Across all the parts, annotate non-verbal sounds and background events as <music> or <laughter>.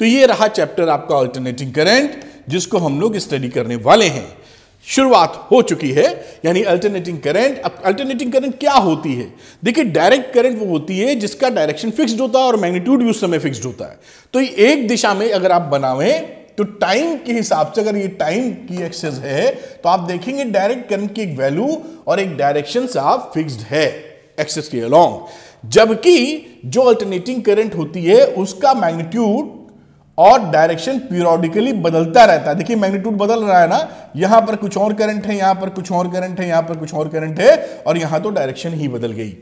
तो ये रहा चैप्टर आपका अल्टरनेटिंग करंट जिसको हम लोग स्टडी करने वाले हैं शुरुआत हो चुकी है यानी अल्टरनेटिंग करंट अब अल्टरनेटिंग करंट क्या होती है देखिए डायरेक्ट करंट वो होती है जिसका डायरेक्शन फिक्स्ड होता है और मैग्नीट्यूड भी उस समय फिक्स्ड होता है तो एक दिशा में अगर आप बनावें तो टाइम के हिसाब से अगर ये टाइम की एक्सेस है तो आप देखेंगे डायरेक्ट करंट की एक वैल्यू और एक डायरेक्शन साफ फिक्स्ड है एक्सेस के अलॉन्ग जबकि जो अल्टरनेटिंग करंट होती है उसका मैग्नीट्यूड और डायरेक्शन पीरियोडिकली बदलता रहता है देखिए मैग्नीट्यूड बदल रहा है ना यहां पर कुछ और करंट है यहां पर कुछ और करंट है यहां पर कुछ और करंट है और यहां तो डायरेक्शन ही बदल गई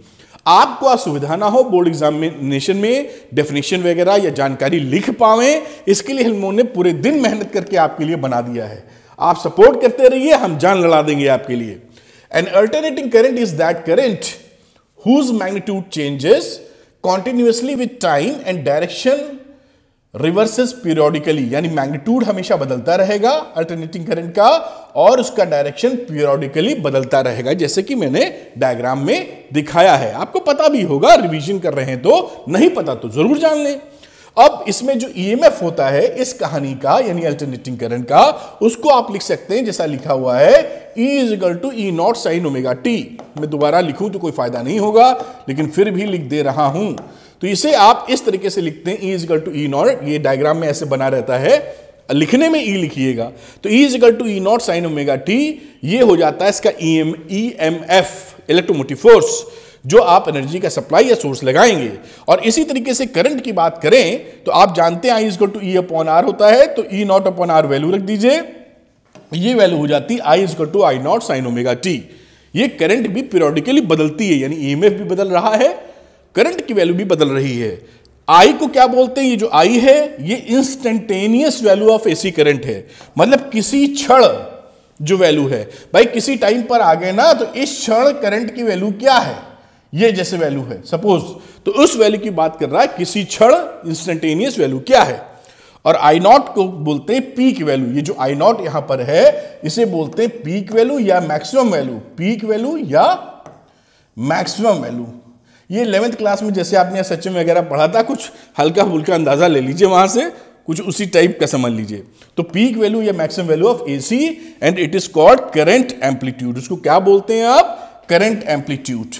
आपको असुविधा ना हो बोर्ड एग्जामिनेशन में डेफिनेशन वगैरह या जानकारी लिख पाए इसके लिए हम ने पूरे दिन मेहनत करके आपके लिए बना दिया है आप सपोर्ट करते रहिए हम जान लड़ा देंगे आपके लिए an alternating current is that current whose magnitude changes continuously with time and direction reverses periodically यानी मैग्नीट्यूड हमेशा बदलता रहेगा अल्टरनेटिंग करंट का और उसका डायरेक्शन पीरियोडिकली बदलता रहेगा जैसे कि मैंने डायग्राम में दिखाया है आपको पता भी होगा रिवीजन कर रहे हैं तो नहीं पता तो जरूर जान लें अब इसमें जो ईएमएफ e होता है इस कहानी का यानी अल्टरनेटिंग करंट का उसको आप लिख सकते हैं जैसा लिखा हुआ है E is equal to E naught sine omega T मैं दोबारा लिखूं तो कोई फायदा नहीं होगा लेकिन फिर भी लिख दे रहा हूं तो इसे आप इस तरीके से लिखते हैं E is equal to E naught ये डायग्राम में ऐसे बना रहता है लिखने में ई e लिखिएगा तो E is equal to E naught sine omega T ये हो जाता है इसका E M E M F electromotive force जो आप एनर्जी का सप्लाई या सोर्स लगाएंगे और इसी तरीके से करंट की बात करें तो आप जानते हैं I is equal to E upon R होता है तो E naught upon R value रख दीजिए ये वैल्यू हो जाती है I is equal to I naught sine omega T ये करंट भी पीरियोडिकली बदलती है यानी ई e भी बदल रहा है करंट की वैल्यू भी बदल रही है आई को क्या बोलते हैं ये जो आई है ये instantaneous value of AC current है मतलब किसी क्षण जो वैल्यू है भाई किसी टाइम पर आ गए ना तो इस क्षण करंट की वैल्यू क्या है ये जैसे वैल्यू है सपोज तो उस वैल्यू की बात कर रहा है किसी क्षण इंस्टेंटेनियस वैल्यू क्या है और आई नॉट को बोलते हैं पीक वैल्यू ये जो आई नॉट यहां पर है इसे बोलते हैं पीक वैल्यू या मैक्सिमम वैल्यू पीक वैल्यू या मैक्सिमम वैल्यू ये इलेवेंथ क्लास में जैसे आपने एस एच वगैरह पढ़ा था कुछ हल्का फुल्का अंदाज़ा ले लीजिए वहाँ से कुछ उसी टाइप का समझ लीजिए तो पीक वैल्यू या maximum value of A C and it is called current amplitude उसको क्या बोलते हैं आप करंट एम्पलीट्यूड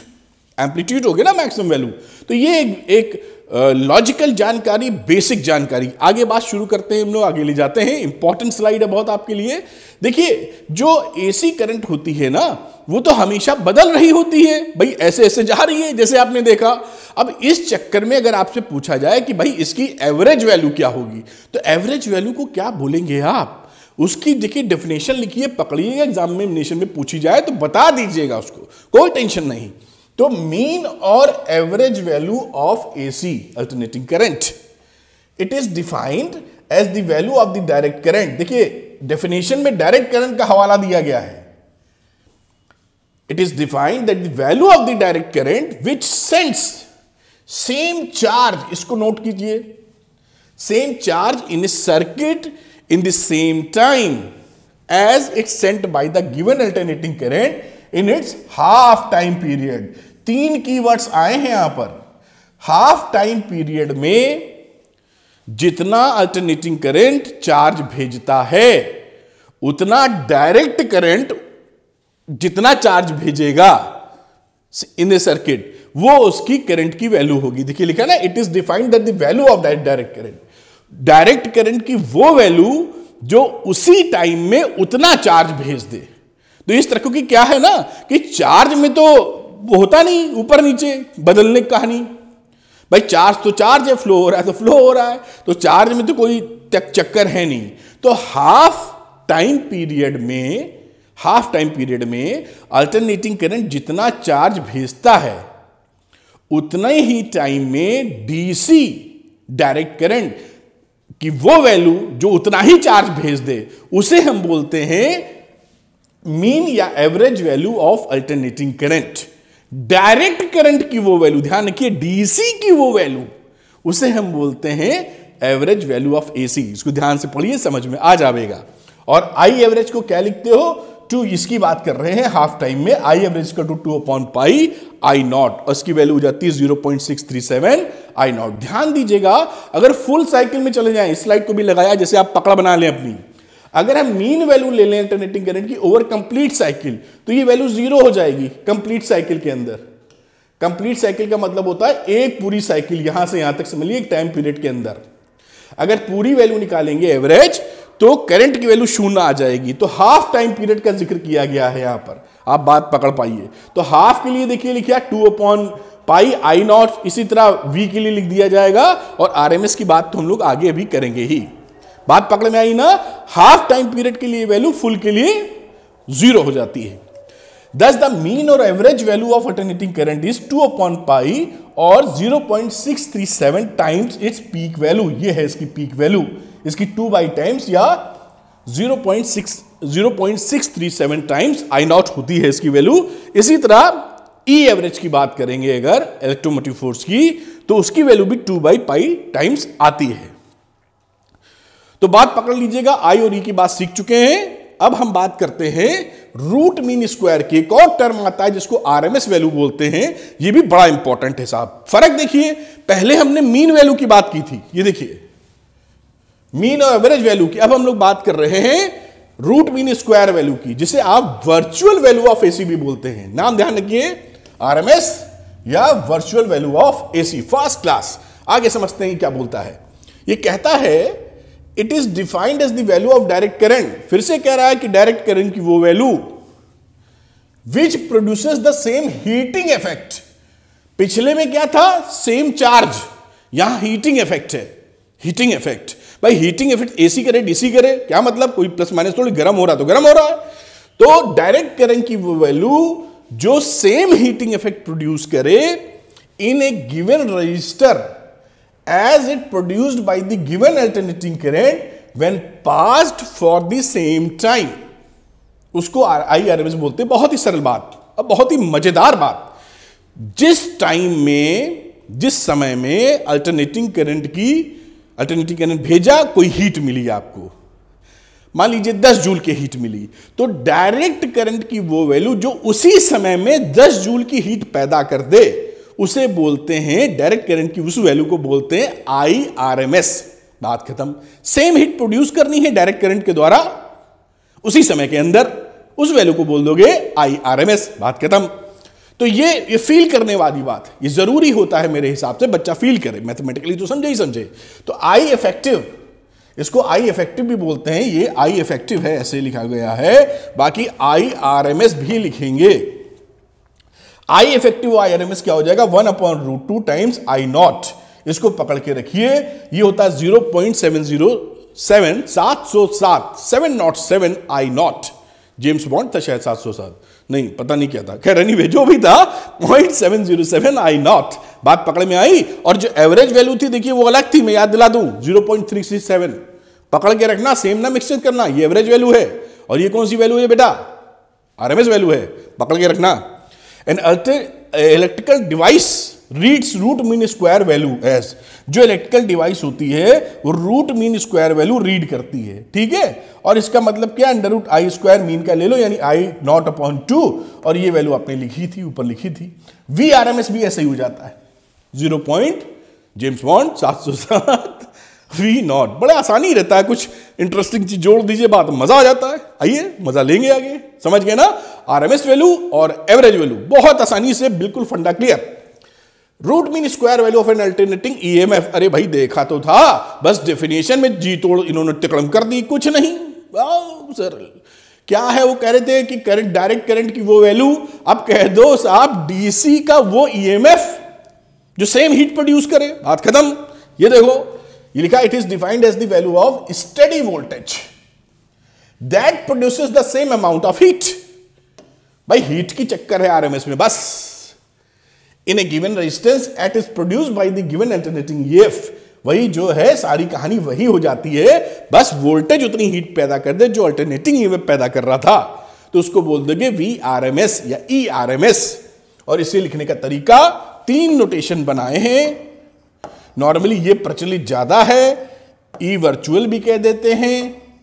एम्पलीट्यूड हो गया ना मैक्सिमम वैल्यू तो ये एक, एक लॉजिकल जानकारी बेसिक जानकारी आगे बात शुरू करते हैं हम लोग आगे ले जाते हैं इंपॉर्टेंट स्लाइड है बहुत आपके लिए देखिए जो एसी करंट होती है ना वो तो हमेशा बदल रही होती है भाई ऐसे ऐसे जा रही है जैसे आपने देखा अब इस चक्कर में अगर आपसे पूछा जाए कि भाई इसकी एवरेज वैल्यू क्या होगी तो एवरेज वैल्यू को क्या बोलेंगे आप उसकी देखिए डेफिनेशन लिखिए पकड़िएगा एग्जामिनेशन में पूछी जाए तो बता दीजिएगा उसको कोई टेंशन नहीं तो मीन और average value of A C alternating current it is defined as the value of the direct current देखिए डेफिनेशन में डायरेक्ट करंट का हवाला दिया गया है it is defined that the value of the direct current which sends same charge इसको note कीजिए same charge in a circuit in the same time as it sent by the given alternating current in its half time period तीन keywords आए हैं यहां पर half time period में जितना alternating current charge भेजता है उतना डायरेक्ट करंट जितना चार्ज भेजेगा इन ए सर्किट वो उसकी करंट की वैल्यू होगी देखिए लिखा ना it is defined that the value of that direct current direct current की वो वैल्यू जो उसी टाइम में उतना चार्ज भेज दे तो इस तरह क्योंकि क्या है ना कि चार्ज में तो होता नहीं ऊपर नीचे बदलने की कहानी भाई चार्ज तो चार्ज है फ्लो हो रहा है तो फ्लो हो रहा है तो चार्ज में तो कोई चक्कर है नहीं तो हाफ टाइम पीरियड में हाफ टाइम पीरियड में अल्टरनेटिंग करंट जितना चार्ज भेजता है उतने ही टाइम में डीसी डायरेक्ट करंट की वो वैल्यू जो उतना ही चार्ज भेज दे उसे हम बोलते हैं मीन या average value of alternating current direct current की वो वैल्यू ध्यान रखिए डीसी की वो वैल्यू उसे हम बोलते हैं एवरेज वैल्यू ऑफ एसी इसको ध्यान से पढ़िए समझ में आ जाएगा और आई एवरेज को क्या लिखते हो टू इसकी बात कर रहे हैं हाफ टाइम में आई एवरेज का two two upon pi I naught और वैल्यू हो जाती है zero point six three seven I naught ध्यान दीजिएगा अगर फुल साइकिल में चले जाए स्लाइड को भी लगाया जैसे आप पकड़ा बना लें अपनी अगर हम मीन वैल्यू ले लें अल्टरनेटिंग करंट की ओवर कंप्लीट साइकिल तो ये वैल्यू जीरो हो जाएगी कंप्लीट साइकिल के अंदर कंप्लीट साइकिल का मतलब होता है एक पूरी साइकिल यहां से यहां तक समझ मतलब एक टाइम पीरियड के अंदर अगर पूरी वैल्यू निकालेंगे एवरेज तो करंट की वैल्यू शून्य आ जाएगी तो हाफ टाइम पीरियड का जिक्र किया गया है यहां पर आप बात पकड़ पाइए तो हाफ के लिए देखिए लिखिए two upon pi I naught इसी तरह वी के लिए लिख दिया जाएगा और आरएमएस की बात तो हम लोग आगे भी करेंगे ही बात पकड़ में आई ना हाफ टाइम पीरियड के लिए वैल्यू फुल के लिए जीरो हो जाती है दस द मीन और average value of alternating current is two upon pi और zero point six three seven times its peak value ये है इसकी पीक वैल्यू इसकी टू बाई टाइम्स या zero zero point point six six three seven times I naught होती है इसकी value इसी तरह ई e एवरेज की बात करेंगे अगर इलेक्ट्रोमोटिव फोर्स की तो उसकी वैल्यू भी टू बाई पाई टाइम्स आती है तो बात पकड़ लीजिएगा आई और ई की बात सीख चुके हैं अब हम बात करते हैं रूट मीन स्क्वायर की एक और टर्म आता है जिसको आरएमएस वैल्यू बोलते हैं ये भी बड़ा इंपॉर्टेंट है साहब फर्क देखिए पहले हमने मीन वैल्यू की बात की थी ये देखिए मीन और एवरेज वैल्यू की अब हम लोग बात कर रहे हैं रूट मीन स्क्वायर वैल्यू की जिसे आप वर्चुअल वैल्यू ऑफ एसी भी बोलते हैं नाम ध्यान रखिए आरएमएस या virtual value of AC first class आगे समझते हैं क्या बोलता है ये कहता है it is defined as the value of direct current फिर से कह रहा है कि डायरेक्ट करंट की वो value which produces the same heating effect पिछले में क्या था सेम चार्ज यहां हीटिंग इफेक्ट है हीटिंग इफेक्ट भाई हीटिंग इफेक्ट एसी करे डीसी करे क्या मतलब कोई प्लस माइनस थोड़ी गर्म हो रहा तो गर्म हो रहा है तो डायरेक्ट करंट तो की वो वैल्यू जो सेम हीटिंग इफेक्ट प्रोड्यूस करे in a given resistor as it produced by the given alternating current when passed for the same time उसको आई आर एम बोलते हैं बहुत ही सरल बात अब बहुत ही मजेदार बात जिस टाइम में जिस समय में अल्टरनेटिंग करंट की अल्टरनेटिंग करंट भेजा कोई हीट मिली आपको मान लीजिए 10 जूल की हीट मिली तो डायरेक्ट करंट की वो वैल्यू जो उसी समय में 10 जूल की हीट पैदा कर दे उसे बोलते हैं डायरेक्ट करंट की उस वैल्यू को बोलते हैं आई आर एम एस बात खत्म सेम हिट प्रोड्यूस करनी है डायरेक्ट करंट के द्वारा उसी समय के अंदर उस वैल्यू को बोल दोगे आई आर एम एस बात खत्म तो ये ये फील करने वाली बात ये जरूरी होता है मेरे हिसाब से बच्चा फील करे मैथमेटिकली तो समझे ही समझे तो आई इफेक्टिव इसको आई इफेक्टिव भी बोलते हैं ये आई इफेक्टिव है ऐसे लिखा गया है बाकी आई आर एम एस भी लिखेंगे आई इफेक्टिव आई एस क्या हो जाएगा one upon root two times I naught इसको पकड़ के रखिए ये होता है zero point seven zero seven सात सौ सात seven naught seven I naught James Bond था शायद सात सौ सात नहीं पता नहीं क्या था खैर एनी वे जो भी था point seven zero seven I naught बात पकड़ में आई और जो एवरेज वैल्यू थी देखिए वो अलग थी मैं याद दिला दूं zero point three six seven पकड़ के रखना सेम ना मिक्सचेंज करना ये एवरेज वैल्यू है और ये कौन सी वैल्यू है बेटा आरएमएस वैल्यू है पकड़ के रखना an electrical device reads root mean square value S जो इलेक्ट्रिकल डिवाइस होती है वो root mean square value read करती है ठीक है और इसका मतलब क्या under root I square mean का ले लो यानी आई नॉट अपॉन टू और ये वैल्यू आपने लिखी थी ऊपर लिखी थी वी आर एम एस भी ऐसे ही हो जाता है जीरो पॉइंट जेम्स वॉन्ट सात सौ सात वी नॉट बड़ा आसानी रहता है कुछ इंटरेस्टिंग चीज जोड़ दीजिए बात मजा आ जाता है आइए मजा लेंगे आगे समझ गए ना आरएमएस वैल्यू और एवरेज वैल्यू बहुत आसानी से बिल्कुल funda clear root mean square value of an alternating EMF अरे भाई देखा तो था बस डेफिनेशन में जी तोड़ इन्होंने टिकड़म कर दी कुछ नहीं सर क्या है वो कह रहे थे कि करंट डायरेक्ट करंट की वो वैल्यू अब कह दो साहब डीसी का वो ईएमएफ e जो सेम हीट प्रोड्यूस करे बात खत्म ये देखो ये लिखा it is defined as the value of steady voltage that produces the same amount of heat भाई हीट की चक्कर है आरएमएस में बस in a given resistance as is produce by the given alternating EF वही जो है सारी कहानी वही हो जाती है बस वोल्टेज उतनी हीट पैदा कर दे जो अल्टरनेटिंग ईएमएफ e पैदा कर रहा था तो उसको बोल देंगे वी आर एम एस या ई आर एम एस और इसे लिखने का तरीका तीन नोटेशन बनाए हैं नॉर्मली ये प्रचलित ज्यादा है ई e वर्चुअल भी कह देते हैं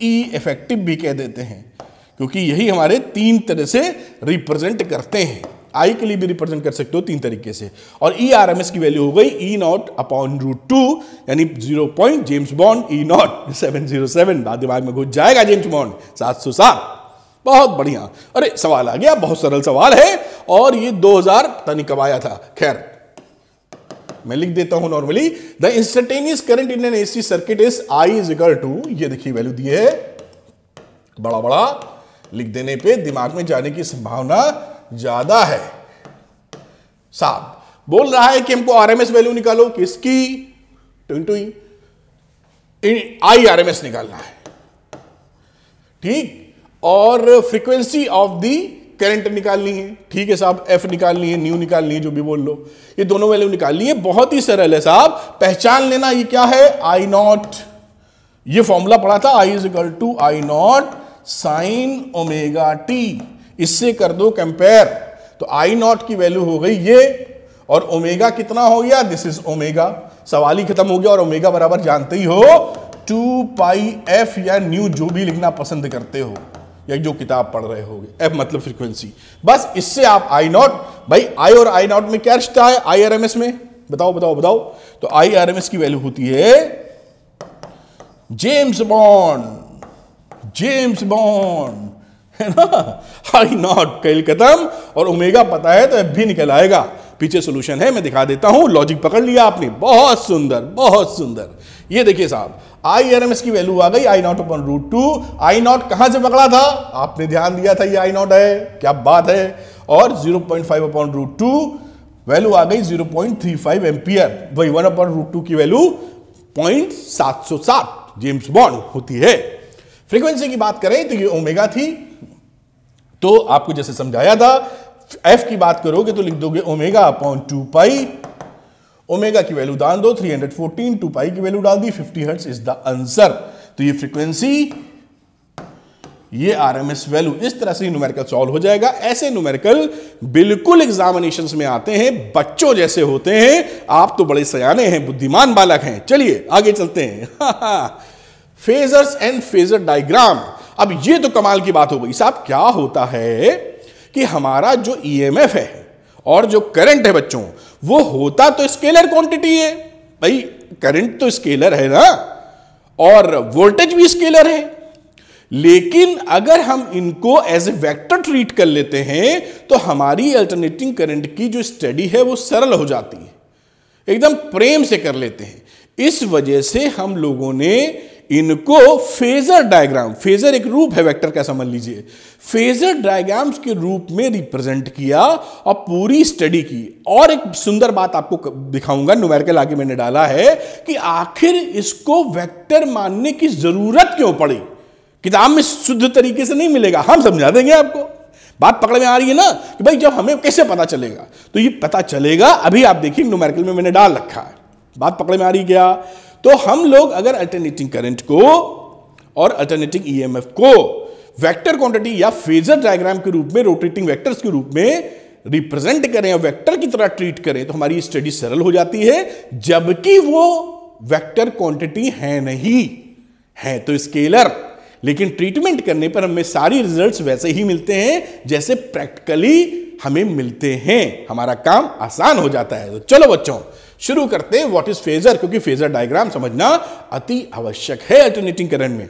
ई e इफेक्टिव भी कह देते हैं क्योंकि यही हमारे तीन तरह से रिप्रेजेंट करते हैं आई के लिए भी रिप्रेजेंट कर सकते हो तीन तरीके से और ई आर एम एस की वैल्यू हो गई E naught upon root two यानी zero point James Bond E naught seven zero seven दिमाग में घुस जाएगा जेम्स बॉन्ड सात सौ सात बहुत बढ़िया अरे सवाल आ गया बहुत सरल सवाल है और ये 2000 हजार तनिक आया था खैर मैं लिख देता हूं normally the instantaneous current in an AC circuit is I is equal to ये देखिए वैल्यू दी है बड़ा बड़ा लिख देने पे दिमाग में जाने की संभावना ज्यादा है साहब बोल रहा है कि हमको आरएमएस वैल्यू निकालो किसकी टू आई आरएमएस निकालना है ठीक और फ्रीक्वेंसी ऑफ दी करंट निकालनी है ठीक है साहब एफ निकालनी है न्यू निकालनी है जो भी बोल लो ये दोनों वैल्यू निकालनी है बहुत ही सरल है साहब पहचान लेना ये क्या है आई नॉट ये फॉर्मूला पढ़ा था I is equal to I naught sine omega T इससे कर दो कंपेयर तो आई नॉट की वैल्यू हो गई ये और ओमेगा कितना हो गया दिस इज ओमेगा सवाल ही खत्म हो गया और ओमेगा बराबर जानते ही हो टू पाई एफ या न्यू जो भी लिखना पसंद करते हो या जो किताब पढ़ रहे हो एफ मतलब फ्रीक्वेंसी बस इससे आप आई नॉट भाई आई और आई नॉट में क्या रिश्ता है आई आर एम एस में बताओ बताओ बताओ तो आई आर एम एस की वैल्यू होती है जेम्स बॉन्ड जेम्स बॉन्ड <laughs> है ना आई नॉट कैल कदम और ओमेगा पता है तो एफ भी निकल आएगा पीछे सोल्यूशन है मैं दिखा देता हूं लॉजिक पकड़ लिया आपने बहुत सुंदर बहुत सुंदर ये देखिए साहब आई आर एम एस की वैल्यू आ गई I naught upon root two I naught कहां से पकड़ा था आपने ध्यान दिया था ये आई नॉट है क्या बात है और zero point five upon root two value आ गई zero point three five ampere वही वन अपॉन रूट टू की वैल्यू पॉइंट सात सौ सात जेम्स बॉन्ड होती है फ्रीक्वेंसी की बात करें तो ये ओमेगा थी तो आपको जैसे समझाया था एफ की बात करोगे तो लिख दोगे omega upon two pi omega की वैल्यू डाल दो 314 टू पाई की वैल्यू डाल दी 50 हर्ट्स इज द आंसर तो ये फ्रीक्वेंसी ये आरएमएस वैल्यू इस तरह से न्यूमेरिकल सॉल्व हो जाएगा ऐसे न्यूमेरिकल बिल्कुल एग्जामिनेशन में आते हैं बच्चों जैसे होते हैं आप तो बड़े सयाने हैं बुद्धिमान बालक हैं चलिए आगे चलते हैं <laughs> फेजर्स एंड फेजर डायग्राम अब ये तो कमाल की बात हो गई साहब क्या होता है कि हमारा जो ईएमएफ e है और जो करंट है बच्चों वो होता तो स्केलर क्वांटिटी है भाई करंट तो स्केलर है ना और वोल्टेज भी स्केलर है लेकिन अगर हम इनको एज ए वैक्टर ट्रीट कर लेते हैं तो हमारी अल्टरनेटिंग करंट की जो स्टडी है वो सरल हो जाती है एकदम प्रेम से कर लेते हैं इस वजह से हम लोगों ने इनको फेजर डायग्राम फेजर एक रूप है वेक्टर का समझ लीजिए फेजर डायग्राम्स के रूप में रिप्रेजेंट किया और पूरी स्टडी की और एक सुंदर बात आपको दिखाऊंगा न्यूमेरिकल आगे मैंने डाला है कि आखिर इसको वेक्टर मानने की जरूरत क्यों पड़ी किताब में शुद्ध तरीके से नहीं मिलेगा हम समझा देंगे आपको बात पकड़ में आ रही है ना कि भाई जब हमें कैसे पता चलेगा तो ये पता चलेगा अभी आप देखिए न्यूमेरिकल में मैंने डाल रखा है बात पकड़ में आ रही क्या तो हम लोग अगर अल्टरनेटिंग करंट को और अल्टरनेटिंग ईएमएफ e को वेक्टर क्वांटिटी या फेजर डायग्राम के रूप में रोटेटिंग वेक्टर्स के रूप में रिप्रेजेंट करें या वेक्टर की तरह ट्रीट करें तो हमारी स्टडी सरल हो जाती है जबकि वो वेक्टर क्वांटिटी है नहीं है तो स्केलर लेकिन ट्रीटमेंट करने पर हमें सारी रिजल्ट्स वैसे ही मिलते हैं जैसे प्रैक्टिकली हमें मिलते हैं हमारा काम आसान हो जाता है तो चलो बच्चों शुरू करते हैं व्हाट इज फेजर क्योंकि फेजर डायग्राम समझना अति आवश्यक है अल्टरनेटिंग करंट में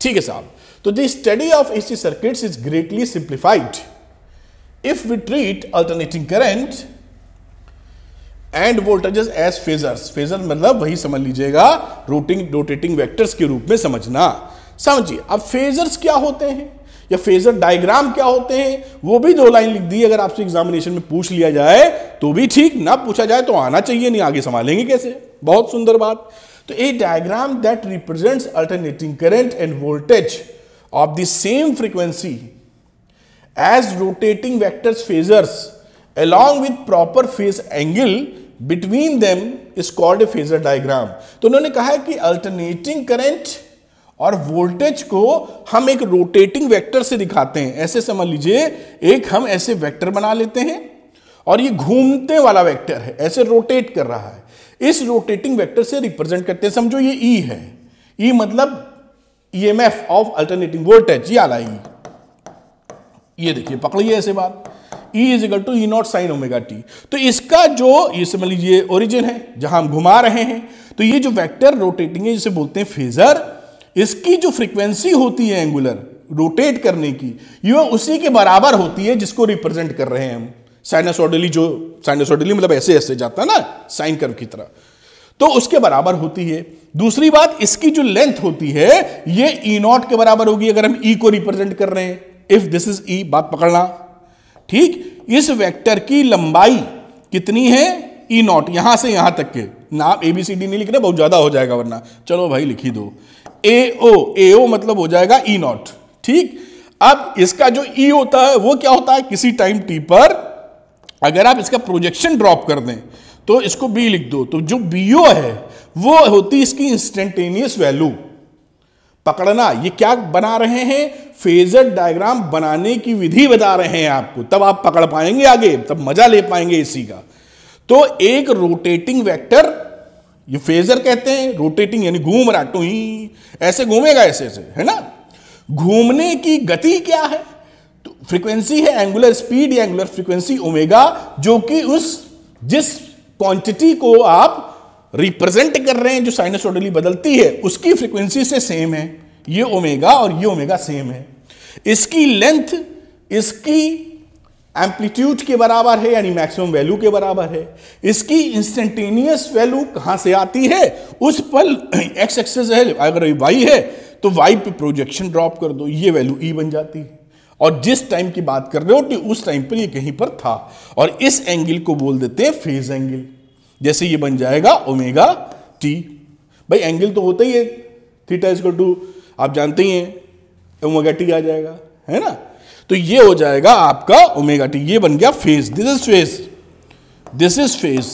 ठीक है साहब तो the study of AC circuits is greatly simplified if we treat alternating current and voltages as phasors phasor मतलब वही समझ लीजिएगा रोटिंग रोटेटिंग वेक्टर्स के रूप में समझना समझिए अब फेजर्स क्या होते हैं या फेजर डायग्राम क्या होते हैं वो भी दो लाइन लिख दी अगर आपसे एग्जामिनेशन में पूछ लिया जाए तो भी ठीक ना पूछा जाए तो आना चाहिए नहीं आगे संभालेंगे कैसे बहुत सुंदर बात तो a diagram that represents alternating current and voltage of the same frequency as rotating vectors phasors along with proper phase angle between them is called a phasor diagram तो उन्होंने कहा है कि अल्टरनेटिंग करेंट और वोल्टेज को हम एक rotating vector से दिखाते हैं ऐसे समझ लीजिए एक हम ऐसे वेक्टर बना लेते हैं और ये घूमते वाला वेक्टर है ऐसे रोटेट कर रहा है इस रोटेटिंग वेक्टर से रिप्रेजेंट करते हैं समझो ये ई e है ई e मतलब E M F of alternating voltage ये आला ई e। ये देखिए पकड़िए ऐसे बात E is equal to E naught sine omega T तो इसका जो ये समझ लीजिए ओरिजिन है जहां हम घुमा रहे हैं तो ये जो वेक्टर रोटेटिंग है जिसे बोलते हैं फेजर इसकी जो फ्रीक्वेंसी होती है एंगुलर रोटेट करने की यह उसी के बराबर होती है जिसको रिप्रेजेंट कर रहे हैं हम साइनसोडली जो साइनसोडली मतलब ऐसे ऐसे जाता है ना साइन कर्व की तरह तो उसके बराबर होती है दूसरी बात इसकी जो लेंथ होती है ये ई e नॉट के बराबर होगी अगर हम ई e को रिप्रेजेंट कर रहे हैं इफ दिस इज ई बात पकड़ना ठीक इस वेक्टर की लंबाई कितनी है ई नॉट यहां से यहां तक के नाम एबीसीडी नहीं लिख रहे बहुत ज्यादा हो जाएगा वरना चलो भाई लिखी दो ए ओ मतलब हो जाएगा ई e नॉट ठीक अब इसका जो ई e होता है वो क्या होता है किसी टाइम टी पर अगर आप इसका प्रोजेक्शन ड्रॉप कर दें तो इसको बी लिख दो तो जो बीओ है वो होती इसकी इंस्टेंटेनियस वैल्यू पकड़ना ये क्या बना रहे हैं फेजर डायग्राम बनाने की विधि बता रहे हैं आपको तब आप पकड़ पाएंगे आगे तब मजा ले पाएंगे इसी का तो एक रोटेटिंग वेक्टर ये फेजर कहते हैं रोटेटिंग यानी घूम रहा टू ही ऐसे घूमेगा ऐसे ऐसे है ना घूमने की गति क्या है तो फ्रीक्वेंसी है एंगुलर स्पीड या एंगुलर फ्रीक्वेंसी ओमेगा जो कि उस जिस क्वांटिटी को आप रिप्रेजेंट कर रहे हैं जो साइनसोडली बदलती है उसकी फ्रीक्वेंसी से सेम है ये ओमेगा और ये ओमेगा सेम है इसकी लेंथ इसकी एम्पलीट्यूड के बराबर है यानी मैक्सिमम वैल्यू के बराबर है इसकी इंस्टेंटेनियस वैल्यू कहाँ से आती है उस पर एक्स <clears throat> एक्सेस है अगर वाई है तो वाई पे प्रोजेक्शन ड्रॉप कर दो ये वैल्यू ई e बन जाती है और जिस टाइम की बात कर रहे हो कि उस टाइम पर ये कहीं पर था और इस एंगल को बोल देते हैं फेज एंगल जैसे ये बन जाएगा ओमेगा टी भाई एंगल तो होता ही है थीटा इजकल टू आप जानते ही हैं ओमेगा टी आ जाएगा है ना तो ये हो जाएगा आपका ओमेगा टी ये बन गया phase this is phase this is phase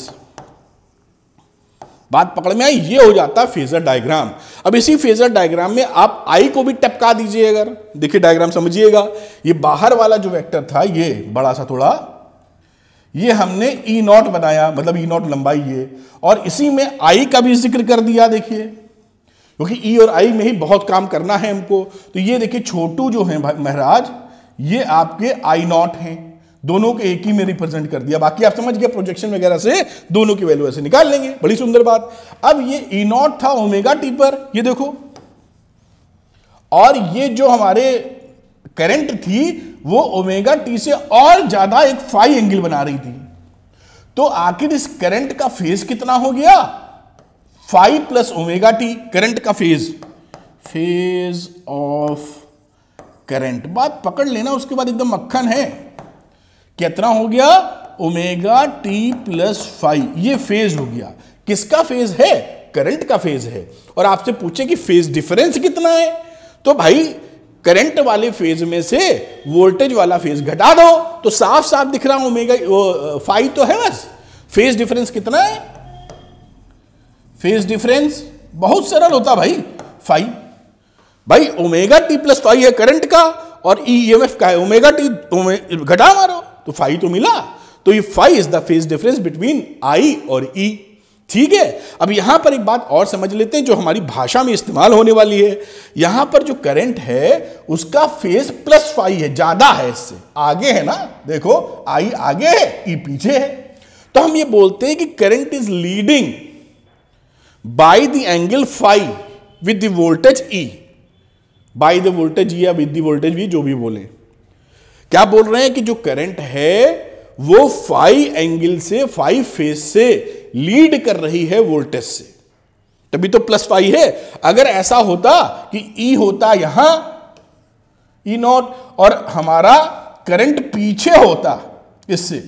बात पकड़ में आई ये हो जाता है फेजर डायग्राम अब इसी फेजर डायग्राम में आप आई को भी टपका दीजिए अगर देखिए डायग्राम समझिएगा ये बाहर वाला जो वेक्टर था ये बड़ा सा थोड़ा ये हमने ई e नॉट बनाया मतलब ई e नॉट लंबाई ये और इसी में आई का भी जिक्र कर दिया देखिए क्योंकि ई e और आई में ही बहुत काम करना है हमको तो ये देखिए छोटू जो है महाराज ये आपके आई नॉट हैं दोनों के एक ही में रिप्रेजेंट कर दिया बाकी आप समझ गए प्रोजेक्शन वगैरह से दोनों की वैल्यू ऐसे निकाल लेंगे बड़ी सुंदर बात अब ये ई e नॉट था ओमेगा टी पर ये देखो और ये जो हमारे करंट थी वो ओमेगा टी से और ज्यादा एक फाइव एंगल बना रही थी तो आखिर इस करंट का फेज कितना हो गया phi plus omega T current का फेज फेज ऑफ करंट बात पकड़ लेना उसके बाद एकदम मक्खन है कितना हो गया ओमेगा टी प्लस फाइव ये फेज हो गया किसका फेज है करंट का फेज है और आपसे पूछे कि फेज डिफरेंस कितना है तो भाई करंट वाले फेज में से वोल्टेज वाला फेज घटा दो तो साफ साफ दिख रहा ओमेगा फाइव तो है बस फेज डिफरेंस कितना है फेज डिफरेंस बहुत सरल होता भाई फाइव भाई ओमेगा टी प्लस फाइव है करंट का और ई एम एफ का है ओमेगा टी घटा मारो तो फाइव तो मिला तो ये phi is the phase difference between I और ई e. ठीक है अब यहां पर एक बात और समझ लेते हैं जो हमारी भाषा में इस्तेमाल होने वाली है यहां पर जो करंट है उसका फेज प्लस फाइव है ज्यादा है इससे आगे है ना देखो आई आगे है ई e पीछे है तो हम ये बोलते हैं कि current is leading by the angle phi with the voltage E by the voltage या विद दी वोल्टेज भी जो भी बोले क्या बोल रहे हैं कि जो करंट है वो फाइव एंगल से फाइव फेस से लीड कर रही है वोल्टेज से तभी तो प्लस फाइव है अगर ऐसा होता कि ई e होता यहां ई नॉट और हमारा करंट पीछे होता इससे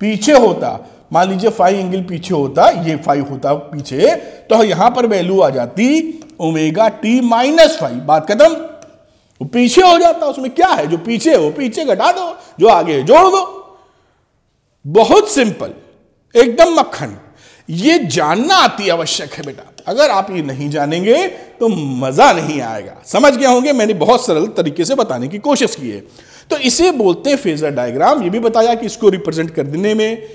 पीछे होता मान लीजिए फाइव एंगल पीछे होता ये फाइव होता पीछे तो यहां पर वैल्यू आ जाती ओमेगा टी माइनस फाइव बात खत्म वो पीछे हो जाता उसमें क्या है जो पीछे वो पीछे घटा दो जो आगे जोड़ दो बहुत सिंपल एकदम मक्खन ये जानना अति आवश्यक है बेटा अगर आप ये नहीं जानेंगे तो मजा नहीं आएगा समझ गए होंगे मैंने बहुत सरल तरीके से बताने की कोशिश की है तो इसे बोलते हैं फेजर डायग्राम ये भी बताया कि इसको रिप्रेजेंट कर देने में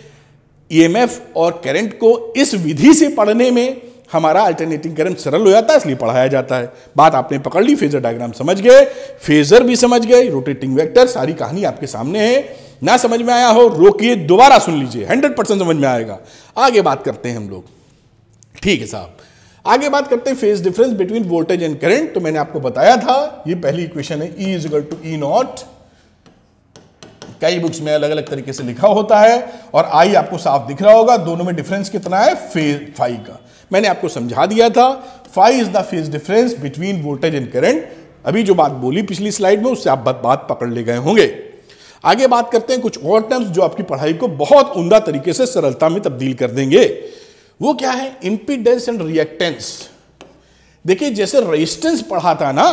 ईएमएफ e और करंट को इस विधि से पढ़ने में हमारा अल्टरनेटिंग करंट सरल हो जाता है इसलिए पढ़ाया जाता है बात आपने पकड़ ली फेजर डायग्राम समझ गए फेजर भी समझ गए रोटेटिंग वेक्टर सारी कहानी आपके सामने है ना समझ में आया हो रोकिए दोबारा सुन लीजिए हंड्रेड परसेंट समझ में आएगा आगे बात करते हैं हम लोग ठीक है साहब आगे बात करते हैं phase difference between voltage and current तो मैंने आपको बताया था ये पहली इक्वेशन है E is equal to E naught कई बुक्स में अलग अलग तरीके से लिखा होता है और आई आपको साफ दिख रहा होगा दोनों में डिफरेंस कितना है फेज फाइव का मैंने आपको समझा दिया था phi is the phase difference between voltage and current अभी जो बात बोली पिछली स्लाइड में उससे आप बात, बात पकड़ ले गए होंगे आगे बात करते हैं कुछ और टर्म्स जो आपकी पढ़ाई को बहुत उमदा तरीके से सरलता में तब्दील कर देंगे वो क्या है इंपीडेंस एंड रिएक्टेंस देखिए जैसे रेजिस्टेंस पढ़ा था ना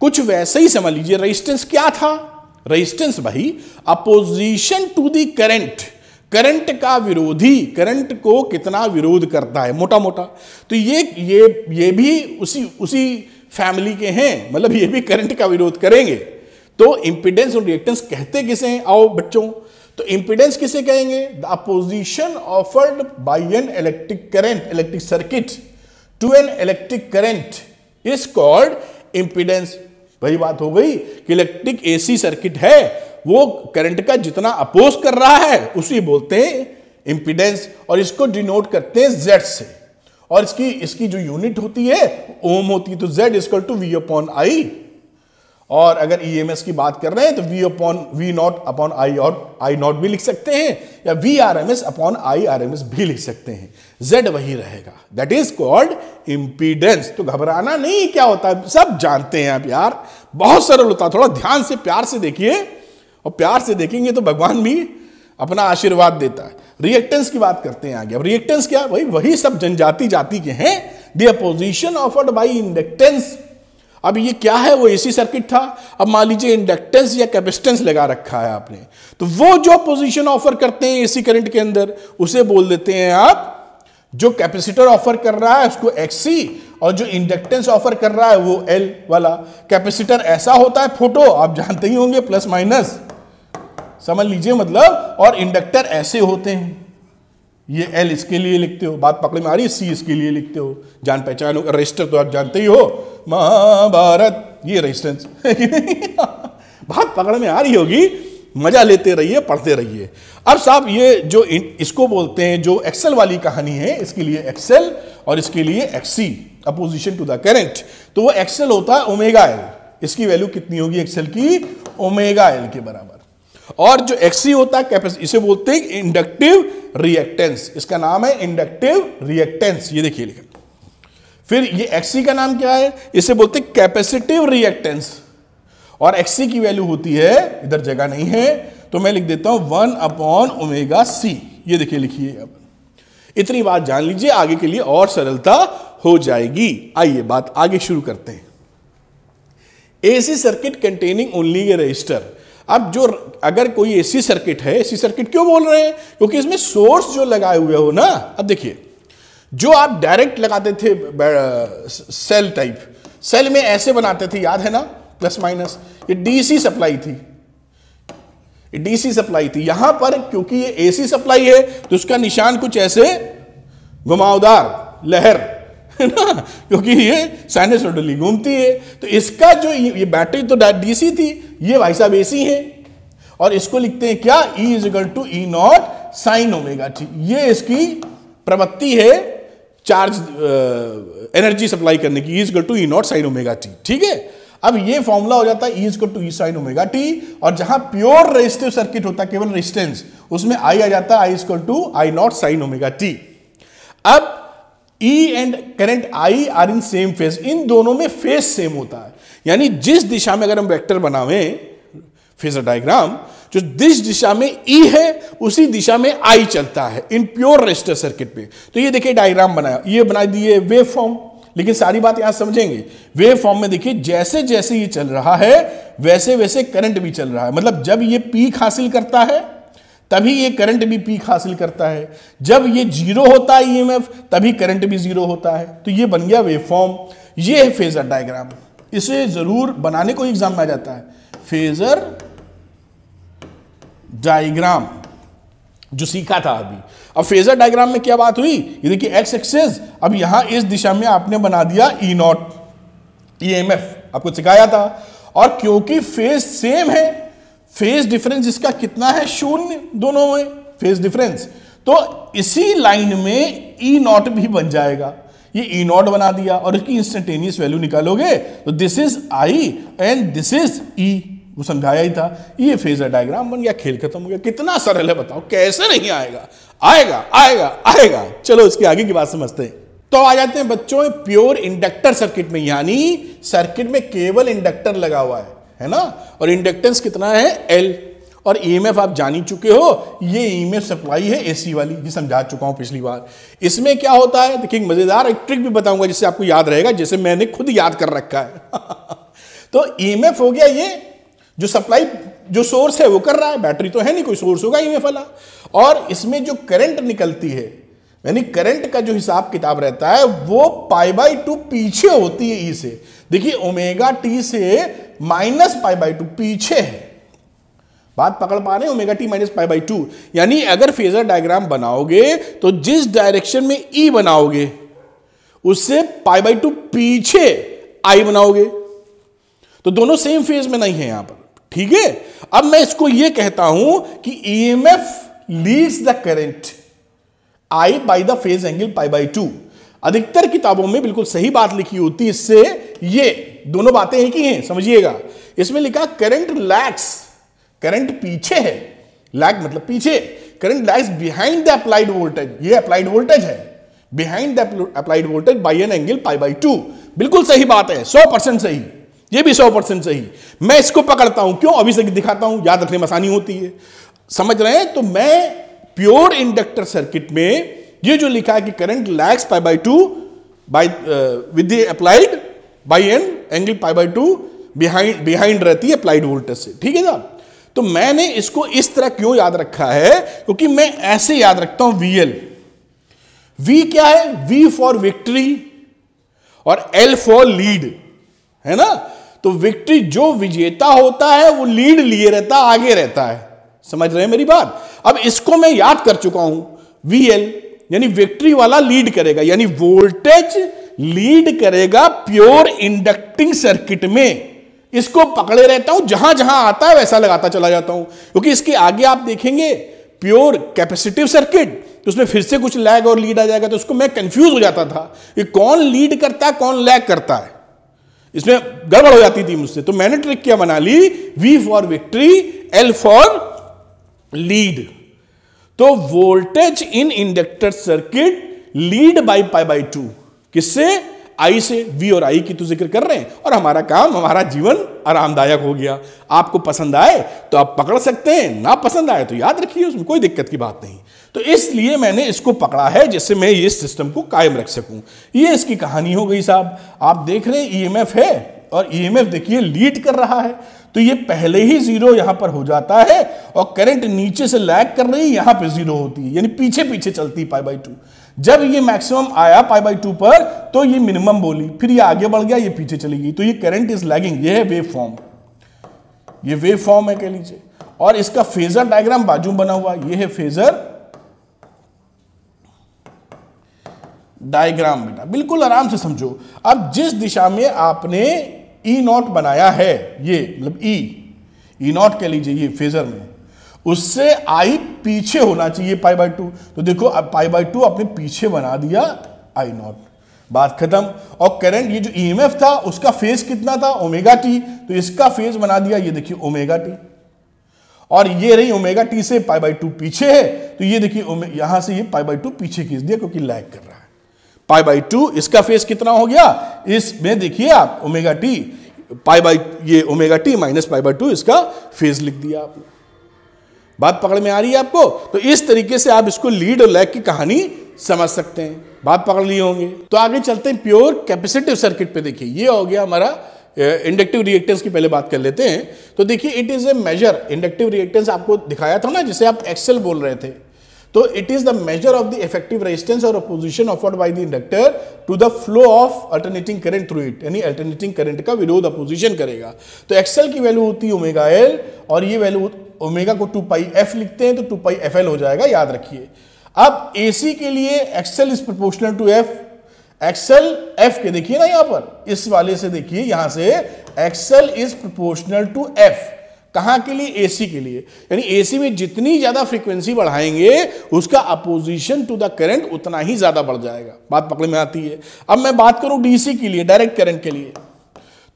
कुछ वैसे ही समझ लीजिए रेजिस्टेंस क्या था रेजिस्टेंस भाई opposition to the current current का विरोधी करंट को कितना विरोध करता है मोटा मोटा तो ये ये ये भी उसी उसी फैमिली के हैं मतलब ये भी करंट का विरोध करेंगे तो इंपिडेंस और रिएक्टेंस कहते किसे हैं आओ बच्चों तो इंपिडेंस किसे कहेंगे the opposition offered by an electric current electric circuit to an electric current is called impedance वही बात हो गई कि इलेक्ट्रिक एसी सर्किट है वो करंट का जितना अपोज कर रहा है उसी बोलते हैं इंपीडेंस और इसको डिनोट करते हैं जेड से और इसकी इसकी जो यूनिट होती है ओम होती है तो Z is equal to V upon I और अगर ईएमएस e की बात कर रहे हैं तो V upon V naught upon I और आई नॉट भी लिख सकते हैं या V R M S upon I R M S भी लिख सकते हैं जेड वही रहेगा दैट इज कॉल्ड इम्पीडेंस तो घबराना नहीं क्या होता है सब जानते हैं आप यार बहुत सरल होता है थोड़ा ध्यान से प्यार से देखिए और प्यार से देखेंगे तो भगवान भी अपना आशीर्वाद देता है रिएक्टेंस की बात करते हैं आगे अब रिएक्टेंस क्या भाई वही सब जनजाति जाति के हैं the opposition offered by inductance अब ये क्या है वो एसी सर्किट था अब मान लीजिए इंडक्टेंस या कैपेसिटेंस लगा रखा है आपने तो वो जो पोजीशन ऑफर करते हैं एसी करंट के अंदर उसे बोल देते हैं आप जो कैपेसिटर ऑफर कर रहा है उसको एक्सी और जो इंडक्टेंस ऑफर कर रहा है वो एल वाला कैपेसिटर ऐसा होता है फोटो आप जानते ही होंगे प्लस माइनस समझ लीजिए मतलब और इंडक्टर ऐसे होते हैं ये एल इसके लिए लिखते हो बात पकड़ में आ रही है सी इसके लिए लिखते हो जान पहचान रजिस्टर तो आप जानते ही हो महाभारत ये रजिस्टेंस <laughs> बात पकड़ में आ रही होगी मजा लेते रहिए पढ़ते रहिए अब साहब ये जो इसको बोलते हैं जो एक्सेल वाली कहानी है इसके लिए एक्सेल और इसके लिए XC opposition to the current तो वो एक्सेल होता है ओमेगा एल इसकी वैल्यू कितनी होगी एक्सेल की ओमेगा एल के बराबर और जो एक्सी होता है कैपेसिटी इसे बोलते हैं इंडक्टिव रिएक्टेंस इसका नाम है इंडक्टिव रिएक्टेंस ये देखिए लिखा फिर ये एक्सी का नाम क्या है इसे बोलते हैं कैपेसिटिव रिएक्टेंस और एक्सी की वैल्यू होती है इधर जगह नहीं है तो मैं लिख देता हूं वन अपॉन ओमेगा सी ये देखिए लिखिए अब इतनी बात जान लीजिए आगे के लिए और सरलता हो जाएगी आइए बात आगे शुरू करते हैं AC circuit containing only a resistor अब जो अगर कोई एसी सर्किट है एसी सर्किट क्यों बोल रहे हैं क्योंकि इसमें सोर्स जो लगाए हुए हो ना अब देखिए जो आप डायरेक्ट लगाते थे सेल टाइप सेल में ऐसे बनाते थे याद है ना प्लस माइनस ये डीसी सप्लाई थी डीसी सप्लाई थी यहां पर क्योंकि ये एसी सप्लाई है तो उसका निशान कुछ ऐसे घुमावदार लहर <laughs> ना क्योंकि ये साइनसोडली घूमती है तो इसका जो ये, बैटरी तो डीसी थी ये भाई साहब एसी है और इसको लिखते हैं क्या E is equal to E naught sine omega T ये इसकी प्रवृत्ति है चार्ज एनर्जी सप्लाई करने की is equal to E naught sine omega T ठीक है अब ये फॉर्मूला हो जाता है E is equal to E sine omega T और जहां प्योर रेजिस्टिव सर्किट होता है केवल रेजिस्टेंस उसमें आई आ जाता है I is equal to I naught sine omega T अब E and current I are in same phase इन दोनों में फेस सेम होता है यानी जिस दिशा में अगर हम वेक्टर बनावे फेजर डायग्राम जो दिस दिशा में ई e है उसी दिशा में आई चलता है इन प्योर रजिस्टर सर्किट पे तो ये देखिए डायग्राम बनाया ये बना दिए वेव फॉर्म लेकिन सारी बात यहां समझेंगे वेव फॉर्म में देखिए जैसे जैसे ये चल रहा है वैसे वैसे करंट भी चल रहा है मतलब जब ये पीक हासिल करता है तभी ये करंट भी पीक हासिल करता है जब ये जीरो होता है ई e तभी करंट भी जीरो होता है तो ये बन गया वेवफॉर्म ये है फेजर डायग्राम इसे जरूर बनाने को एग्जाम में आ जाता है फेजर डायग्राम जो सीखा था अभी अब फेजर डायग्राम में क्या बात हुई ये देखिए एक्स एक्सेस अब यहां इस दिशा में आपने बना दिया E naught E M F आपको सिखाया था और क्योंकि फेज सेम है फेज डिफरेंस इसका कितना है शून्य दोनों में फेज डिफरेंस तो इसी लाइन में ई e नॉट भी बन जाएगा ये ई e नॉट बना दिया और इसकी इंस्टेंटेनियस वैल्यू निकालोगे तो this is I and this is E वो समझाया ही था ये फेजर डायग्राम बन गया खेल खत्म हो गया कितना सरल है बताओ कैसे नहीं आएगा आएगा आएगा आएगा चलो इसके आगे की बात समझते हैं तो आ जाते हैं बच्चों प्योर इंडक्टर सर्किट में यानी सर्किट में केवल इंडक्टर लगा हुआ है है ना और इंडक्टेंस कितना है एल और ईएमएफ e आप जान ही चुके हो ये ईएमएफ e सप्लाई है एसी वाली ये समझा चुका हूं पिछली बार इसमें क्या होता है देखिए मज़ेदार एक ट्रिक भी बताऊंगा जिससे आपको याद रहेगा जैसे मैंने खुद याद कर रखा है <laughs> तो ईएमएफ e हो गया ये जो सप्लाई जो सोर्स है वो कर रहा है बैटरी तो है नहीं कोई सोर्स होगा ईएमएफ वाला और इसमें जो करंट निकलती है यानी करंट का जो हिसाब किताब रहता है वो पाई बाई टू पीछे होती है ई से देखिए ओमेगा टी से माइनस पाई बाई टू पीछे है बात पकड़ पा रहे हैं omega T minus pi by two यानी अगर फेजर डायग्राम बनाओगे तो जिस डायरेक्शन में ई e बनाओगे उससे पाई बाई टू पीछे आई बनाओगे तो दोनों सेम फेज में नहीं है यहां पर ठीक है अब मैं इसको यह कहता हूं कि EMF leads the current I by the phase angle pi by two अधिकतर किताबों में बिल्कुल सही बात लिखी होती है इससे ये दोनों बातें एक ही हैं समझिएगा इसमें लिखा करंट लैक्स करंट पीछे है लैक मतलब पीछे current lags behind the applied voltage ये अप्लाइड वोल्टेज है behind the applied voltage by an angle pi by two बिल्कुल सही बात है सौ परसेंट सही ये भी सौ परसेंट सही मैं इसको पकड़ता हूं क्यों अभी से दिखाता हूं याद रखने में आसानी होती है समझ रहे हैं तो मैं प्योर इंडक्टर सर्किट में ये जो लिखा है कि current lags pi by two by with applied by and angle pi by two behind behind रहती है अप्लाइड वोल्टेज से ठीक है जब तो मैंने इसको इस तरह क्यों याद रखा है क्योंकि मैं ऐसे याद रखता हूं VL वी क्या है वी फॉर विक्ट्री और एल फॉर लीड है ना तो विक्ट्री जो विजेता होता है वो लीड लिए रहता आगे रहता है समझ रहे हैं मेरी बात अब इसको मैं याद कर चुका हूं VL यानी विक्ट्री वाला लीड करेगा यानी वोल्टेज लीड करेगा प्योर इंडक्टिंग सर्किट में इसको पकड़े रहता हूं जहां जहां आता है वैसा लगाता चला जाता हूं क्योंकि इसके आगे आप देखेंगे प्योर कैपेसिटिव सर्किट तो उसमें फिर से कुछ लैग और लीड आ जाएगा तो उसको मैं कंफ्यूज हो जाता था कि कौन लीड करता है कौन लैग करता है इसमें गड़बड़ हो जाती थी मुझसे तो मैंने ट्रिक क्या बना ली V for victory L for lead तो voltage in inductor circuit lead by pi by two किससे आई से वी और आई की तो जिक्र कर रहे हैं और हमारा काम हमारा जीवन आरामदायक हो गया आपको पसंद आए तो आप पकड़ सकते हैं ना पसंद आए तो याद रखिए उसमें कोई दिक्कत की बात नहीं तो इसलिए मैंने इसको पकड़ा है जिससे मैं ये सिस्टम को कायम रख सकूं ये इसकी कहानी हो गई साहब आप देख रहे हैं ई e है और ई e देखिए लीड कर रहा है तो ये पहले ही जीरो यहां पर हो जाता है और करंट नीचे से लैग कर रही यहां पे जीरो होती है यानी पीछे पीछे चलती पाई बाई टू जब ये मैक्सिमम आया पाई बाई टू पर तो ये मिनिमम बोली फिर ये आगे बढ़ गया ये पीछे चली गई तो ये करंट इज लैगिंग ये है वेव फॉर्म ये वेव फॉर्म है कह लीजिए और इसका फेजर डायग्राम बाजू बना हुआ ये है फेजर डायग्राम बेटा बिल्कुल आराम से समझो अब जिस दिशा में आपने ई e नॉट बनाया है ये मतलब ई ई नॉट कह लीजिए ये फेजर में उससे आई पीछे होना चाहिए पाई बाई टू तो देखो अब पाई बाई टू आपने पीछे बना दिया आई नॉट बात खत्म और करंट ये जो ई e था उसका फेज कितना था ओमेगा टी तो इसका फेज बना दिया ये देखिए ओमेगा टी और ये रही ओमेगा टी से पाई बाई टू पीछे है तो ये देखिए यहां से ये पाई बाई टू पीछे खींच दिया क्योंकि लैग कर रहा है पाई बाई टू इसका फेस कितना हो गया इसमें देखिए आप ओमेगा टी पाई बाई ये omega T minus pi by two इसका फेज लिख दिया आपने बात पकड़ में आ रही है आपको तो इस तरीके से आप इसको लीड और लैग की कहानी समझ सकते हैं बात पकड़ लिए होंगे तो आगे चलते हैं प्योर कैपेसिटिव सर्किट पे देखिए ये हो गया हमारा इंडक्टिव रिएक्टेंस की पहले बात कर लेते हैं तो देखिए it is a measure inductive reactance आपको दिखाया था ना जिसे आप एक्सेल बोल रहे थे तो it is the measure of the effective resistance और opposition offered by the inductor to the flow of alternating current through it यानी अल्टरनेटिंग करंट का विरोध अपोजिशन करेगा तो एक्सेल की वैल्यू होती है ओमेगा एल और ये वैल्यू ओमेगा को टू पाई एफ लिखते हैं तो टू पाई एफ एल हो जाएगा याद रखिए अब ए सी के लिए XL is proportional to F XL F के देखिए ना यहां पर इस वाले से देखिए यहां से XL is proportional to F कहां के लिए एसी के लिए यानी एसी में जितनी ज़्यादा फ्रीक्वेंसी बढ़ाएंगे उसका अपोजिशन टू द करंट उतना ही ज़्यादा बढ़ जाएगा बात पकड़ में आती है अब मैं बात करूं डीसी के लिए डायरेक्ट करंट के लिए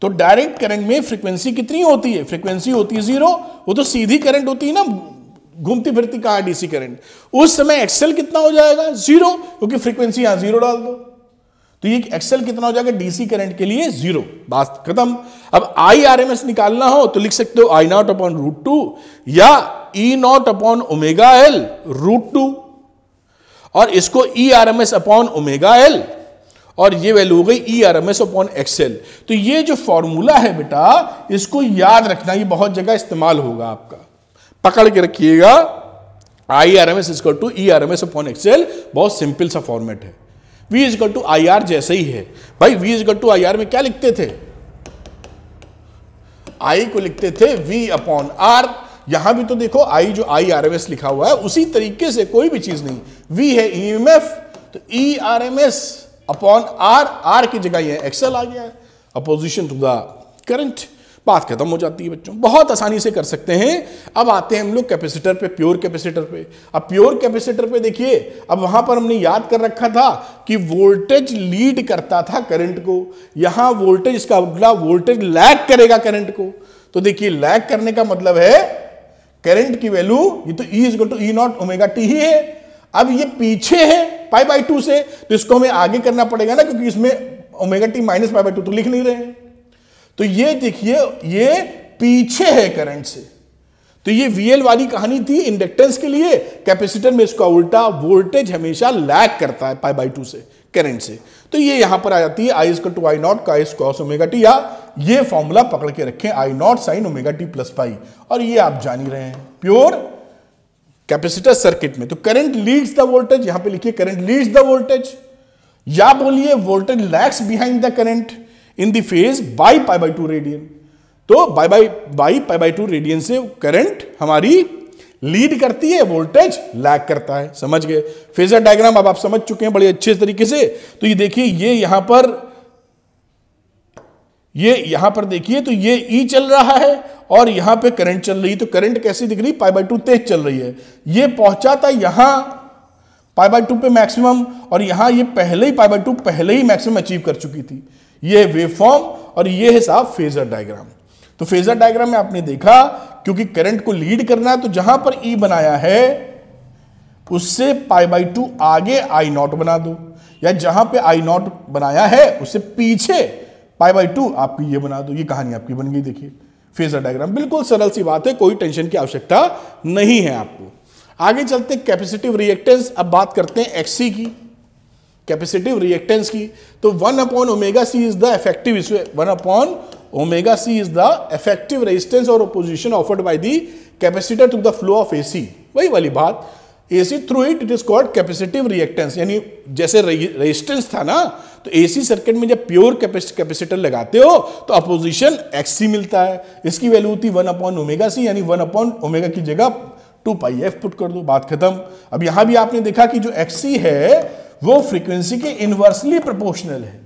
तो डायरेक्ट करंट में फ्रीक्वेंसी कितनी होती है फ्रीक्वेंसी होती है जीरो वो तो सीधी करंट होती है ना घूमती फिरती कहा डीसी करंट उस समय एक्सेल कितना हो जाएगा जीरो क्योंकि फ्रीक्वेंसी यहां जीरो डाल दो तो ये एक्सेल कितना हो जाएगा डीसी करंट के लिए जीरो बात खत्म अब आई आर एम एस निकालना हो तो लिख सकते हो I naught upon root two या E naught upon omega L root two और इसको E R M S upon omega L और ये वैल्यू हो गई E R M S upon XL तो ये जो फॉर्मूला है बेटा इसको याद रखना ये बहुत जगह इस्तेमाल होगा आपका पकड़ के रखिएगा I R M S equal to E R M S upon XL बहुत सिंपल सा फॉर्मेट है V equal to I R जैसे ही है भाई V equal to I R में क्या लिखते थे आई को लिखते थे वी अपॉन आर यहां भी तो देखो आई जो आई आर एम एस लिखा हुआ है उसी तरीके से कोई भी चीज नहीं वी है ई एम एफ तो E R M S upon R R की जगह ये एक्सएल आ गया है अपोजिशन टू द करंट बात खत्म हो जाती है बच्चों बहुत आसानी से कर सकते हैं अब आते हैं हम लोग कैपेसिटर पे प्योर कैपेसिटर पे अब प्योर कैपेसिटर पे देखिए अब वहां पर हमने याद कर रखा था कि वोल्टेज लीड करता था करंट को यहां वोल्टेज इसका अगला वोल्टेज लैग करेगा करंट को तो देखिए लैग करने का मतलब है करंट की वैल्यू ये तो E is to E naught omega T ही है अब ये पीछे है पाई बाई टू से तो इसको हमें आगे करना पड़ेगा ना क्योंकि इसमें omega T minus pi by two तो लिख नहीं रहे हैं तो ये देखिए ये पीछे है करंट से तो ये वीएल वाली कहानी थी इंडक्टेंस के लिए कैपेसिटर में इसका उल्टा वोल्टेज हमेशा लैग करता है पाई बाई टू से करंट से तो ये यहां पर आ जाती है आई इसको टू आई नॉट का इस कॉस ओमेगा टी या ये फॉर्मूला पकड़ के रखें I naught sine omega T plus pi और ये आप जान ही रहे हैं प्योर कैपेसिटर सर्किट में तो करंट लीड्स द वोल्टेज यहां पे लिखिए करंट लीड्स द वोल्टेज या बोलिए voltage lags behind the current in the phase by pi by two radian तो by by by pi by two radian से current हमारी लीड करती है वोल्टेज लैग करता है समझ गए फेजर डायग्राम अब आप समझ चुके हैं बड़े अच्छे तरीके से तो ये देखिए ये यहां पर ये यहां पर देखिए तो ये ई e चल रहा है और यहां पे करंट चल रही है तो करंट कैसी दिख रही पाई बाई टू तेज चल रही है ये पहुंचा था यहां पाई बाई टू पे मैक्सिमम और यहां ये पहले ही पाई बाई टू पहले ही मैक्सिमम अचीव कर चुकी थी ये वेवफॉर्म और ये है साहब फेजर डायग्राम तो फेजर डायग्राम में आपने देखा क्योंकि करंट को लीड करना है तो जहां पर ई e बनाया है उससे पाई बाई टू आगे आई नॉट बना दो या जहां पे आई नॉट बनाया है उससे पीछे पाई बाई टू आपकी ये बना दो ये कहानी आपकी बन गई देखिए फेजर डायग्राम बिल्कुल सरल सी बात है कोई टेंशन की आवश्यकता नहीं है आपको आगे चलते कैपेसिटिव रिएक्टेंस अब बात करते हैं एक्सी की कैपेसिटिव रिएक्टेंस की तो one upon omega C is the effective one upon omega C is the effective resistance और opposition offered by the capacitor to the flow of AC वही वाली बात AC through it it is called capacitive reactance यानी जैसे resistance था ना तो AC circuit में जब प्योर कैपेसिटर लगाते हो तो अपोजिशन एक्स सी मिलता है इसकी वैल्यू होती वन अपॉन ओमेगा सी यानी वन अपॉन ओमेगा की जगह टू पाई एफ पुट कर दो बात खत्म अब यहां भी आपने देखा कि जो एक्स सी है वो फ्रीक्वेंसी के इनवर्सली प्रोपोर्शनल है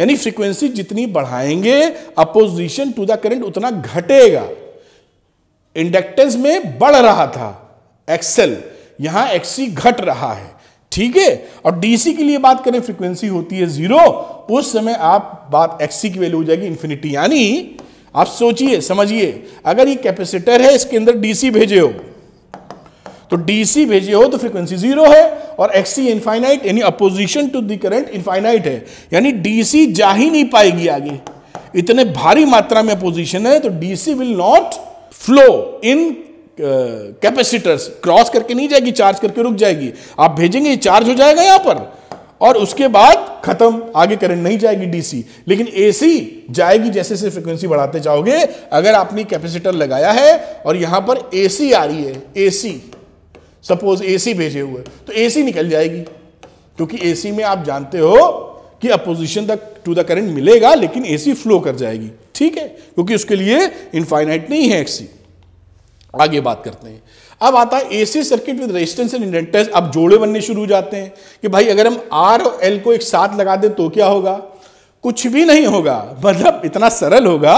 यानी फ्रीक्वेंसी जितनी बढ़ाएंगे अपोजिशन टू द करंट उतना घटेगा इंडक्टेंस में बढ़ रहा था एक्सेल यहां एक्सी घट रहा है ठीक है और डीसी के लिए बात करें फ्रीक्वेंसी होती है जीरो उस समय आप बात एक्सी की वैल्यू हो जाएगी इन्फिनिटी यानी आप सोचिए समझिए अगर ये कैपेसिटर है इसके अंदर डीसी भेजे हो तो डीसी भेजे हो तो फ्रीक्वेंसी जीरो है और एक्सी इनफाइनाइट यानी opposition to the current infinite है यानी डीसी जा ही नहीं पाएगी आगे इतने भारी मात्रा में अपोजिशन है तो DC will not flow in capacitors cross करके नहीं जाएगी चार्ज करके रुक जाएगी आप भेजेंगे ये चार्ज हो जाएगा यहां पर और उसके बाद खत्म आगे करंट नहीं जाएगी डीसी लेकिन एसी जाएगी जैसे जैसे फ्रिक्वेंसी बढ़ाते जाओगे अगर आपने कैपेसिटर लगाया है और यहां पर एसी आ रही है एसी सपोज एसी भेजे हुए तो एसी निकल जाएगी क्योंकि एसी में आप जानते हो कि अपोजिशन तक टू द करंट मिलेगा लेकिन एसी फ्लो कर जाएगी ठीक है क्योंकि उसके लिए इनफाइनाइट नहीं है एक्सी आगे बात करते हैं अब आता है AC circuit with resistance and inductance अब जोड़े बनने शुरू हो जाते हैं कि भाई अगर हम आर और एल को एक साथ लगा दें तो क्या होगा कुछ भी नहीं होगा मतलब इतना सरल होगा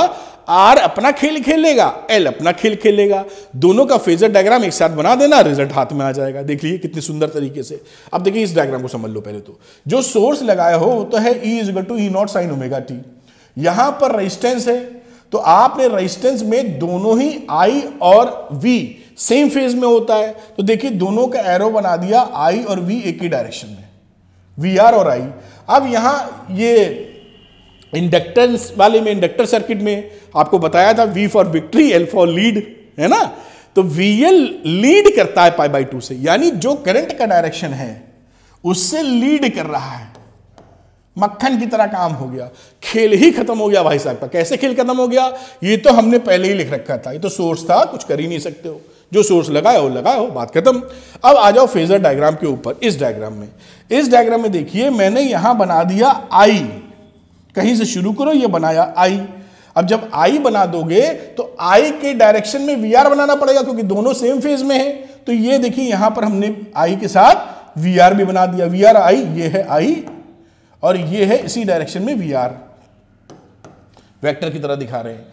आर अपना खेल खेलेगा एल अपना खेल खेलेगा दोनों का फेजर डायग्राम एक साथ बना देना रिजल्ट हाथ में आ जाएगा देख लीजिए कितने सुंदर तरीके से अब देखिए इस डायग्राम को समझ लो पहले तो जो सोर्स लगाया हो वो तो है E is to E naught sine omega T यहां पर रेजिस्टेंस है तो आपने रेजिस्टेंस में दोनों ही आई और वी सेम फेज में होता है तो देखिए दोनों का एरो बना दिया आई और वी एक ही डायरेक्शन में वी आर और आई अब यहां ये इंडक्टेंस वाले में इंडक्टर सर्किट में आपको बताया था V for victory L for lead है ना तो वी एल लीड करता है पाई बाई टू से यानी जो करंट का डायरेक्शन है उससे लीड कर रहा है मक्खन की तरह काम हो गया खेल ही खत्म हो गया भाई साहब का कैसे खेल खत्म हो गया ये तो हमने पहले ही लिख रखा था ये तो सोर्स था कुछ कर ही नहीं सकते हो जो सोर्स लगाए हो लगाए हो बात खत्म अब आ जाओ फेजर डायग्राम के ऊपर इस डायग्राम में इस डायग्राम में देखिए मैंने यहां बना दिया आई कहीं से शुरू करो ये बनाया आई अब जब आई बना दोगे तो आई के डायरेक्शन में वी बनाना पड़ेगा क्योंकि दोनों सेम फेज में है तो ये देखिए यहां पर हमने आई के साथ वी भी बना दिया वी आई ये है आई और ये है इसी डायरेक्शन में वी आर वैक्टर की तरह दिखा रहे हैं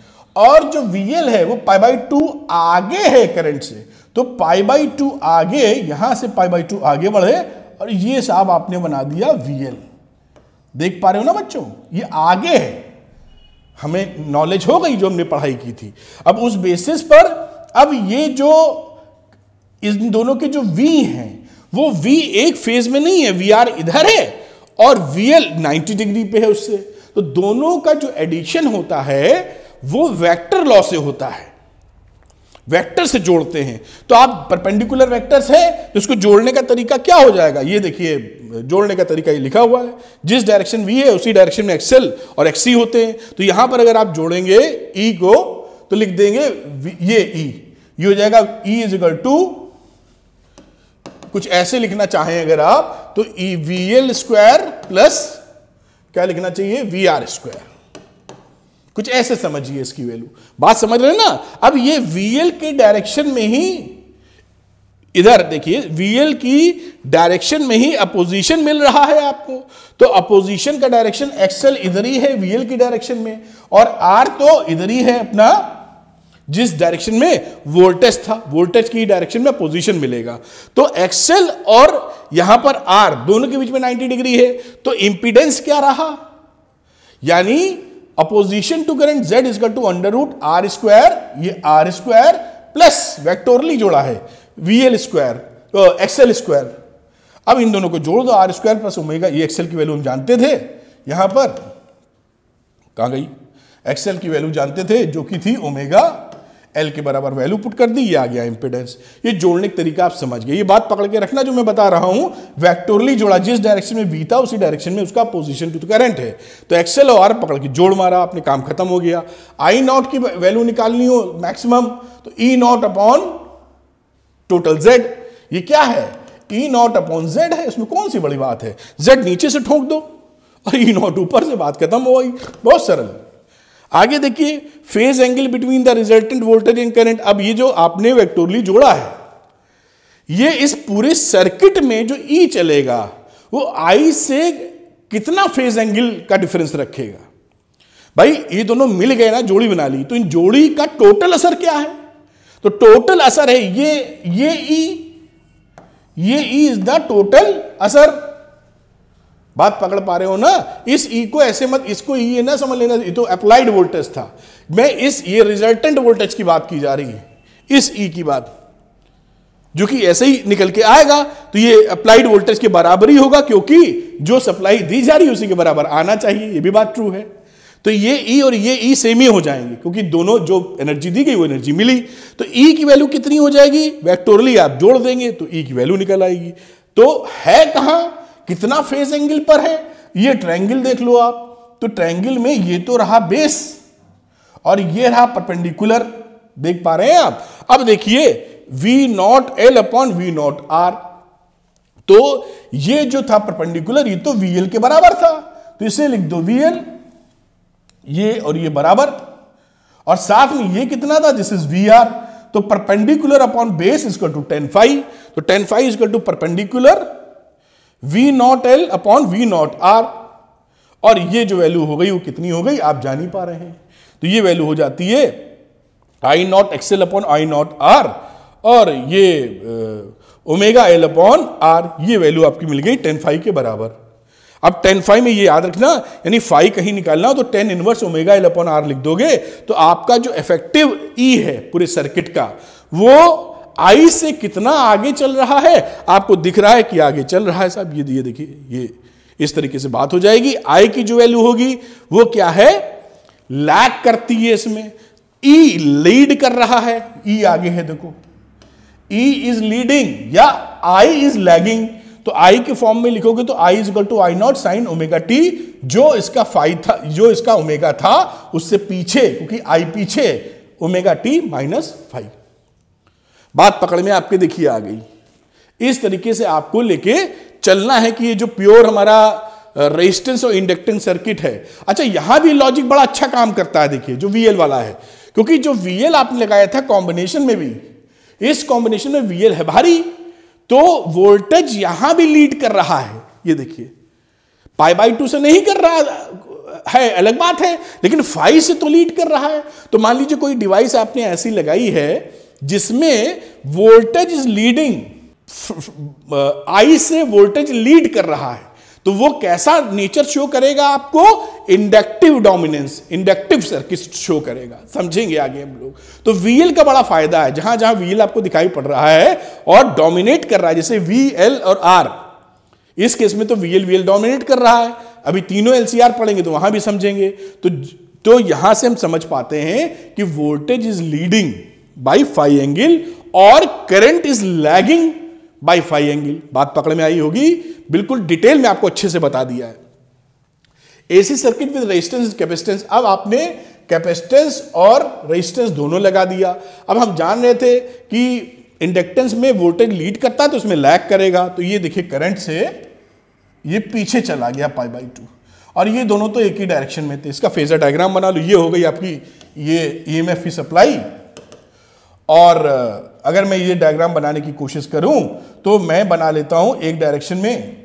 और जो वी एल है वो पाई बाई टू आगे है करंट से तो पाई बाई टू आगे यहां से पाई बाई टू आगे बढ़े और ये साहब आपने बना दिया वी एल देख पा रहे हो ना बच्चों ये आगे है हमें नॉलेज हो गई जो हमने पढ़ाई की थी अब उस बेसिस पर अब ये जो इन दोनों के जो वी हैं वो वी एक फेज में नहीं है वी आर इधर है और वीएल 90 डिग्री पे है उससे तो दोनों का जो एडिशन होता है वो वेक्टर लॉ से होता है वेक्टर से जोड़ते हैं तो आप परपेंडिकुलर वेक्टर्स है तो इसको जोड़ने का तरीका क्या हो जाएगा ये देखिए जोड़ने का तरीका ये लिखा हुआ है जिस डायरेक्शन वी है उसी डायरेक्शन में एक्सएल और एक्सी होते हैं तो यहां पर अगर आप जोड़ेंगे ई e को तो लिख देंगे ये ई e. ये हो जाएगा ई इज टू कुछ ऐसे लिखना चाहें अगर आप तो E V L square plus क्या लिखना चाहिए वी आर स्क्वायर कुछ ऐसे समझिए इसकी वैल्यू बात समझ रहे हैं ना अब ये वीएल के डायरेक्शन में ही इधर देखिए एल की डायरेक्शन में ही अपोजिशन मिल रहा है आपको तो अपोजिशन का डायरेक्शन एक्सएल इधर ही है वीएल की डायरेक्शन में और आर तो इधर ही है अपना जिस डायरेक्शन में वोल्टेज था वोल्टेज की डायरेक्शन में पोजीशन मिलेगा तो एक्सएल और यहां पर आर दोनों के बीच में 90 डिग्री है तो इंपीडेंस क्या रहा यानी opposition to current Z is two under root R square ये आर स्क्वायर प्लस वेक्टोरली जोड़ा है वीएल स्क्वायर एक्सएल स्क्वायर अब इन दोनों को जोड़ दो आर स्क्वायर प्लस ओमेगा ये एक्सएल की वैल्यू हम जानते थे यहां पर कहा गई एक्सएल की वैल्यू जानते थे जो कि थी ओमेगा एल के बराबर वैल्यू पुट कर दी ये आ गया इंपिडेंस ये जोड़ने का तरीका आप समझ गए ये बात पकड़ के रखना जो मैं बता रहा हूं वैक्टोरली जोड़ा जिस डायरेक्शन में बीता उसी डायरेक्शन में उसका पोजिशन टू करंट है तो एक्सएल और आर पकड़ के जोड़ मारा अपने काम खत्म हो गया आई नॉट की वैल्यू निकालनी हो मैक्सिमम तो E naught upon total Z ये क्या है ई नॉट अपॉन जेड है इसमें कौन सी बड़ी बात है जेड नीचे से ठोक दो और ई e नॉट ऊपर से बात खत्म हो गई बहुत सरल आगे देखिए phase angle between the resultant voltage and current अब ये जो आपने वेक्टोरली जोड़ा है ये इस पूरे सर्किट में जो ई e चलेगा वो आई से कितना फेज एंगल का डिफरेंस रखेगा भाई ये दोनों मिल गए ना जोड़ी बना ली तो इन जोड़ी का टोटल असर क्या है तो टोटल असर है ये ये ई e, ये ई इज द टोटल असर बात पकड़ पा रहे हो ना इस ई e को ऐसे मत इसको ई e ना समझ लेना ये तो अप्लाइड वोल्टेज था मैं इस ये रिजल्टेंट वोल्टेज की बात की जा रही है इस ई e की बात जो कि ऐसे ही निकल के आएगा तो ये अप्लाइड वोल्टेज के बराबर ही होगा क्योंकि जो सप्लाई दी जा रही है उसी के बराबर आना चाहिए ये भी बात ट्रू है तो ये ई और ये ई सेम ही हो जाएंगे क्योंकि दोनों जो एनर्जी दी गई वो एनर्जी मिली तो ई की वैल्यू कितनी हो जाएगी वैक्टोरली आप जोड़ देंगे तो ई की वैल्यू निकल आएगी तो है कहां कितना फेज एंगल पर है ये ट्रायंगल देख लो आप तो ट्रायंगल में ये तो रहा बेस और ये रहा परपेंडिकुलर देख पा रहे हैं आप अब देखिए V naught L upon V naught R तो ये जो था परपेंडिकुलर ये तो वीएल के बराबर था तो इसे लिख दो एल ये और ये बराबर और साथ में ये कितना था दिस इज वी आर तो perpendicular upon base is two tan phi तो tan phi equal to perpendicular V naught L upon V naught R और ये जो वैल्यू हो गई वो कितनी हो गई आप जान ही पा रहे हैं तो ये वैल्यू हो जाती है I naught XL upon I naught R और ये ओमेगा एल अपॉन आर ये वैल्यू आपकी मिल गई टेन फाइव के बराबर अब टेन फाइव में ये याद रखना यानी फाइव कहीं निकालना हो तो tan inverse omega L upon R लिख दोगे तो आपका जो इफेक्टिव ई e है पूरे सर्किट का वो आई से कितना आगे चल रहा है आपको दिख रहा है कि आगे चल रहा है साहब ये ये देखिए ये इस तरीके से बात हो जाएगी आई की जो वैल्यू होगी वो क्या है लैक करती है इसमें ई लीड कर रहा है ई आगे है देखो ई इज लीडिंग या आई इज लैगिंग तो आई के फॉर्म में लिखोगे तो I is equal to I naught sine omega T जो इसका फाइव था जो इसका ओमेगा था उससे पीछे क्योंकि आई पीछे ओमेगा टी माइनस फाइव बात पकड़ में आपके देखिए आ गई इस तरीके से आपको लेके चलना है कि ये जो प्योर हमारा रेजिस्टेंस और इंडक्टेंस सर्किट है अच्छा यहां भी लॉजिक बड़ा अच्छा काम करता है देखिए जो वीएल वाला है क्योंकि जो वीएल आपने लगाया था कॉम्बिनेशन में भी इस कॉम्बिनेशन में वीएल है भारी तो वोल्टेज यहां भी लीड कर रहा है ये देखिए पाई बाई टू से नहीं कर रहा है अलग बात है लेकिन फाइव से तो लीड कर रहा है तो मान लीजिए कोई डिवाइस आपने ऐसी लगाई है जिसमें वोल्टेज इज लीडिंग आई से वोल्टेज लीड कर रहा है तो वो कैसा नेचर शो करेगा आपको inductive dominance inductive circuit show करेगा समझेंगे आगे हम लोग तो वीएल का बड़ा फायदा है जहां जहां वीएल आपको दिखाई पड़ रहा है और डोमिनेट कर रहा है जैसे वी एल और आर इस केस में तो वीएल वीएल डोमिनेट कर रहा है अभी तीनों एलसीआर पढ़ेंगे तो वहां भी समझेंगे तो तो यहां से हम समझ पाते हैं कि voltage is leading by phi angle और current is lagging by phi angle बात पकड़ में आई होगी बिल्कुल डिटेल में आपको अच्छे से बता दिया है AC circuit with resistance capacitance अब आपने कैपेसिटेंस और रेजिस्टेंस दोनों लगा दिया अब हम जान रहे थे कि इंडक्टेंस में वोल्टेज लीड करता है तो उसमें लैग करेगा तो ये देखिए करंट से ये पीछे चला गया पाई बाई टू और ये दोनों तो एक ही डायरेक्शन में थे इसका फेजर डायग्राम बना लो ये हो गई आपकी ये ई एम सप्लाई और अगर मैं ये डायग्राम बनाने की कोशिश करूं तो मैं बना लेता हूं एक डायरेक्शन में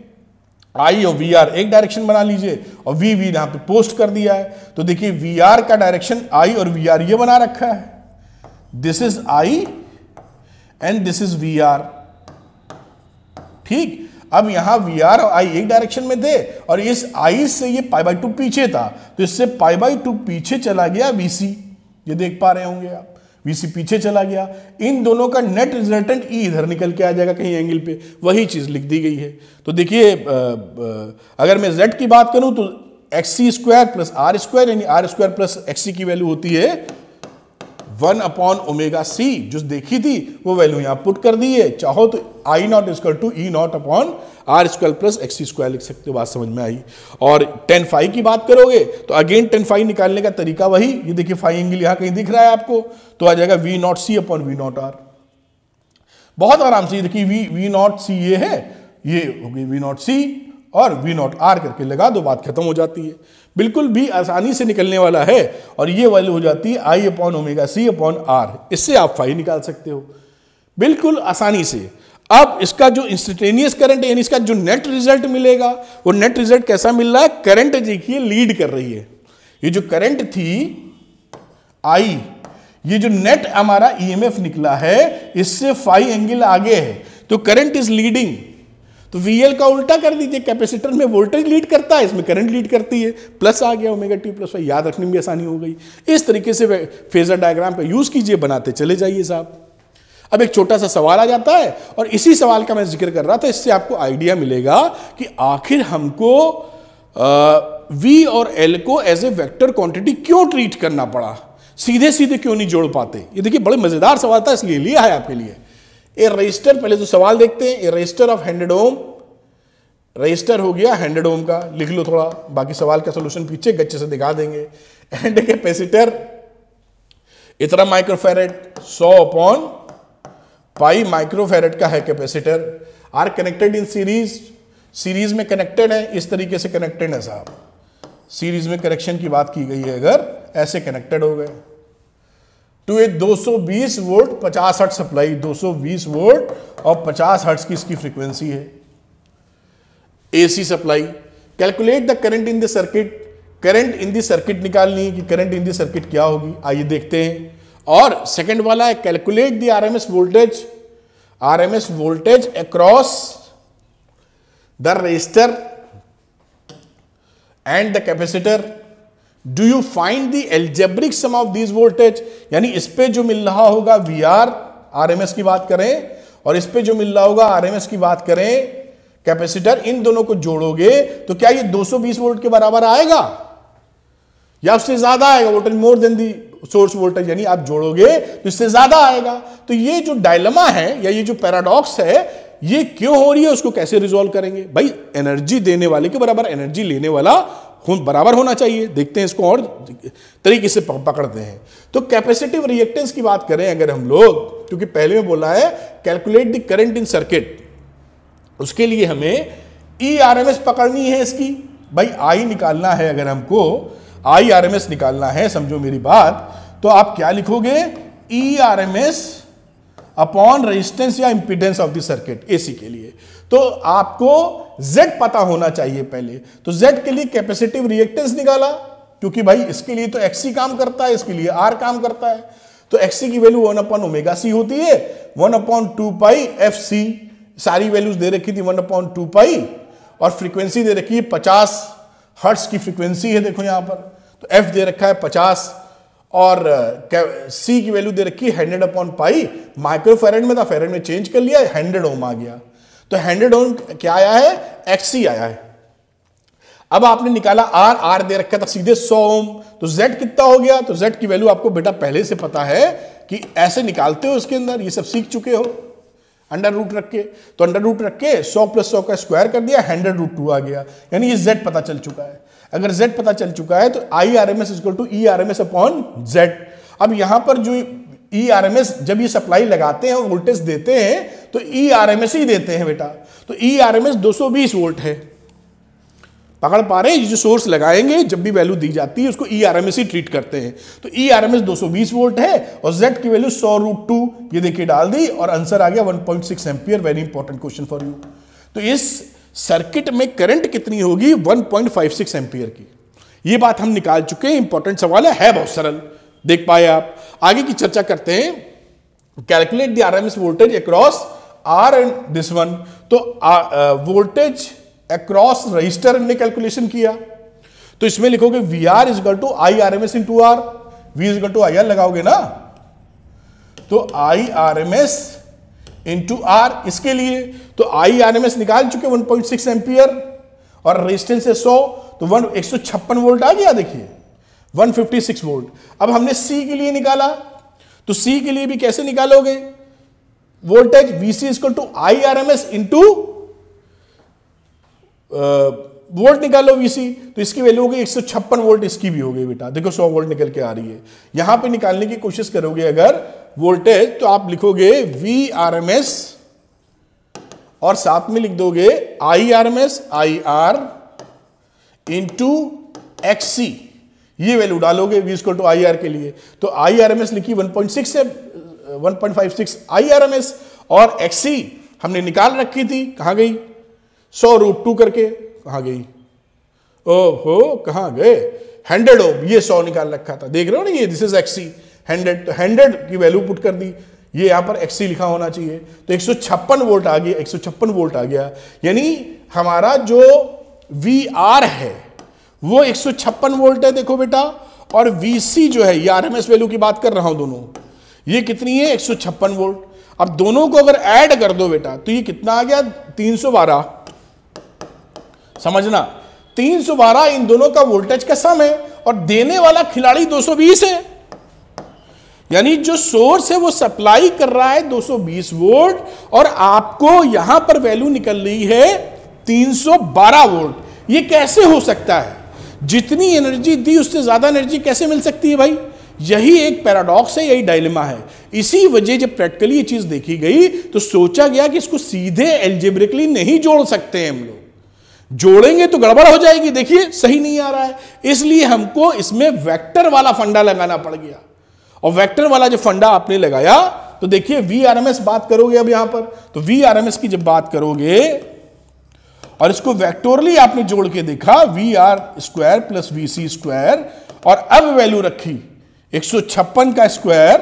आई और वी आर एक डायरेक्शन बना लीजिए और वी वी यहां पे पोस्ट कर दिया है तो देखिए वी आर का डायरेक्शन आई और वी आर ये बना रखा है this is I and this is V R ठीक अब यहां वी आर और आई एक डायरेक्शन में थे और इस आई से ये पाई बाई टू पीछे था तो इससे पाई बाई टू पीछे चला गया वी सी ये देख पा रहे होंगे आप वीसी पीछे चला गया इन दोनों का नेट रिजल्टेंट ई इधर निकल के आ जाएगा कहीं एंगल पे वही चीज़ लिख दी गई है तो देखिए अगर मैं जेड की बात करूं तो X C square plus R square यानी R square plus X C की वैल्यू होती है वन अपॉन ओमेगा सी जो देखी थी वो वैल्यू यहां पुट कर दी है चाहो तो I naught is equal to E naught upon R square plus X square लिख सकते हो बात समझ में आई और टेन फाइव की बात करोगे तो अगेन टेन फाइव निकालने का तरीका वही ये देखिए फाइव एंगल यहां कहीं दिख रहा है आपको तो आ जाएगा V naught C upon V naught R बहुत आराम से देखिए वी वी नॉट सी ये है ये होगी वी नॉट सी और वी नॉट आर करके लगा दो बात खत्म हो जाती है बिल्कुल भी आसानी से निकलने वाला है और ये वैल्यू हो जाती है I upon omega C upon R इससे आप फाइव निकाल सकते हो बिल्कुल आसानी से अब इसका जो इंस्टेनियस करंट यानी इसका जो नेट रिजल्ट मिलेगा वो नेट रिजल्ट कैसा मिल रहा है करंट देखिए लीड कर रही है ये जो करंट थी आई ये जो नेट हमारा ईएमएफ e निकला है इससे फाइव एंगल आगे है तो करंट इज लीडिंग तो वीएल का उल्टा कर दीजिए कैपेसिटर में वोल्टेज लीड करता है इसमें करंट लीड करती है प्लस आ गया ओमेगा टी प्लस याद रखने में आसानी हो गई इस तरीके से फेजर डायग्राम का यूज़ कीजिए बनाते चले जाइए साहब अब एक छोटा सा सवाल आ जाता है और इसी सवाल का मैं जिक्र कर रहा था इससे आपको आइडिया मिलेगा कि आखिर हमको वी और एल को एज ए वेक्टर क्वांटिटी क्यों ट्रीट करना पड़ा सीधे सीधे क्यों नहीं जोड़ पाते ये देखिए बड़े मज़ेदार सवाल था इसलिए लिया है आपके लिए ए रजिस्टर पहले तो सवाल देखते हैं a resistor of hundred ohm resistor हो गया हैंडेड का लिख लो थोड़ा बाकी सवाल का सोल्यूशन पीछे गच्चे से दिखा देंगे एंड कैपेसिटर इतना माइक्रोफेरेट सौ अपॉन पाई माइक्रोफेरेट का है capacitor are connected in series series में कनेक्टेड है इस तरीके से कनेक्टेड है साहब सीरीज में कनेक्शन की बात की गई है अगर ऐसे कनेक्टेड हो गए to a 220 volt 50 hertz supply 220 volt और 50 हर्ट्स की इसकी फ्रीक्वेंसी है AC supply calculate the current in the circuit current in the circuit निकालनी है कि करंट इन द सर्किट क्या होगी आइए देखते हैं और सेकंड वाला है calculate the R M S voltage R M S voltage across the resistor and the capacitor do you find the algebraic sum of these voltage यानी इस पे जो मिल रहा होगा V R R M S की बात करें और इस पे जो मिल रहा होगा आर एम एस की बात करें कैपेसिटर इन दोनों को जोड़ोगे तो क्या ये 220 वोल्ट के बराबर आएगा या उससे ज्यादा आएगा voltage more than the source voltage यानी आप जोड़ोगे तो इससे ज्यादा आएगा तो ये जो डायलमा है या ये जो पैराडॉक्स है ये क्यों हो रही है उसको कैसे रिजोल्व करेंगे भाई एनर्जी देने वाले के बराबर एनर्जी लेने वाला हो, बराबर होना चाहिए देखते हैं इसको और तरीके से पकड़ते हैं तो कैपेसिटिव रिएक्टेंस की बात करें अगर हम लोग क्योंकि पहले में बोला है calculate the current in circuit उसके लिए हमें ई आर एम एस पकड़नी है इसकी भाई आई निकालना है अगर हमको आई आर एम एस निकालना है समझो मेरी बात तो आप क्या लिखोगे E R M S upon resistance या impedance of the circuit AC के लिए तो आपको Z पता होना चाहिए पहले तो Z के लिए कैपेसिटिव रिएक्टेंस निकाला क्योंकि भाई इसके लिए तो XC काम करता है इसके लिए R काम करता है तो XC की value one upon omega C होती है one upon two pi F C सारी वैल्यूज दे रखी थी वन अपॉन टू पाई और फ्रीक्वेंसी दे रखी है पचास हर्ट्स की फ्रिक्वेंसी है देखो यहाँ पर तो एफ दे रखा है पचास और सी की वैल्यू दे रखी है हंड्रेड अपॉन पाई माइक्रो में था फेरेड में चेंज कर लिया हंड्रेड ओम आ गया तो हंड्रेड ओम क्या आया है एक्सी आया है अब आपने निकाला आर आर दे रखा था सीधे सौ ओम तो जेड कितना हो गया तो जेड की वैल्यू आपको बेटा पहले से पता है कि ऐसे निकालते हो उसके अंदर ये सब सीख चुके हो अंडर रूट रख के तो अंडर रूट रख के सौ प्लस सौ का स्क्वायर कर दिया हंड्रेड रूट टू आ गया यानी ये जेड पता चल चुका है अगर जेड पता चल चुका है तो I R M S is to E R M S upon Z अब यहां पर जो ई आर एम एस जब ये सप्लाई लगाते हैं वोल्टेज देते हैं तो ई आर एम एस ही देते हैं बेटा तो ई आर एम एस दो सौ बीस वोल्ट है पकड़ पा रहे हैं ये जो सोर्स लगाएंगे जब भी वैल्यू दी जाती है उसको ई आर एम एस ही ट्रीट करते हैं तो ई आर एम एस दो सौ बीस वोल्ट है और जेड की वैल्यू सौ रूट टू ये देखिए डाल दी और आंसर आ गया one point six ampere very important question for you तो इस सर्किट में करंट कितनी होगी one point five six ampere की ये बात हम निकाल चुके हैं इंपॉर्टेंट सवाल है, है बहुत सरल देख पाए आप आगे की चर्चा करते हैं calculate the R M S voltage across R and this one तो वोल्टेज अक्रॉस रजिस्टर हमने कैलकुलेशन किया तो इसमें लिखोगे V R equal to I R M S into R V equal to I R लगाओगे ना तो I R M S into R इसके लिए तो आई आर एम एस निकाल चुके 1.6 पॉइंट सिक्स एम्पियर और रेजिस्टेंस है सौ तो वन एक सौ छप्पन वोल्ट आ गया देखिए 156 वोल्ट अब हमने सी के लिए निकाला तो सी के लिए भी कैसे निकालोगे voltage V C is to I R M S into volt निकालो वीसी तो इसकी वैल्यू होगी एक सौ छप्पन वोल्ट इसकी भी होगी बेटा देखो सौ वोल्ट निकल के आ रही है यहां पे निकालने की कोशिश करोगे अगर वोल्टेज तो आप लिखोगे वी आर एम एस और साथ में लिख दोगे I R M S I R into X C ये वैल्यू डालोगे वी इसको टू आई आर के लिए तो आई आर एम एस लिखी one point point five six I R M S और एक्स सी हमने निकाल रखी थी कहां गई सौ रूट टू करके कहा गई ओहो कहा गए हंड्रेड ओम ये सौ निकाल रखा था देख रहे हो ना ये दिस इज एक्सी हंड्रेड तो हंड्रेड की वैल्यू पुट कर दी ये यहां पर एक्सी लिखा होना चाहिए तो एक वोल्ट आ गया एक वोल्ट आ गया यानी हमारा जो वी आर है वो एक वोल्ट है देखो बेटा और वी सी जो है ये आर एम एस वैल्यू की बात कर रहा हूं दोनों ये कितनी है एक वोल्ट अब दोनों को अगर ऐड कर दो बेटा तो ये कितना आ गया तीन सौ बारह समझना 312 इन दोनों का वोल्टेज का सम है और देने वाला खिलाड़ी 220 है यानी जो सोर्स है वो सप्लाई कर रहा है 220 वोल्ट और आपको यहां पर वैल्यू निकल रही है 312 वोल्ट ये कैसे हो सकता है जितनी एनर्जी दी उससे ज्यादा एनर्जी कैसे मिल सकती है भाई यही एक पैराडॉक्स है यही डायलेमा है इसी वजह जब प्रैक्टिकली ये चीज देखी गई तो सोचा गया कि इसको सीधे एल्जेब्रिकली नहीं जोड़ सकते हम लोग जोड़ेंगे तो गड़बड़ हो जाएगी देखिए सही नहीं आ रहा है इसलिए हमको इसमें वेक्टर वाला फंडा लगाना पड़ गया और वेक्टर वाला जो फंडा आपने लगाया तो देखिए वी आर एम एस बात करोगे अब यहां पर तो वी आर एम एस की जब बात करोगे और इसको वेक्टोरली आपने जोड़ के देखा V R square plus V C square और अब वैल्यू रखी एक का स्क्वायर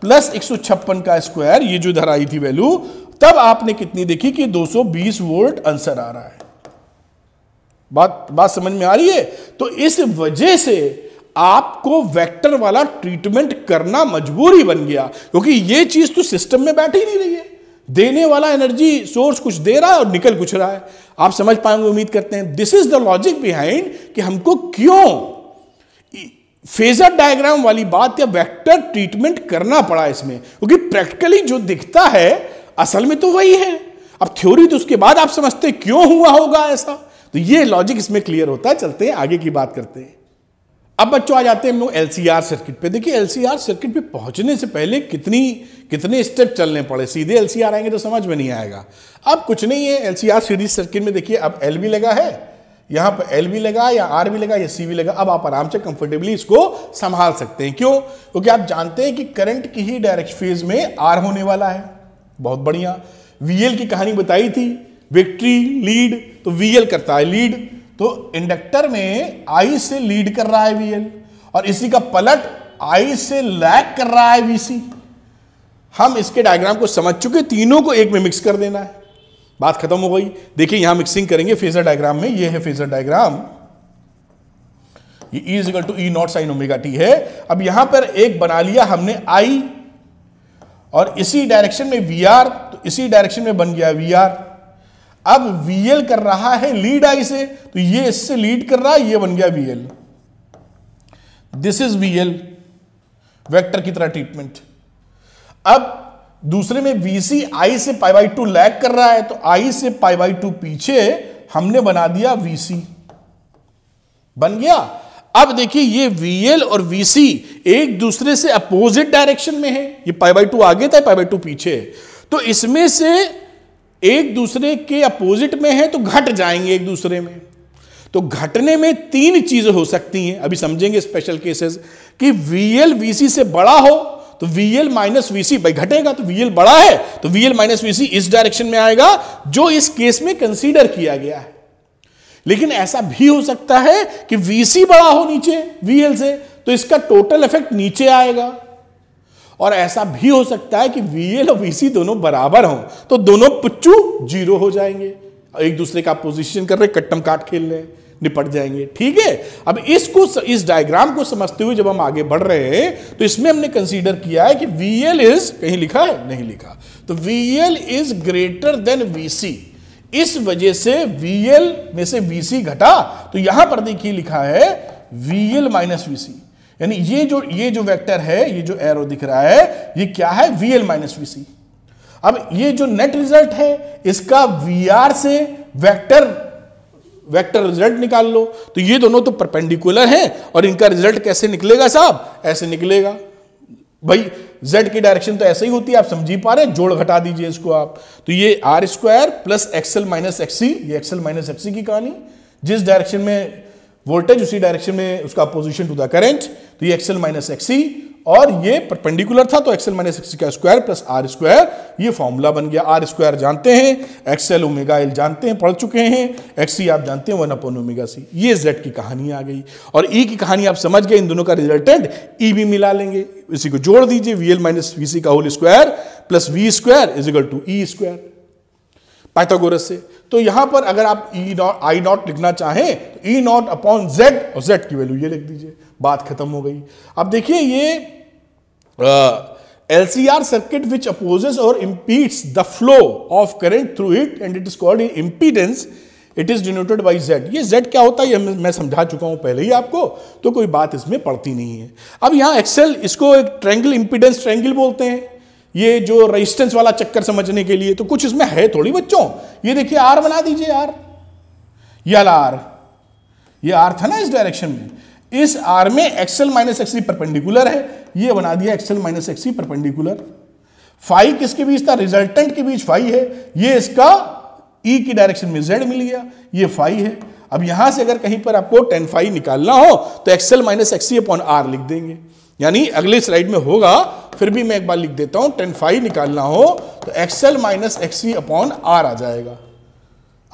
प्लस एक का स्क्वायर ये जो इधर आई थी वैल्यू तब आपने कितनी देखी कि 220 वोल्ट आंसर आ रहा है बात बात समझ में आ रही है तो इस वजह से आपको वेक्टर वाला ट्रीटमेंट करना मजबूरी बन गया क्योंकि ये चीज तो सिस्टम में बैठ ही नहीं रही है देने वाला एनर्जी सोर्स कुछ दे रहा है और निकल कुछ रहा है आप समझ पाएंगे उम्मीद करते हैं this is the logic behind कि हमको क्यों फेजर डायग्राम वाली बात या वेक्टर ट्रीटमेंट करना पड़ा इसमें क्योंकि प्रैक्टिकली जो दिखता है असल में तो वही है अब थ्योरी तो उसके बाद आप समझते क्यों हुआ होगा ऐसा तो ये लॉजिक इसमें क्लियर होता है चलते हैं आगे की बात करते हैं अब बच्चों आ जाते हैं हम लोग एल सर्किट पे देखिए एल सर्किट पे पहुंचने से पहले कितनी कितने स्टेप चलने पड़े सीधे एल आएंगे तो समझ में नहीं आएगा अब कुछ नहीं है एल सीरीज सर्किट में देखिए अब एल लगा है यहाँ पर एल भी लगा या आर भी लगा या सी भी लगा अब आप आराम से कंफर्टेबली इसको संभाल सकते हैं क्यों क्योंकि आप जानते हैं कि करंट की ही डायरेक्ट फेज में आर होने वाला है बहुत बढ़िया वीएल की कहानी बताई थी विक्ट्री लीड तो वीएल करता है लीड तो इंडक्टर में आई से लीड कर रहा है वीएल और इसी का पलट आई से लैग कर रहा है वीसी हम इसके डायग्राम को समझ चुके तीनों को एक में मिक्स कर देना है बात खत्म हो गई देखिए यहां मिक्सिंग करेंगे फेजर डायग्राम में ये है फेजर डायग्राम ये E is equal to E naught sine omega T है अब यहां पर एक बना लिया हमने आई और इसी डायरेक्शन में वी आर तो इसी डायरेक्शन में बन गया वी आर अब VL कर रहा है लीड आई से तो ये इससे लीड कर रहा है ये बन गया VL this is VL vector की तरह ट्रीटमेंट अब दूसरे में VC I से पाई बाई टू लैग कर रहा है तो I से पाई बाई टू पीछे हमने बना दिया VC बन गया अब देखिए ये VL और VC एक दूसरे से अपोजिट डायरेक्शन में है ये पाई बाई टू आगे था पाई बाई टू पीछे तो इसमें से एक दूसरे के अपोजिट में है तो घट जाएंगे एक दूसरे में तो घटने में तीन चीजें हो सकती हैं अभी समझेंगे स्पेशल केसेस कि वीएल वीसी से बड़ा हो तो वीएल माइनस वीसी भाई घटेगा तो वीएल बड़ा है तो वीएल माइनस वीसी इस डायरेक्शन में आएगा जो इस केस में कंसीडर किया गया है लेकिन ऐसा भी हो सकता है कि वीसी बड़ा हो नीचे वीएल से तो इसका टोटल इफेक्ट नीचे आएगा और ऐसा भी हो सकता है कि वीएल और वीसी दोनों बराबर हों तो दोनों पुच्चू जीरो हो जाएंगे एक दूसरे का पोजिशन कर रहे कट्टम काट खेल रहे हैं निपट जाएंगे ठीक है अब इसको इस डायग्राम को समझते हुए जब हम आगे बढ़ रहे हैं तो इसमें हमने कंसीडर किया है कि वी एल इज कहीं लिखा है नहीं लिखा तो V L is greater than V C इस वजह से वी एल में से वी सी घटा तो यहां पर देखिए लिखा है V L minus V C यानी ये जो ये जो वेक्टर है ये जो एरो दिख रहा है ये क्या है V L minus V C अब ये जो नेट रिजल्ट है इसका वी आर से वेक्टर वेक्टर रिजल्ट निकाल लो तो ये दोनों तो परपेंडिकुलर हैं और इनका रिजल्ट कैसे निकलेगा साहब ऐसे निकलेगा भाई z की डायरेक्शन तो ऐसे ही होती है आप समझ ही पा रहे हैं जोड़ घटा दीजिए इसको आप तो ये R square plus XL minus XC ये एक्सएल माइनस एक्सी की कहानी जिस डायरेक्शन में वोल्टेज उसी डायरेक्शन में उसका अपोजिशन टू द करेंट तो ये एक्सएल माइनस एक्सी और ये परपेंडिकुलर था तो एक्सएल माइनस एक्सी का स्क्वायर प्लस आर स्क्वायर ये फॉर्मूला बन गया आर स्क्वायर जानते हैं एक्सएल ओमेगा एल जानते हैं पढ़ चुके हैं एक्सी आप जानते हैं वन अपॉन ओमेगा सी ये जेड की कहानी आ गई और ई e की कहानी आप समझ गए इन दोनों का रिजल्टेंट ई e भी मिला लेंगे इसी को जोड़ दीजिए V L minus V C का whole square plus V square is equal to E square Pythagoras से तो यहां पर अगर आप ई नॉट आई नॉट लिखना चाहें तो ई नॉट अपॉन जेड और जेड की वैल्यू ये लिख दीजिए बात खत्म हो गई अब देखिए ये L C R circuit which opposes और impedes the flow of current through it and it is called impedance it is denoted by Z ये जेड क्या होता है ये मैं समझा चुका हूं पहले ही आपको तो कोई बात इसमें पड़ती नहीं है अब यहां एक्सेल इसको एक ट्रैंगल इम्पीडेंस ट्रैंगल बोलते हैं ये जो रेजिस्टेंस वाला चक्कर समझने के लिए तो कुछ इसमें है थोड़ी बच्चों ये देखिए आर बना दीजिए आर ये आर ये आर था ना इस डायरेक्शन में इस आर में एक्सएल माइनस एक्सी परपेंडिकुलर है ये बना दिया XL minus XC perpendicular phi किसके बीच था रिजल्टेंट के बीच फाइव है ये इसका ई e की डायरेक्शन में जेड मिल गया ये फाइव है अब यहां से अगर कहीं पर आपको टेन फाइव निकालना हो तो XL minus XC upon R लिख देंगे यानी अगले स्लाइड में होगा फिर भी मैं एक बार लिख देता हूं टेन फाइव निकालना हो तो XL minus X upon R आ जाएगा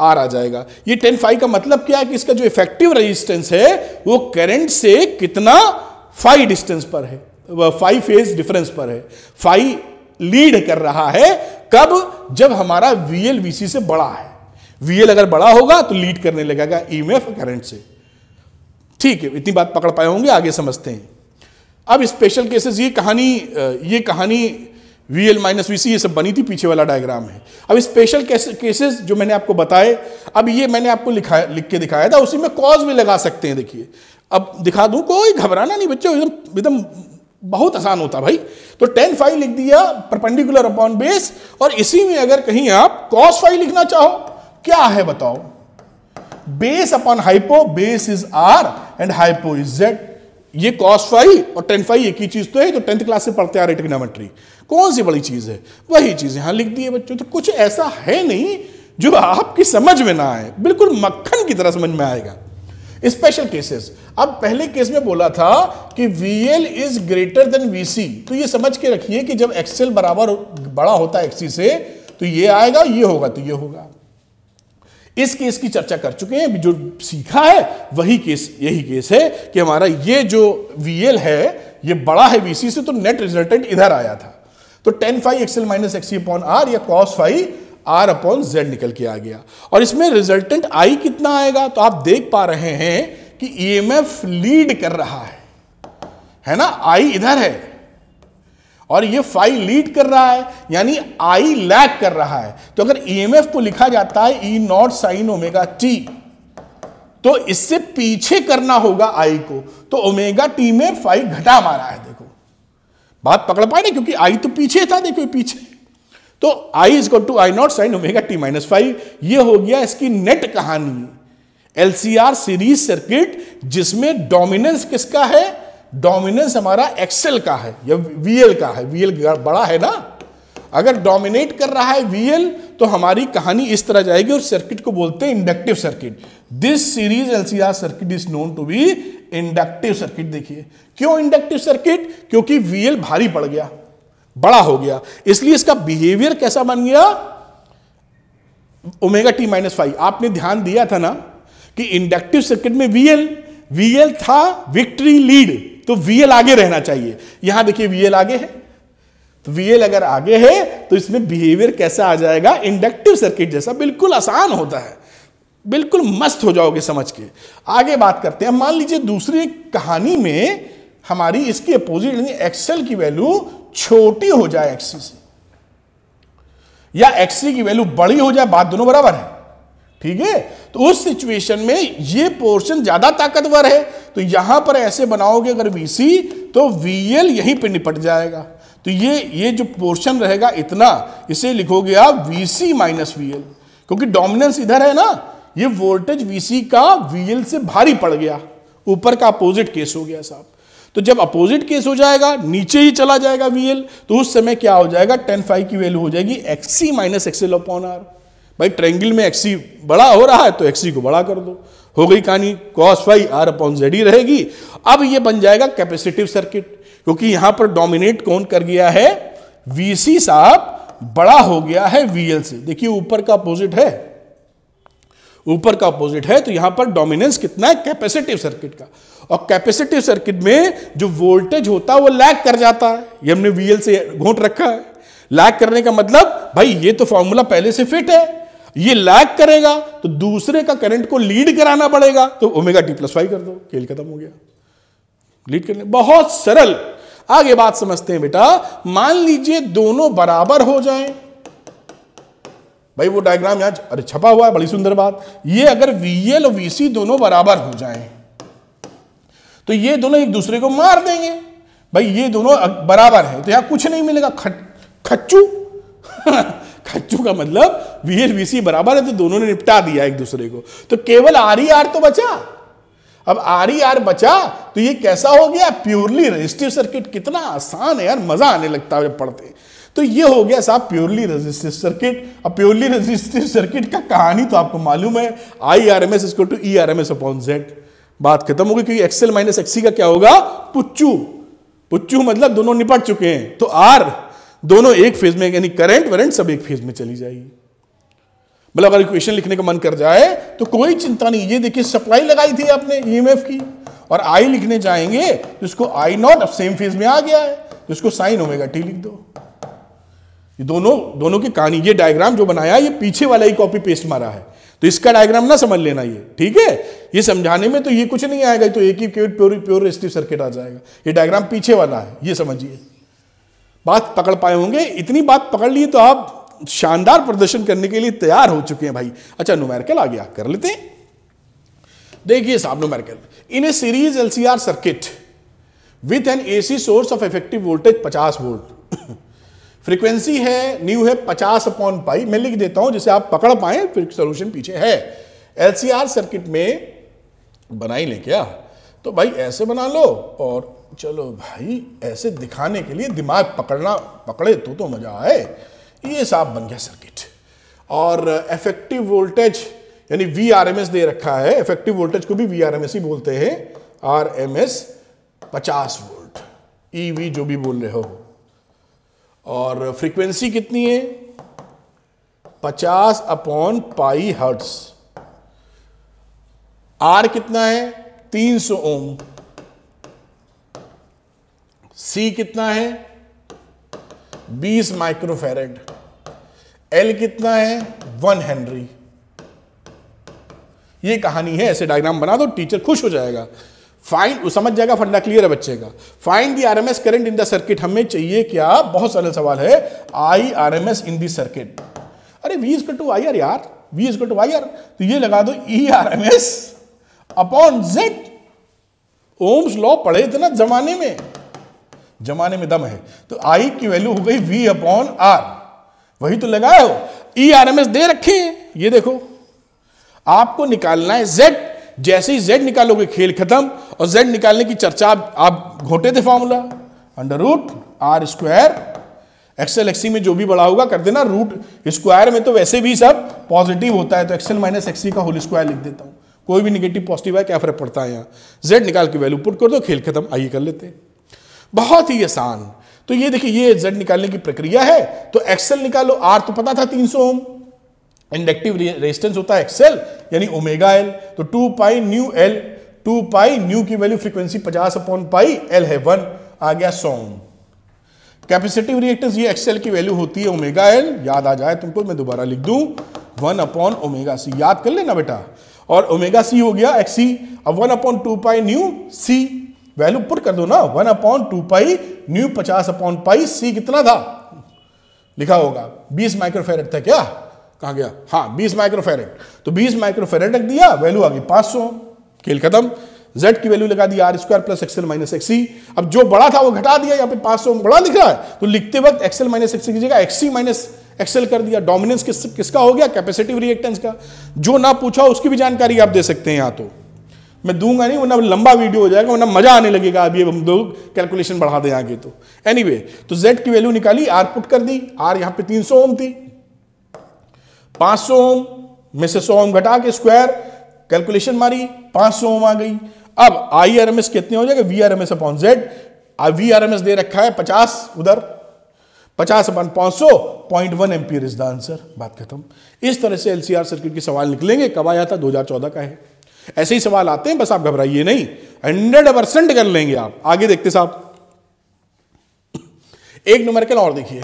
आर आ जाएगा ये टेन फाइव का मतलब क्या है कि इसका जो इफेक्टिव रेजिस्टेंस है वो करंट से कितना फाइव डिस्टेंस पर है फाइव फेज डिफरेंस पर है फाइव लीड कर रहा है कब जब हमारा वीएल से बड़ा है वीएल अगर बड़ा होगा तो लीड करने लगेगा ईएमएफ e करंट से ठीक है इतनी बात पकड़ पाए होंगे आगे समझते हैं अब स्पेशल केसेस ये कहानी ये कहानी V L minus V C ये सब बनी थी पीछे वाला डायग्राम है अब स्पेशल केसेस जो मैंने आपको बताए अब ये मैंने आपको लिखा लिख के दिखाया था उसी में कॉज भी लगा सकते हैं देखिए अब दिखा दूं कोई घबराना नहीं बच्चों एकदम एकदम बहुत आसान होता भाई तो टेन फाइव लिख दिया परपेंडिकुलर अपॉन बेस और इसी में अगर कहीं आप कॉस फाइव लिखना चाहो क्या है बताओ base upon hypo base is R and hypo is Z ये कॉस फाई और टेंथ फाई एक ही चीज तो है तो टेंथ क्लास से पढ़ते आ रहे टिग्नोमेट्री कौन सी बड़ी चीज है वही चीज यहां लिख दी है बच्चों तो कुछ ऐसा है नहीं जो आपकी समझ में ना आए बिल्कुल मक्खन की तरह समझ में आएगा स्पेशल केसेस अब पहले केस में बोला था कि VL is greater than VC तो ये समझ के रखिए कि जब एक्सेल बराबर बड़ा होता है एक्सी से तो ये आएगा ये होगा तो ये होगा इस केस की चर्चा कर चुके हैं जो सीखा है वही केस यही केस है कि हमारा ये जो वीएल है ये बड़ा है वीसी से तो नेट रिजल्टेंट इधर आया था तो tan phi XL minus XC upon R या cos phi R upon Z निकल के आ गया और इसमें रिजल्टेंट आई कितना आएगा तो आप देख पा रहे हैं कि ईएमएफ e लीड कर रहा है है ना आई इधर है और ये फाई लीड कर रहा है यानी आई लैग कर रहा है तो अगर ईएमएफ e को लिखा जाता है E naught sine omega T तो इससे पीछे करना होगा आई को तो ओमेगा टी में फाई घटा मारा है देखो बात पकड़ पाए ना क्योंकि आई तो पीछे था देखो पीछे तो I is to I naught sine omega T minus phi ये हो गया इसकी नेट कहानी एलसीआर सीरीज सर्किट जिसमें डोमिनेंस किसका है डोमिनेंस हमारा एक्सेल का है या वीएल का है वीएल बड़ा है ना अगर डोमिनेट कर रहा है वीएल तो हमारी कहानी इस तरह जाएगी और सर्किट को बोलते हैं inductive circuit this series LCR circuit is known to be inductive circuit देखिए क्यों इंडक्टिव सर्किट क्योंकि वीएल भारी पड़ गया बड़ा हो गया इसलिए इसका बिहेवियर कैसा बन गया ओमेगा टी माइनस फाइव आपने ध्यान दिया था ना कि इंडक्टिव सर्किट में वीएल वीएल था विक्ट्री लीड तो VL आगे रहना चाहिए यहां देखिए VL आगे है तो VL अगर आगे है तो इसमें बिहेवियर कैसा आ जाएगा इंडक्टिव सर्किट जैसा बिल्कुल आसान होता है बिल्कुल मस्त हो जाओगे समझ के आगे बात करते हैं मान लीजिए दूसरी कहानी में हमारी इसकी अपोजिट यानी एक्सएल की वैल्यू छोटी हो जाए एक्सी से या एक्सी की वैल्यू बड़ी हो जाए बात दोनों बराबर है ठीक है तो उस सिचुएशन में ये पोर्शन ज़्यादा ताकतवर है तो यहां पर ऐसे बनाओगे अगर वी तो वीएल यहीं पर निपट जाएगा तो ये ये जो पोर्शन रहेगा इतना इसे लिखोगे आप वी सी माइनस क्योंकि डोमिनेंस इधर है ना ये वोल्टेज वीसी का वीएल से भारी पड़ गया ऊपर का अपोजिट केस हो गया साहब तो जब अपोजिट केस हो जाएगा नीचे ही चला जाएगा वी तो उस समय क्या हो जाएगा टेन फाइव की वैल्यू हो जाएगी XC minus XL upon R भाई ट्रेंगल में एक्सी बड़ा हो रहा है तो एक्सी को बड़ा कर दो हो गई कहानी cos Y R upon Z ही रहेगी अब ये बन जाएगा कैपेसिटिव सर्किट क्योंकि यहां पर डोमिनेट कौन कर गया है वीसी साहब बड़ा हो गया है वीएल से देखिए ऊपर का अपोजिट है ऊपर का अपोजिट है तो यहां पर डोमिनेंस कितना है कैपेसिटिव सर्किट का और कैपेसिटिव सर्किट में जो वोल्टेज होता है वो लैग कर जाता है ये हमने वीएल से घोट रखा है लैग करने का मतलब भाई ये तो फॉर्मूला पहले से फिट है ये लैग करेगा तो दूसरे का करंट को लीड कराना पड़ेगा तो ओमेगा टी प्लस वाई कर दो खेल खत्म हो गया लीड करने बहुत सरल आगे बात समझते हैं बेटा मान लीजिए दोनों बराबर हो जाएं भाई वो डायग्राम यहां अरे छपा हुआ है बड़ी सुंदर बात ये अगर वीएल और वीसी दोनों बराबर हो जाएं तो ये दोनों एक दूसरे को मार देंगे भाई ये दोनों बराबर है तो यहां कुछ नहीं मिलेगा खट खच्चू <laughs> खच्चू का मतलब वीएल वीसी बराबर है तो दोनों ने निपटा दिया एक दूसरे को तो केवल आर ई आर तो बचा अब आर ई आर बचा तो ये कैसा हो गया प्योरली रजिस्टिव सर्किट कितना आसान है यार मजा आने लगता है जब पढ़ते तो ये हो गया साहब प्योरली रजिस्टिव सर्किट अब प्योरली रजिस्टिव सर्किट का कहानी तो आपको मालूम है आई आर एम एस इसको to E R M S upon Z बात खत्म होगी क्योंकि एक्सएल माइनस एक्सी का क्या होगा पुच्चू पुच्चू मतलब दोनों निपट चुके हैं तो आर दोनों एक फेज में यानी करंट वरेंट सब एक फेज में चली जाएगी मतलब अगर इक्वेशन लिखने का मन कर जाए तो कोई चिंता नहीं ये देखिए सप्लाई लगाई थी आपने ईएमएफ e की और आई लिखने जाएंगे तो इसको आई नॉट अब सेम फेज में आ गया है तो इसको साइन ओमेगा टी लिख दो ये दोनों दोनों की कहानी ये डायग्राम जो बनाया ये पीछे वाला ही कॉपी पेस्ट मारा है तो इसका डायग्राम ना समझ लेना ये ठीक है ये समझाने में तो ये कुछ नहीं आएगा तो एक ही pure pure pure resistive circuit आ जाएगा ये डायग्राम पीछे वाला है ये समझिए बात पकड़ पाए होंगे इतनी बात पकड़ ली तो आप शानदार प्रदर्शन करने के लिए तैयार हो चुके हैं भाई अच्छा नुमेरिकल आ गया कर लेते हैं देखिए साहब numerical in a series LCR circuit with an AC source of effective voltage पचास वोल्ट फ्रीक्वेंसी <laughs> है न्यू है पचास अपॉन पाई मैं लिख देता हूं जिसे आप पकड़ पाए फिर सोल्यूशन पीछे है एलसीआर सर्किट में बनाई ले क्या तो भाई ऐसे बना लो और चलो भाई ऐसे दिखाने के लिए दिमाग पकड़ना पकड़े तो तो मज़ा आए ये साहब बन गया सर्किट और इफेक्टिव वोल्टेज यानी वी आर एम एस दे रखा है इफेक्टिव वोल्टेज को भी वी आर एम एस ही बोलते हैं आर एम एस पचास वोल्ट ई वी जो भी बोल रहे हो और फ्रीक्वेंसी कितनी है पचास अपॉन पाई हर्ट्स आर कितना है तीन सौ ओम सी कितना है 20 माइक्रोफेरेड एल कितना है 1 हेनरी ये कहानी है ऐसे डायग्राम बना दो टीचर खुश हो जाएगा फाइन समझ जाएगा फंडा क्लियर है बच्चे का find the RMS current in the circuit हमें चाहिए क्या बहुत सरल सवाल है I R M S in the circuit अरे V is to I R यार V is to I R तो ये लगा दो E R M S upon Z Ohm's law पढ़े थे ना जमाने में जमाने में दम है तो आई की वैल्यू हो गई वी अपॉन आर वही तो लगाए हो ई आर एम एस दे रखी है ये देखो आपको निकालना है जेड जैसे ही जेड निकालोगे खेल खत्म और जेड निकालने की चर्चा आप, घोटे थे formula under root R square XL XC में जो भी बड़ा होगा कर देना रूट स्क्वायर में तो वैसे भी सब पॉजिटिव होता है तो एक्सेल माइनस एक्सी का होल स्क्वायर लिख देता हूं कोई भी निगेटिव पॉजिटिव है क्या फर्क पड़ता है यहां जेड निकाल के वैल्यू पुट कर दो खेल खत्म आइए e कर लेते हैं बहुत ही आसान तो ये देखिए ये जेड निकालने की प्रक्रिया है तो एक्सेल निकालो आर तो पता था 300 ओम इंडक्टिव रेजिस्टेंस होता है एक्सेल यानी ओमेगा एल तो two pi nu L two pi nu की वैल्यू फ्रीक्वेंसी पचास अपॉन पाई एल है वन आ गया सौ कैपेसिटिव रिएक्टेंस ये एक्सेल की वैल्यू होती है ओमेगा एल याद आ जाए तुमको मैं दोबारा लिख दू वन अपॉन ओमेगा सी याद कर लेना बेटा और ओमेगा सी हो गया एक्सी e। अब one upon two pi nu C value put कर दो ना one upon two pi nu पचास अपॉन पाई सी कितना था लिखा होगा बीस माइक्रोफेरेट था क्या कहा गया हाँ बीस माइक्रोफेरेट तो बीस माइक्रोफेरेट रख दिया वैल्यू आ गई पांच सौ खेल खत्म z की वैल्यू लगा दी R square plus XL minus XC अब जो बड़ा था वो घटा दिया यहाँ पे 500 बड़ा लिख रहा है तो लिखते वक्त एक्सएल माइनस एक्सी की जगह एक्सी माइनस एक्सएल कर दिया डोमिनेंस किस किसका हो गया कैपेसिटिव रिएक्टेंस का जो ना पूछा उसकी भी जानकारी आप दे सकते हैं यहाँ तो मैं दूंगा नहीं वरना लंबा वीडियो हो जाएगा वरना मजा आने लगेगा अभी हम लोग कैलकुलेशन बढ़ा दें आगे तो एनी anyway, तो जेड की वैल्यू निकाली आर पुट कर दी आर यहां पे 300 ओम थी 500 ओम में से 100 ओम घटा के स्क्वायर कैलकुलेशन मारी 500 ओम आ गई अब आई आर एम एस कितने हो जाएगा V R M S upon Z V R M S दे रखा है पचास उधर पचास अपन पांच सौ point one ampere is the answer बात खत्म इस तरह से एलसीआर सर्किट के सवाल निकलेंगे कब आया था चौदह का है ऐसे ही सवाल आते हैं बस आप घबराइए नहीं हंड्रेड परसेंट कर लेंगे आप आगे देखते साहब एक नंबर के और देखिए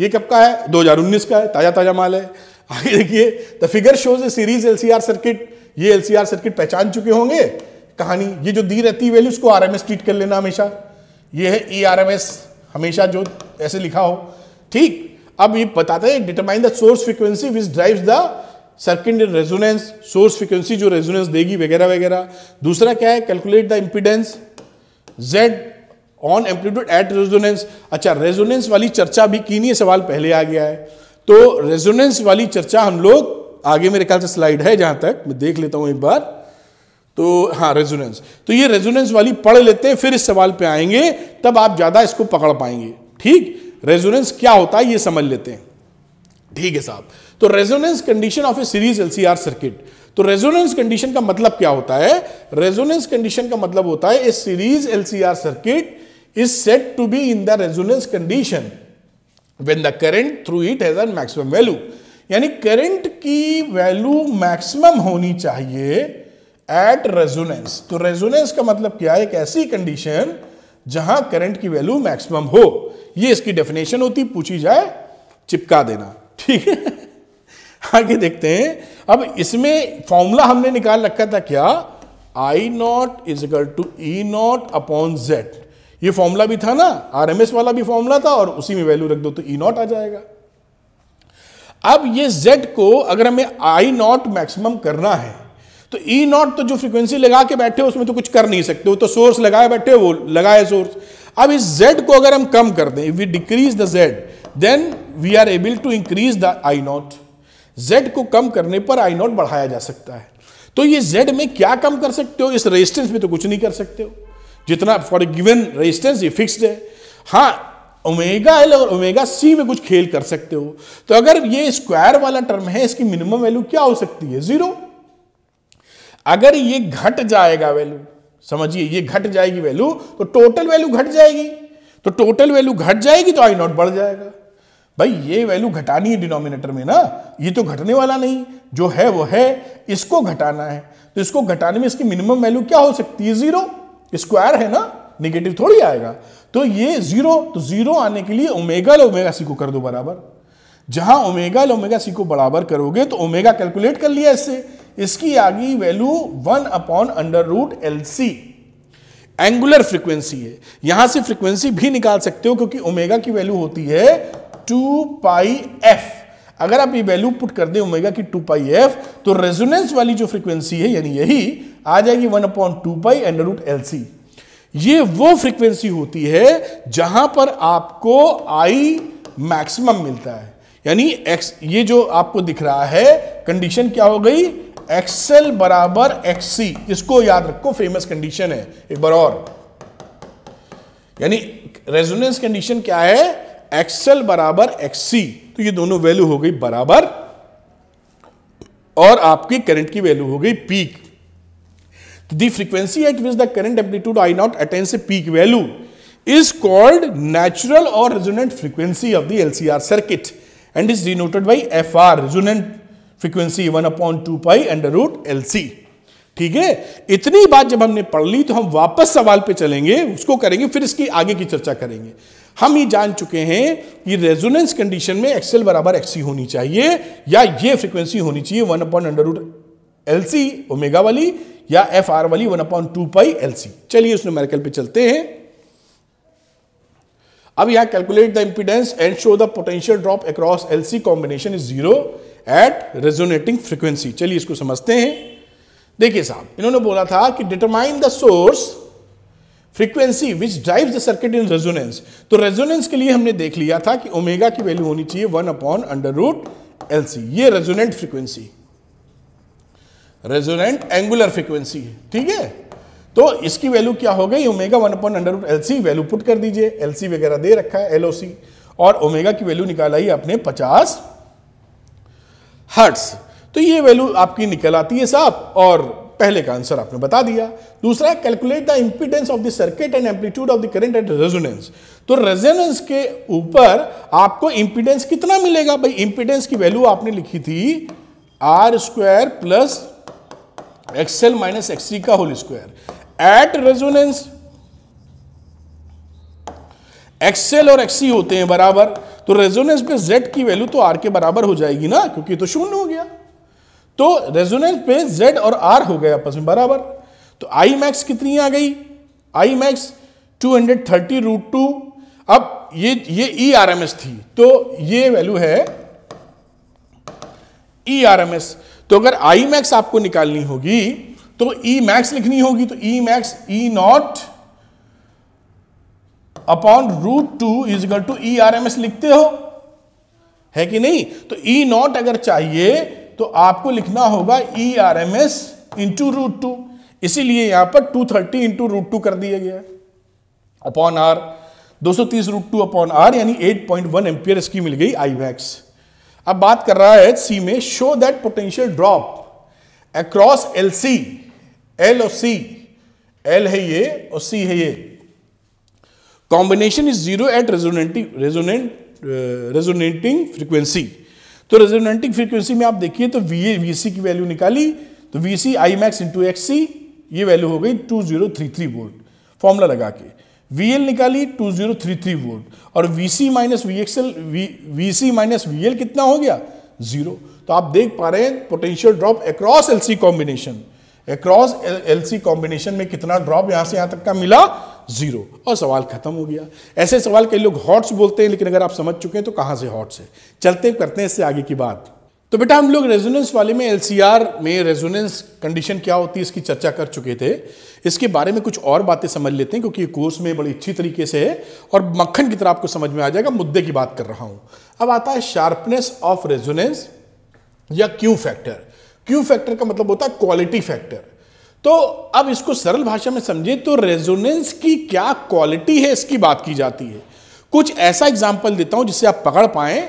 ये कब का है 2019 का है ताज़ा ताज़ा माल है आगे देखिए the figure shows a series LCR circuit ये एलसीआर सर्किट पहचान चुके होंगे कहानी ये जो दी रहती वैल्यू उसको आरएमएस ट्रीट कर लेना हमेशा ये है ई e आरएमएस हमेशा जो ऐसे लिखा हो ठीक अब ये बताते हैं determine the source frequency which drives the circuit in resonance source frequency जो रेजोनेंस देगी वगैरह वगैरह दूसरा क्या है calculate the impedance Z on amplitude at resonance अच्छा रेजोनेंस वाली चर्चा भी की नहीं सवाल पहले आ गया है तो रेजोनेंस वाली चर्चा हम लोग आगे मेरे ख्याल से स्लाइड है जहां तक मैं देख लेता हूं एक बार तो हाँ रेजोनेंस तो ये रेजोनेंस वाली पढ़ लेते हैं फिर इस सवाल पे आएंगे तब आप ज़्यादा इसको पकड़ पाएंगे ठीक रेजोनेंस क्या होता है ये समझ लेते हैं ठीक है साहब तो resonance condition of a series LCR circuit तो रेजोनेंस कंडीशन का मतलब क्या होता है रेजोनेंस कंडीशन का मतलब होता है a series LCR circuit is set to be in the resonance condition when the current through it has a maximum value यानी करंट की वैल्यू मैक्सिमम होनी चाहिए एट रेजोनेंस तो रेजोनेंस का मतलब क्या है एक ऐसी कंडीशन जहां करंट की वैल्यू मैक्सिमम हो ये इसकी डेफिनेशन होती पूछी जाए चिपका देना ठीक है आगे देखते हैं अब इसमें फॉर्मूला हमने निकाल रखा था क्या I naught is equal to E naught upon Z ये फॉर्मूला भी था ना आरएमएस वाला भी फॉर्मूला था और उसी में वैल्यू रख दो तो ई e नॉट आ जाएगा अब ये z को अगर हमें आई नॉट मैक्सिमम करना है तो ई e नॉट तो जो फ्रीक्वेंसी लगा के बैठे हो उसमें तो कुछ कर नहीं सकते हो तो सोर्स लगाए बैठे हो वो लगाए सोर्स अब इस z को अगर हम कम कर दें we decrease the z then we are able to increase the I naught Z को कम करने पर आई नॉट बढ़ाया जा सकता है तो ये जेड में क्या कम कर सकते हो इस रेजिस्टेंस में तो कुछ नहीं कर सकते हो जितना फॉर गिवन रेजिस्टेंस ये फिक्स्ड है हाँ ओमेगा एल और ओमेगा सी में कुछ खेल कर सकते हो तो अगर ये स्क्वायर वाला टर्म है इसकी मिनिमम वैल्यू क्या हो सकती है जीरो अगर ये घट जाएगा वैल्यू समझिए ये घट जाएगी वैल्यू तो टोटल वैल्यू घट जाएगी तो टोटल वैल्यू घट जाएगी तो आई नॉट बढ़ जाएगा भाई ये वैल्यू घटानी है डिनोमिनेटर में ना ये तो घटने वाला नहीं जो है वो है इसको घटाना है तो इसको घटाने में इसकी मिनिमम वैल्यू क्या हो सकती है जीरो स्क्वायर है ना निगेटिव थोड़ी आएगा तो ये जीरो तो जीरो आने के लिए ओमेगा लो ओमेगा सी को कर दो बराबर जहां ओमेगा लो ओमेगा सी को बराबर करोगे तो ओमेगा कैलकुलेट कर लिया इससे इसकी आ गई value one upon under root L C angular frequency है यहां से फ्रीक्वेंसी भी निकाल सकते हो क्योंकि ओमेगा की वैल्यू होती है टू पाई एफ अगर आप ये वैल्यू पुट कर दें ओमेगा की टू पाई एफ तो रेजोनेंस वाली जो फ्रीक्वेंसी है यानी यही आ जाएगी one upon two pi under root L C ये वो फ्रीक्वेंसी होती है जहां पर आपको आई मैक्सिमम मिलता है यानी एक्स ये जो आपको दिख रहा है कंडीशन क्या हो गई एक्सएल बराबर एक्स सी इसको याद रखो फेमस कंडीशन है एक बार और यानी रेजोनेंस कंडीशन क्या है एक्सएल बराबर एक्ससी तो ये दोनों वैल्यू हो गई बराबर और आपकी करंट की वैल्यू हो गई पीक तो the frequency at which the current amplitude I naught attain से peak value is is called natural or resonant frequency of the LCR circuit and is denoted by FR resonant frequency 1 upon 2 pi under root LC ठीक है इतनी बात जब हमने पढ़ ली तो हम वापस सवाल पे चलेंगे उसको करेंगे फिर इसकी आगे की चर्चा करेंगे हम ये जान चुके हैं कि रेजोनेंस कंडीशन में एक्सएल बराबर एक्सी होनी चाहिए या ये फ्रीक्वेंसी होनी चाहिए one upon under root L C omega वाली या एफ आर वाली one upon two pi L C चलिए उस मेरेकल पे चलते हैं अब यहां calculate the impedance and show the potential drop across L C combination is zero at resonating frequency चलिए इसको समझते हैं देखिए साहब इन्होंने बोला था कि determine the source frequency which drive the circuit in resonance तो रेजोनेंस के लिए हमने देख लिया था कि ओमेगा की वैल्यू होनी चाहिए one upon under root L C ये resonant frequency resonant angular frequency ठीक है तो इसकी वैल्यू क्या हो गई omega one upon under root L C value put कर दीजिए एल सी वगैरह दे रखा है एल और ओमेगा की वैल्यू निकाल आई आपने पचास हर्ट्स तो ये वैल्यू आपकी निकल आती है साहब और पहले का आंसर आपने बता दिया दूसरा है calculate the impedance of the circuit and amplitude of the current at resonance तो रेजोनेंस के ऊपर आपको इम्पीडेंस कितना मिलेगा भाई इम्पीडेंस की वैल्यू आपने लिखी थी R square plus XL minus XC का whole square at resonance XL और एक्सी होते हैं बराबर तो रेजोनेंस पे जेड की वैल्यू तो आर के बराबर हो जाएगी ना क्योंकि तो शून्य हो गया तो रेजोनेंस पे Z और R हो गए आपस में बराबर तो आई मैक्स कितनी आ गई I max two hundred thirty root two अब ये ये ई आर एम एस थी तो ये वैल्यू है ई आर एम एस तो अगर आई मैक्स आपको निकालनी होगी तो ई e मैक्स लिखनी होगी तो E max E naught upon root two is to E R M S लिखते हो है कि नहीं तो ई e नॉट अगर चाहिए तो आपको लिखना होगा E R M S into root two इसीलिए यहां पर two thirty into root two कर दिया गया है अपॉन आर दो सौ तीस रूट टू अपॉन आर यानी एट पॉइंट वन एम्पियर इसकी मिल गई आई वैक्स अब बात कर रहा है सी में show that potential drop across L C L O C L है ये और सी है ये combination is zero at resonating resonate resonating frequency तो रेजोनेंटिंग फ्रीक्वेंसी में आप देखिए तो वी ए वी सी की वैल्यू निकाली तो V C I max into X C ये वैल्यू हो गई two zero three three volt formula लगा के वी एल निकाली two zero three three volt और V C minus V X L V C minus V L कितना हो गया जीरो तो आप देख पा रहे हैं potential drop across L C combination across L C combination में कितना ड्रॉप यहां से यहां तक का मिला ज़ीरो और सवाल ख़त्म हो गया ऐसे सवाल कई लोग हॉट्स बोलते हैं लेकिन अगर आप समझ चुके हैं तो कहाँ से हॉट्स है चलते करते हैं इससे आगे की बात तो बेटा हम लोग रेजोनेंस वाले में एलसीआर में रेजोनेंस कंडीशन क्या होती है इसकी चर्चा कर चुके थे इसके बारे में कुछ और बातें समझ लेते हैं क्योंकि ये कोर्स में बड़ी अच्छी तरीके से है और मक्खन की तरह आपको समझ में आ जाएगा मुद्दे की बात कर रहा हूं अब आता है शार्पनेस ऑफ रेजोनेंस या क्यू फैक्टर क्यू फैक्टर का मतलब होता है क्वालिटी फैक्टर तो अब इसको सरल भाषा में समझे तो रेजोनेंस की क्या क्वालिटी है इसकी बात की जाती है कुछ ऐसा एग्जाम्पल देता हूं जिससे आप पकड़ पाएं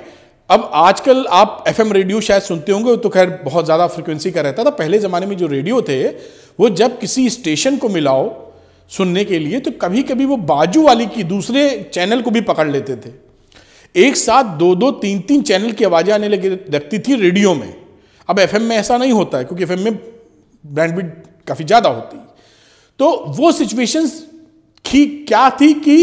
अब आजकल आप एफ रेडियो शायद सुनते होंगे तो खैर बहुत ज़्यादा फ्रिक्वेंसी का रहता था पहले ज़माने में जो रेडियो थे वो जब किसी स्टेशन को मिलाओ सुनने के लिए तो कभी कभी वो बाजू वाली की दूसरे चैनल को भी पकड़ लेते थे एक साथ दो दो तीन तीन चैनल की आवाज़ें आने लगी लगती थी रेडियो में अब एफ में ऐसा नहीं होता है क्योंकि एफ में ब्रांडविड काफ़ी ज़्यादा होती तो वो सिचुएशन की क्या थी कि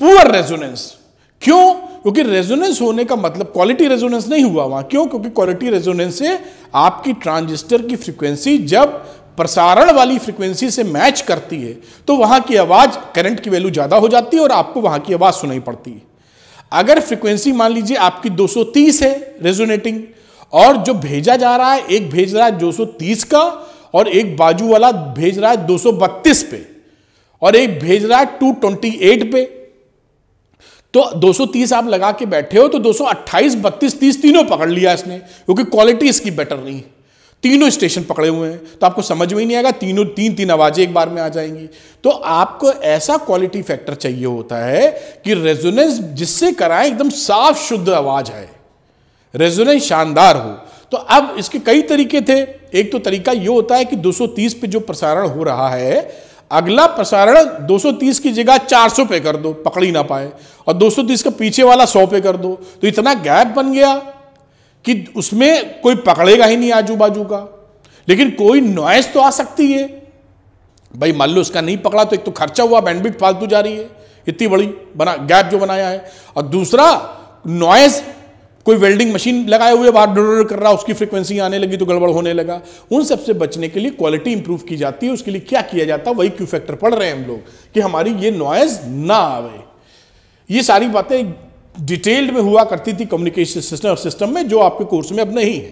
पुअर रेजोनेंस क्यों क्योंकि रेजोनेंस होने का मतलब क्वालिटी रेजोनेंस नहीं हुआ वहां क्यों क्योंकि क्वालिटी रेजोनेंस से आपकी ट्रांजिस्टर की फ्रीक्वेंसी जब प्रसारण वाली फ्रीक्वेंसी से मैच करती है तो वहां की आवाज करंट की वैल्यू ज्यादा हो जाती है और आपको वहां की आवाज सुनाई पड़ती है अगर फ्रीक्वेंसी मान लीजिए आपकी 230 है रेजोनेटिंग और जो भेजा जा रहा है एक भेज रहा है 230 का और एक बाजू वाला भेज रहा है 232 पे और एक भेज रहा है 228 पे तो 230 आप लगा के बैठे हो तो 228 32 30 तीनों पकड़ लिया इसने क्योंकि क्वालिटी इसकी बेटर नहीं है तीनों स्टेशन पकड़े हुए हैं तो आपको समझ में ही नहीं आएगा तीनों तीन तीन आवाज़ें एक बार में आ जाएंगी तो आपको ऐसा क्वालिटी फैक्टर चाहिए होता है कि रेजोनेंस जिससे कराएं एकदम साफ शुद्ध आवाज़ आए रेजोनेंस शानदार हो तो अब इसके कई तरीके थे एक तो तरीका ये होता है कि 230 पे जो प्रसारण हो रहा है अगला प्रसारण 230 की जगह 400 पे कर दो पकड़ ही ना पाए और 230 का पीछे वाला 100 पे कर दो तो इतना गैप बन गया कि उसमें कोई पकड़ेगा ही नहीं आजू बाजू का लेकिन कोई नॉइस तो आ सकती है भाई मान लो उसका नहीं पकड़ा तो एक तो खर्चा हुआ बैंडविट फालतू जा रही है इतनी बड़ी बना गैप जो बनाया है और दूसरा नॉइस कोई वेल्डिंग मशीन लगाए हुए बाहर डर कर रहा उसकी फ्रिक्वेंसी आने लगी तो गड़बड़ होने लगा उन सब से बचने के लिए क्वालिटी इंप्रूव की जाती है उसके लिए क्या किया जाता है वही क्यू फैक्टर पढ़ रहे हैं हम लोग कि हमारी ये नॉइज ना आवे ये सारी बातें डिटेल्ड में हुआ करती थी कम्युनिकेशन सिस्टम सिस्टम में जो आपके कोर्स में अब नहीं है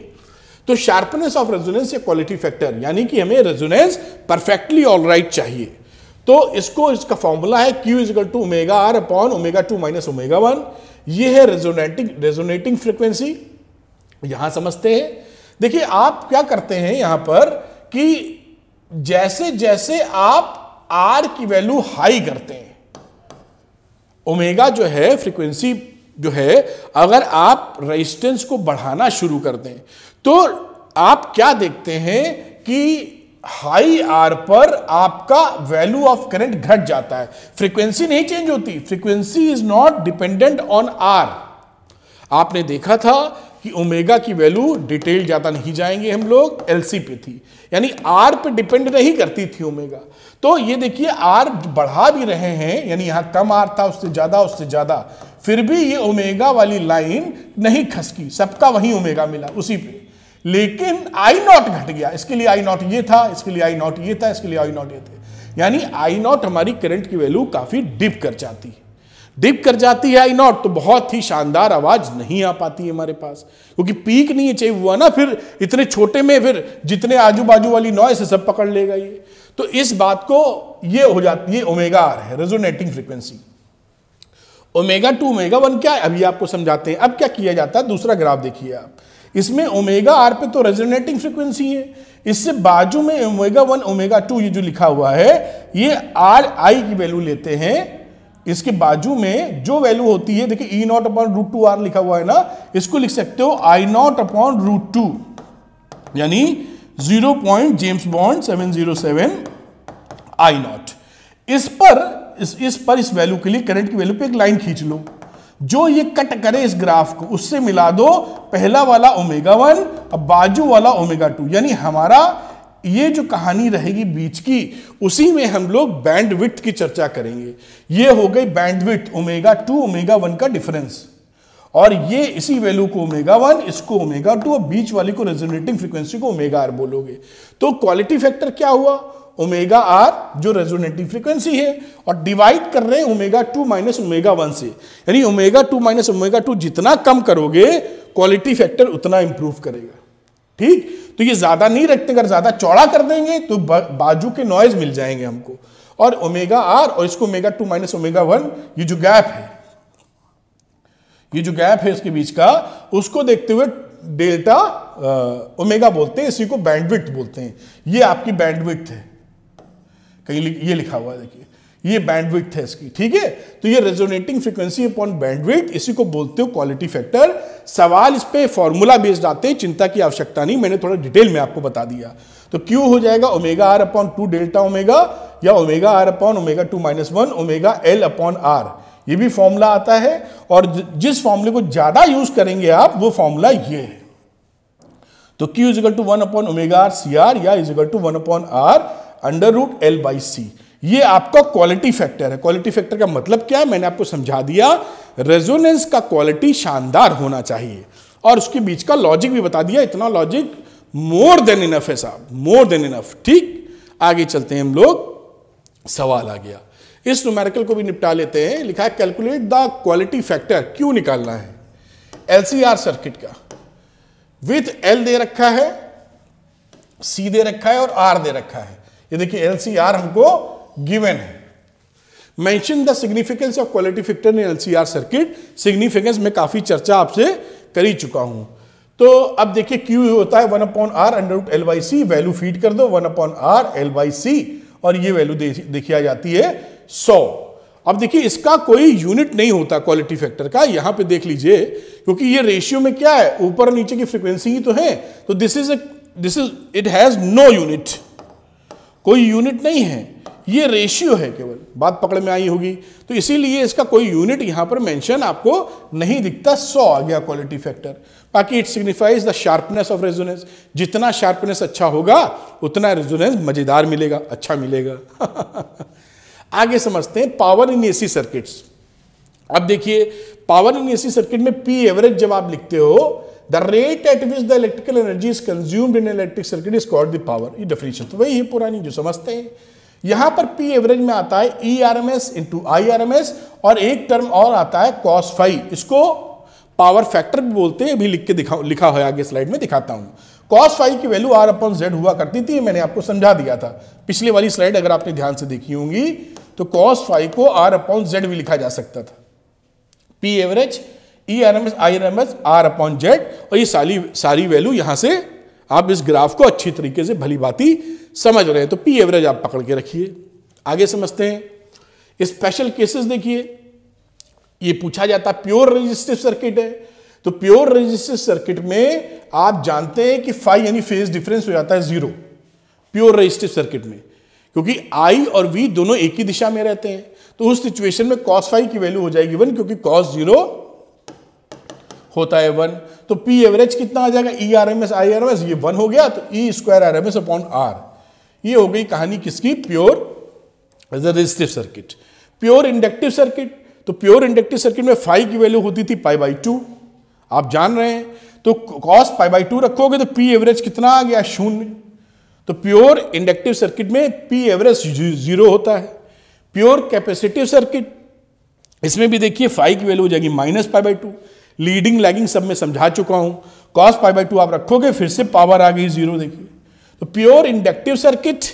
तो शार्पनेस ऑफ रेजोनेंस या क्वालिटी फैक्टर यानी कि हमें रेजोनेंस परफेक्टली ऑल राइट चाहिए तो इसको इसका फॉर्मूला है Q is equal to omega R upon omega two minus omega one ये है रेजोनेटिंग रेजोनेटिंग फ्रिक्वेंसी यहां समझते हैं देखिए आप क्या करते हैं यहां पर कि जैसे जैसे आप आर की वैल्यू हाई करते हैं ओमेगा जो है फ्रीक्वेंसी जो है अगर आप रेजिस्टेंस को बढ़ाना शुरू कर दें तो आप क्या देखते हैं कि हाई आर पर आपका वैल्यू ऑफ करंट घट जाता है फ्रीक्वेंसी नहीं चेंज होती frequency is not dependent on R आपने देखा था कि ओमेगा की वैल्यू डिटेल ज्यादा नहीं जाएंगे हम लोग एलसी पे थी यानी आर पे डिपेंड नहीं करती थी ओमेगा तो ये देखिए आर बढ़ा भी रहे हैं यानी यहां कम आर था उससे ज्यादा उससे ज्यादा फिर भी ये ओमेगा वाली लाइन नहीं खसकी सबका वही ओमेगा मिला उसी पे लेकिन आई नॉट घट गया इसके लिए आई नॉट ये था इसके लिए आई नॉट ये था इसके लिए आई नॉट ये थे यानी आई नॉट हमारी करंट की वैल्यू काफ़ी डिप कर जाती है डिप कर जाती है आई नॉट तो बहुत ही शानदार आवाज़ नहीं आ पाती है हमारे पास क्योंकि पीक नहीं अचीव हुआ ना फिर इतने छोटे में फिर जितने आजू बाजू वाली नॉइस है सब पकड़ लेगा ये तो इस बात को ये हो जाती है ओमेगा आर है resonating frequency omega two omega one क्या है अभी आपको समझाते हैं अब क्या किया जाता है दूसरा ग्राफ देखिए आप इसमें ओमेगा आर पे तो रेजोनेटिंग फ्रिक्वेंसी है इससे बाजू में ओमेगा वन ओमेगा टू ये जो लिखा हुआ है ये आर आई की वैल्यू लेते हैं इसके बाजू में जो वैल्यू होती है देखिए E naught upon root two R लिखा हुआ है ना इसको लिख सकते हो I naught upon root two यानी zero point James Bond seven zero seven I naught इस पर इस, इस पर इस वैल्यू के लिए करंट की वैल्यू पे एक लाइन खींच लो जो ये कट करे इस ग्राफ को उससे मिला दो पहला वाला ओमेगा वन और बाजू वाला ओमेगा टू यानी हमारा ये जो कहानी रहेगी बीच की उसी में हम लोग बैंडविथ की चर्चा करेंगे ये हो गई bandwidth omega two omega one का डिफरेंस और ये इसी वैल्यू को ओमेगा वन इसको ओमेगा टू और बीच वाली को रेजोनेटिंग फ्रीक्वेंसी को ओमेगा आर बोलोगे तो क्वालिटी फैक्टर क्या हुआ ओमेगा आर जो रेजोनेटिव फ्रीक्वेंसी है और डिवाइड कर रहे हैं omega two minus omega one से यानी omega two minus omega two जितना कम करोगे क्वालिटी फैक्टर उतना इंप्रूव करेगा ठीक तो ये ज़्यादा नहीं रखते अगर ज़्यादा चौड़ा कर देंगे तो बाजू के नॉइज मिल जाएंगे हमको और ओमेगा आर और इसको omega two minus omega one ये जो गैप है ये जो गैप है इसके बीच का उसको देखते हुए डेल्टा ओमेगा बोलते हैं इसी को बैंडविथ बोलते हैं ये आपकी बैंडविथ है कहीं ये लिखा हुआ है देखिए ये बैंडविथ है इसकी ठीक है तो ये रेजोनेटिंग फ्रिक्वेंसी अपॉन बैंडविथ इसी को बोलते हो क्वालिटी फैक्टर सवाल इस पर फॉर्मूला बेस्ड आते हैं चिंता की आवश्यकता नहीं मैंने थोड़ा डिटेल में आपको बता दिया तो क्यों हो जाएगा omega R upon two delta omega या omega R upon omega two minus one omega L upon R ये भी फॉर्मूला आता है और जिस फॉर्मूले को ज्यादा यूज करेंगे आप वो फॉर्मूला ये है तो Q is equal to one upon omega R C R या is equal to one upon R under root L by C ये आपका क्वालिटी फैक्टर है क्वालिटी फैक्टर का मतलब क्या है मैंने आपको समझा दिया रेजोनेंस का क्वालिटी शानदार होना चाहिए और उसके बीच का लॉजिक भी बता दिया इतना लॉजिक मोर देन इनफ है साहब मोर देन इनफ ठीक आगे चलते हैं हम लोग सवाल आ गया इस न्यूमेरिकल को भी निपटा लेते हैं लिखा है कैलकुलेट द क्वालिटी फैक्टर क्यों निकालना है एलसीआर सर्किट का विथ एल दे रखा है सी दे रखा है और आर दे रखा है ये देखिए एलसीआर हमको गिवन है mention the significance of quality factor in LCR circuit significance में काफ़ी चर्चा आपसे कर ही चुका हूं तो अब देखिए क्यू होता है one upon R under L by C value feed कर दो one upon R L by C और ये वैल्यू देखी आ जाती है सौ अब देखिए इसका कोई यूनिट नहीं होता क्वालिटी फैक्टर का यहां पे देख लीजिए क्योंकि ये रेशियो में क्या है ऊपर और नीचे की फ्रिक्वेंसी ही तो है तो this is this is it has no unit कोई यूनिट नहीं है ये रेशियो है केवल बात पकड़ में आई होगी तो इसीलिए इसका कोई यूनिट यहां पर मेंशन आपको नहीं दिखता सौ आ गया क्वालिटी फैक्टर बाकी it signifies the sharpness of resonance जितना शार्पनेस अच्छा होगा उतना रेजोनेंस मज़ेदार मिलेगा अच्छा मिलेगा <laughs> आगे समझते हैं पावर इन एसी सर्किट्स अब देखिए पावर इन एसी सर्किट में पी एवरेज जब आप लिखते हो the rate at which the electrical energy is consumed in electric circuit is called the power ये डेफिनेशन तो वही है पुरानी जो समझते हैं यहां पर p एवरेज में आता है E R M S into I R M S और एक टर्म और आता है कॉस फाइव इसको पावर फैक्टर भी बोलते हैं अभी लिख के दिखा लिखा हुआ आगे स्लाइड में दिखाता हूं कॉस फाइव की वैल्यू आर अपन जेड हुआ करती थी मैंने आपको समझा दिया था पिछले वाली स्लाइड अगर आपने ध्यान से देखी होंगी तो कॉस फाइव को आर अपॉन जेड भी लिखा जा सकता था P average E R M S I R M S R upon Z और ये सारी सारी वैल्यू यहाँ से आप इस ग्राफ को अच्छी तरीके से भली भांति समझ रहे हैं तो पी एवरेज आप पकड़ के रखिए आगे समझते हैं स्पेशल केसेस देखिए ये पूछा जाता प्योर रेजिस्टिव सर्किट है तो प्योर रेजिस्टिव सर्किट में आप जानते हैं कि फाइव यानी फेज डिफरेंस हो जाता है जीरो प्योर रजिस्टिव सर्किट में क्योंकि आई और वी दोनों एक ही दिशा में रहते हैं तो उस सिचुएशन में कॉस फाइव की वैल्यू हो जाएगी वन क्योंकि कॉस जीरो होता है वन तो पी एवरेज कितना आ जाएगा E R M S I R M S ये वन हो गया तो E square R M S upon R ये हो गई कहानी किसकी pure resistive circuit pure inductive circuit तो प्योर इंडक्टिव सर्किट में फाइव की वैल्यू होती थी पाई बाई टू आप जान रहे हैं तो कॉस पाई बाई टू रखोगे तो पी एवरेज कितना आ गया शून्य तो प्योर इंडक्टिव सर्किट में पी एवरेज जीरो होता है प्योर कैपेसिटिव सर्किट इसमें भी देखिए फाइव की वैल्यू हो जाएगी minus pi by two leading lagging सब में समझा चुका हूं कॉस पाई बाई टू आप रखोगे फिर से पावर आ गई जीरो देखिए तो pure inductive circuit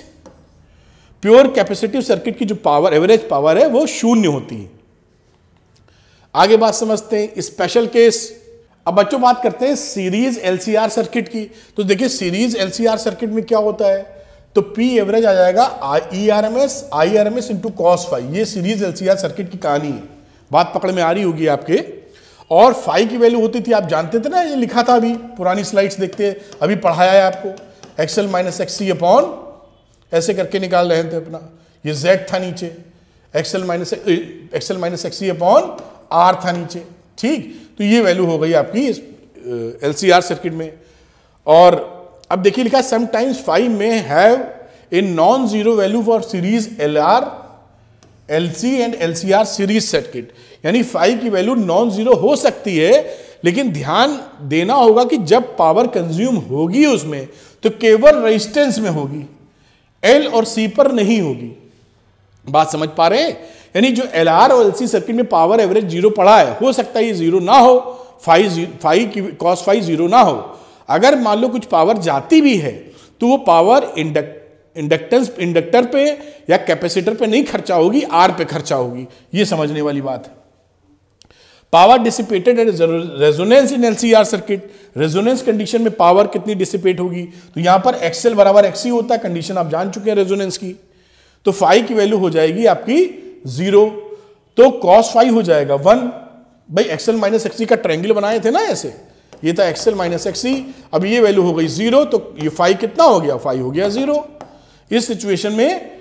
pure capacitive circuit की जो पावर एवरेज पावर है वो शून्य होती है आगे बात समझते हैं स्पेशल केस अब बच्चों बात करते हैं सीरीज एलसीआर सर्किट की तो देखिए सीरीज एलसीआर सर्किट में क्या होता है तो पी एवरेज आ जाएगा E R M S I R M S into cos phi ये सीरीज एलसीआर सर्किट की कहानी है बात पकड़ में आ रही होगी आपके और फाइव की वैल्यू होती थी आप जानते थे ना ये लिखा था अभी पुरानी स्लाइड्स देखते अभी पढ़ाया है आपको XL minus X C upon ऐसे करके निकाल रहे थे अपना ये जेड था नीचे XL minus XL minus X C upon R था नीचे ठीक तो ये वैल्यू हो गई आपकी एल सी आर सर्किट में और अब देखिए लिखा sometimes phi may have a non zero value for series L R L C and L C R series circuit यानी फाइव की वैल्यू नॉन जीरो हो सकती है लेकिन ध्यान देना होगा कि जब पावर कंज्यूम होगी उसमें तो केवल रेजिस्टेंस में होगी एल और सी पर नहीं होगी बात समझ पा रहे हैं यानी जो एल आर और एल सी सर्किट में पावर एवरेज जीरो पड़ा है हो सकता है ये जीरो ना हो फाइव फाइव की कॉस फाइव जीरो ना हो अगर मान लो कुछ पावर जाती भी है तो वो पावर इंडक्ट इंडक्टेंस इंडक्टर पे या कैपेसिटर पे नहीं खर्चा होगी आर पे खर्चा होगी ये समझने वाली बात है power dissipated at resonance in LCR circuit resonance condition में पावर कितनी डिसिपेट होगी तो यहां पर एक्सएल बराबर एक्स ही होता है कंडीशन आप जान चुके हैं रेजोनेंस की तो फाइव की वैल्यू हो जाएगी आपकी जीरो तो कॉस फाइव हो जाएगा वन भाई एक्सएल माइनस एक्सी का ट्रैंगल बनाए थे ना ऐसे ये था एक्सएल माइनस एक्सी अब ये वैल्यू हो गई जीरो तो ये फाइव कितना हो गया फाइव हो गया जीरो इस सिचुएशन में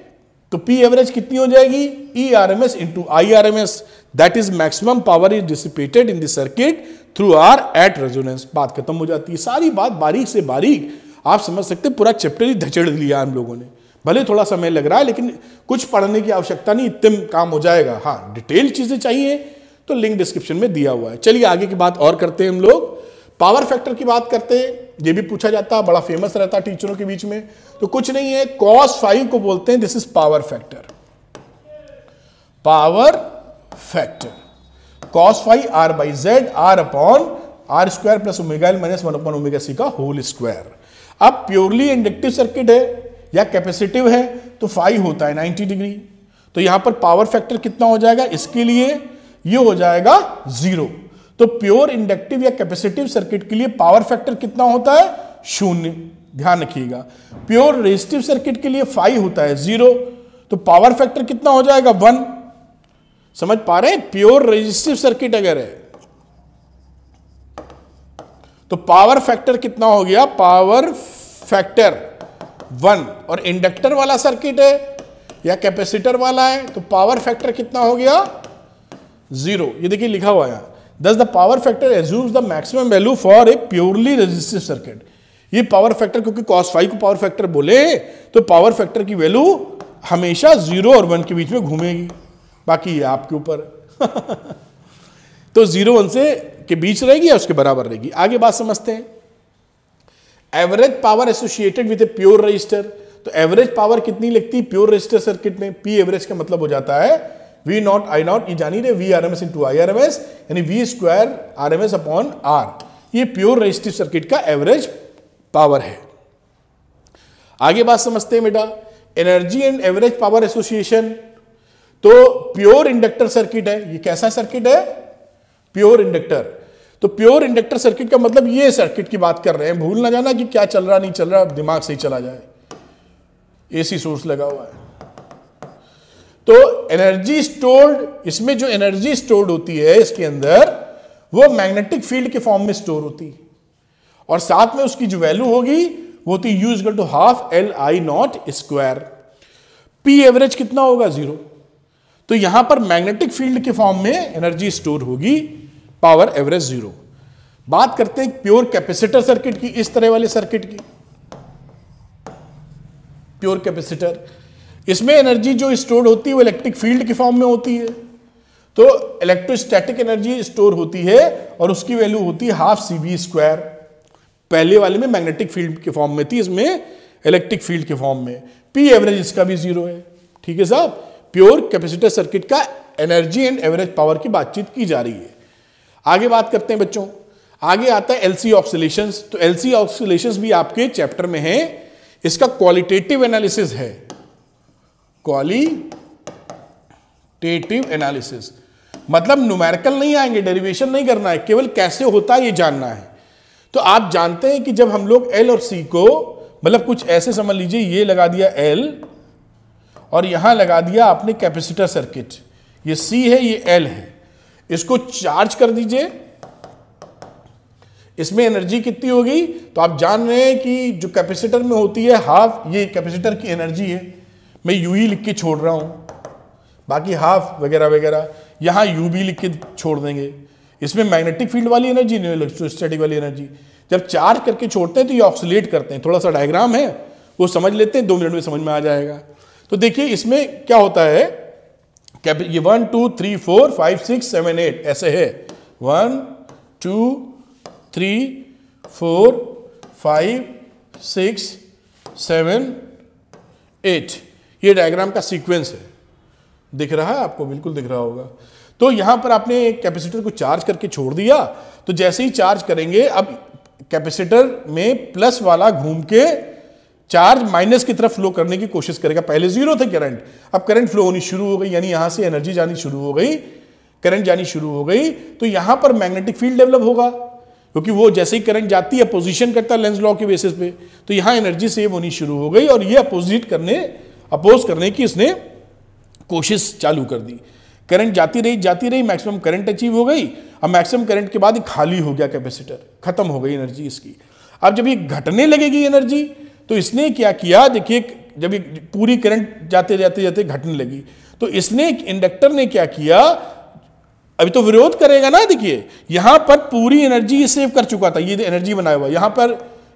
तो पी एवरेज कितनी हो जाएगी E R M S into I R M S that is maximum power is dissipated in the circuit through R at resonance बात खत्म हो जाती है सारी बात बारीक से बारीक आप समझ सकते पूरा चैप्टर ही धचड़ लिया हम लोगों ने भले थोड़ा समय लग रहा है लेकिन कुछ पढ़ने की आवश्यकता नहीं इतने काम हो जाएगा हाँ डिटेल चीज़ें चाहिए तो लिंक डिस्क्रिप्शन में दिया हुआ है चलिए आगे की बात और करते हैं हम लोग पावर फैक्टर की बात करते हैं ये भी पूछा जाता है बड़ा फेमस रहता है टीचरों के बीच में तो कुछ नहीं है कॉस फाइव को बोलते हैं this is power factor power factor cos phi R by Z R upon R square plus omega minus one upon omega C का होल स्क्वायर अब प्योरली इंडक्टिव सर्किट है या कैपेसिटिव है तो फाइव होता है नाइनटी डिग्री तो यहां पर पावर फैक्टर कितना हो जाएगा इसके लिए ये हो जाएगा जीरो तो प्योर इंडक्टिव या कैपेसिटिव सर्किट के लिए पावर फैक्टर कितना होता है शून्य ध्यान रखिएगा प्योर रेजिस्टिव सर्किट के लिए फाइव होता है जीरो तो पावर फैक्टर कितना हो जाएगा वन समझ पा रहे हैं प्योर रेजिस्टिव सर्किट अगर है तो पावर फैक्टर कितना हो गया पावर फैक्टर वन और इंडक्टर वाला सर्किट है या कैपेसिटर वाला है तो पावर फैक्टर कितना हो गया जीरो ये देखिए लिखा हुआ है thus the power factor assumes the maximum value for a purely resistive circuit ये पावर फैक्टर क्योंकि कॉस फाइव को पावर फैक्टर बोले तो पावर फैक्टर की वैल्यू हमेशा जीरो और वन के बीच में घूमेगी बाकी ये आपके ऊपर <laughs> तो जीरो वन से के बीच रहेगी या उसके बराबर रहेगी आगे बात समझते हैं average power associated with a pure resistor तो एवरेज पावर कितनी लगती है प्योर रजिस्टर सर्किट में पी एवरेज का मतलब हो जाता है वी नॉट आई नॉट ये जानी रहे V R M S I R M S यानी V square R M S upon R ये प्योर रजिस्टिव सर्किट का एवरेज पावर है आगे बात समझते हैं बेटा energy and average power association तो प्योर इंडक्टर सर्किट है ये कैसा सर्किट है प्योर इंडक्टर तो प्योर इंडक्टर सर्किट का मतलब ये सर्किट की बात कर रहे हैं भूल ना जाना कि क्या चल रहा नहीं चल रहा दिमाग से ही चला जाए एसी सोर्स लगा हुआ है तो एनर्जी स्टोर्ड इसमें जो एनर्जी स्टोर्ड होती है इसके अंदर वो मैग्नेटिक फील्ड के फॉर्म में स्टोर होती है और साथ में उसकी जो वैल्यू होगी वो होती है two half L I naught square P average कितना होगा जीरो तो यहां पर मैग्नेटिक फील्ड के फॉर्म में एनर्जी स्टोर होगी पावर एवरेज जीरो बात करते हैं प्योर कैपेसिटर सर्किट की इस तरह वाले सर्किट की प्योर कैपेसिटर इसमें एनर्जी जो स्टोर होती है वो इलेक्ट्रिक फील्ड के फॉर्म में होती है तो इलेक्ट्रोस्टैटिक एनर्जी स्टोर होती है और उसकी वैल्यू होती है हाफ सी वी स्क्वायर पहले वाले में मैग्नेटिक फील्ड के फॉर्म में थी इसमें इलेक्ट्रिक फील्ड के फॉर्म में पी एवरेज इसका भी जीरो है ठीक है साहब प्योर कैपेसिटर सर्किट का एनर्जी एंड एवरेज पावर की बातचीत की जा रही है आगे बात करते हैं बच्चों आगे आता है एलसी ऑक्सीलेशन तो एलसी ऑक्सीलेशन भी आपके चैप्टर में है इसका क्वालिटेटिव एनालिसिस है क्वालिटेटिव एनालिसिस मतलब न्यूमेरिकल नहीं आएंगे डेरिवेशन नहीं करना है केवल कैसे होता है ये जानना है तो आप जानते हैं कि जब हम लोग एल और सी को मतलब कुछ ऐसे समझ लीजिए ये लगा दिया एल और यहां लगा दिया आपने कैपेसिटर सर्किट ये सी है ये एल है इसको चार्ज कर दीजिए इसमें एनर्जी कितनी होगी तो आप जान रहे हैं कि जो कैपेसिटर में होती है हाफ ये कैपेसिटर की एनर्जी है मैं यू ही e लिख के छोड़ रहा हूँ बाकी हाफ वगैरह वगैरह यहाँ यू बी लिख के छोड़ देंगे इसमें मैग्नेटिक फील्ड वाली एनर्जी नहीं इलेक्ट्रोस्टैटिक वाली एनर्जी जब चार्ज करके छोड़ते हैं तो ये ऑक्सीट करते हैं थोड़ा सा डायग्राम है वो समझ लेते हैं दो मिनट में समझ में आ जाएगा तो देखिए इसमें क्या होता है ये one two three four five six seven eight ऐसे है one two three four five six seven eight ये डायग्राम का सीक्वेंस है दिख रहा है आपको बिल्कुल दिख रहा होगा तो यहां पर आपने कैपेसिटर को चार्ज करके छोड़ दिया तो जैसे ही चार्ज करेंगे अब कैपेसिटर में प्लस वाला घूम के चार्ज माइनस की तरफ फ्लो करने की कोशिश करेगा पहले जीरो थे करंट अब करंट फ्लो होनी शुरू हो गई यानी यहां से एनर्जी जानी शुरू हो गई करंट जानी शुरू हो गई तो यहां पर मैग्नेटिक फील्ड डेवलप होगा क्योंकि वो जैसे ही करंट जाती है अपोजिशन करता है लेंस लॉ के बेसिस पे तो यहां एनर्जी सेव होनी शुरू हो गई और ये अपोजिट करने अपोज करने की इसने कोशिश चालू कर दी करंट जाती रही जाती रही मैक्सिमम करंट अचीव हो गई अब मैक्सिमम करंट के बाद खाली हो गया कैपेसिटर खत्म हो गई एनर्जी इसकी अब जब ये घटने लगेगी एनर्जी तो इसने क्या किया देखिए जब ये पूरी करंट जाते जाते जाते घटने लगी तो इसने इंडक्टर ने क्या किया अभी तो विरोध करेगा ना देखिए यहां पर पूरी एनर्जी सेव कर चुका था ये एनर्जी बनाया हुआ यहां पर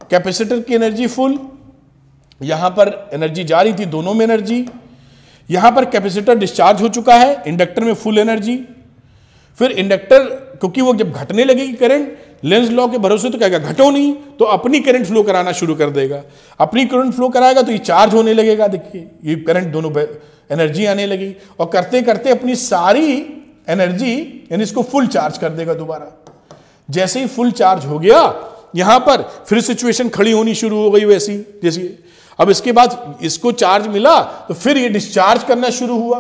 कैपेसिटर की एनर्जी फुल यहां पर एनर्जी जा रही थी दोनों में एनर्जी यहां पर कैपेसिटर डिस्चार्ज हो चुका है इंडक्टर में फुल एनर्जी फिर इंडक्टर क्योंकि वो जब घटने लगेगी करंट लेंस लॉ के भरोसे तो कहेगा घटो नहीं तो अपनी करंट फ्लो कराना शुरू कर देगा अपनी करंट फ्लो कराएगा तो ये चार्ज होने लगेगा देखिए ये करंट दोनों एनर्जी आने लगी और करते करते अपनी सारी एनर्जी यानी इसको फुल चार्ज कर देगा दोबारा जैसे ही फुल चार्ज हो गया यहां पर फिर सिचुएशन खड़ी होनी शुरू हो गई वैसी जैसी अब इसके बाद इसको चार्ज मिला तो फिर ये डिस्चार्ज करना शुरू हुआ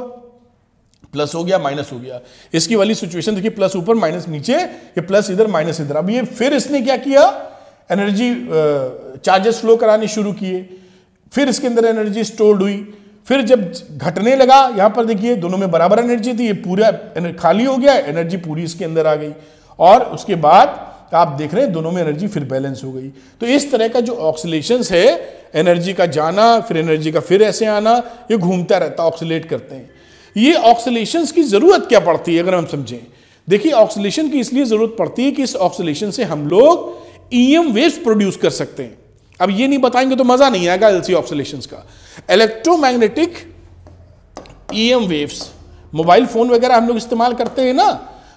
प्लस हो गया माइनस हो गया इसकी वाली सिचुएशन देखिए प्लस ऊपर माइनस नीचे ये प्लस इधर माइनस इधर अब ये फिर इसने क्या किया एनर्जी चार्जेस फ्लो कराने शुरू किए फिर इसके अंदर एनर्जी स्टोर्ड हुई फिर जब घटने लगा यहां पर देखिए दोनों में बराबर एनर्जी थी ये पूरा खाली हो गया एनर्जी पूरी इसके अंदर आ गई और उसके बाद तो आप देख रहे हैं दोनों में एनर्जी फिर बैलेंस हो गई तो इस तरह का जो ऑक्सीलेशन है एनर्जी का जाना फिर एनर्जी का फिर ऐसे आना ये घूमता रहता ऑक्सीलेट करते हैं ये ऑक्सीलेशन की ज़रूरत क्या पड़ती है अगर हम समझें देखिए ऑक्सीलेशन की इसलिए ज़रूरत पड़ती है कि इस ऑक्सीलेशन से हम लोग ई एम वेव्स प्रोड्यूस कर सकते हैं अब ये नहीं बताएंगे तो मज़ा नहीं आएगा एलसी ऑक्सीलेशन का electromagnetic E M waves mobile phone वगैरह हम लोग इस्तेमाल करते हैं ना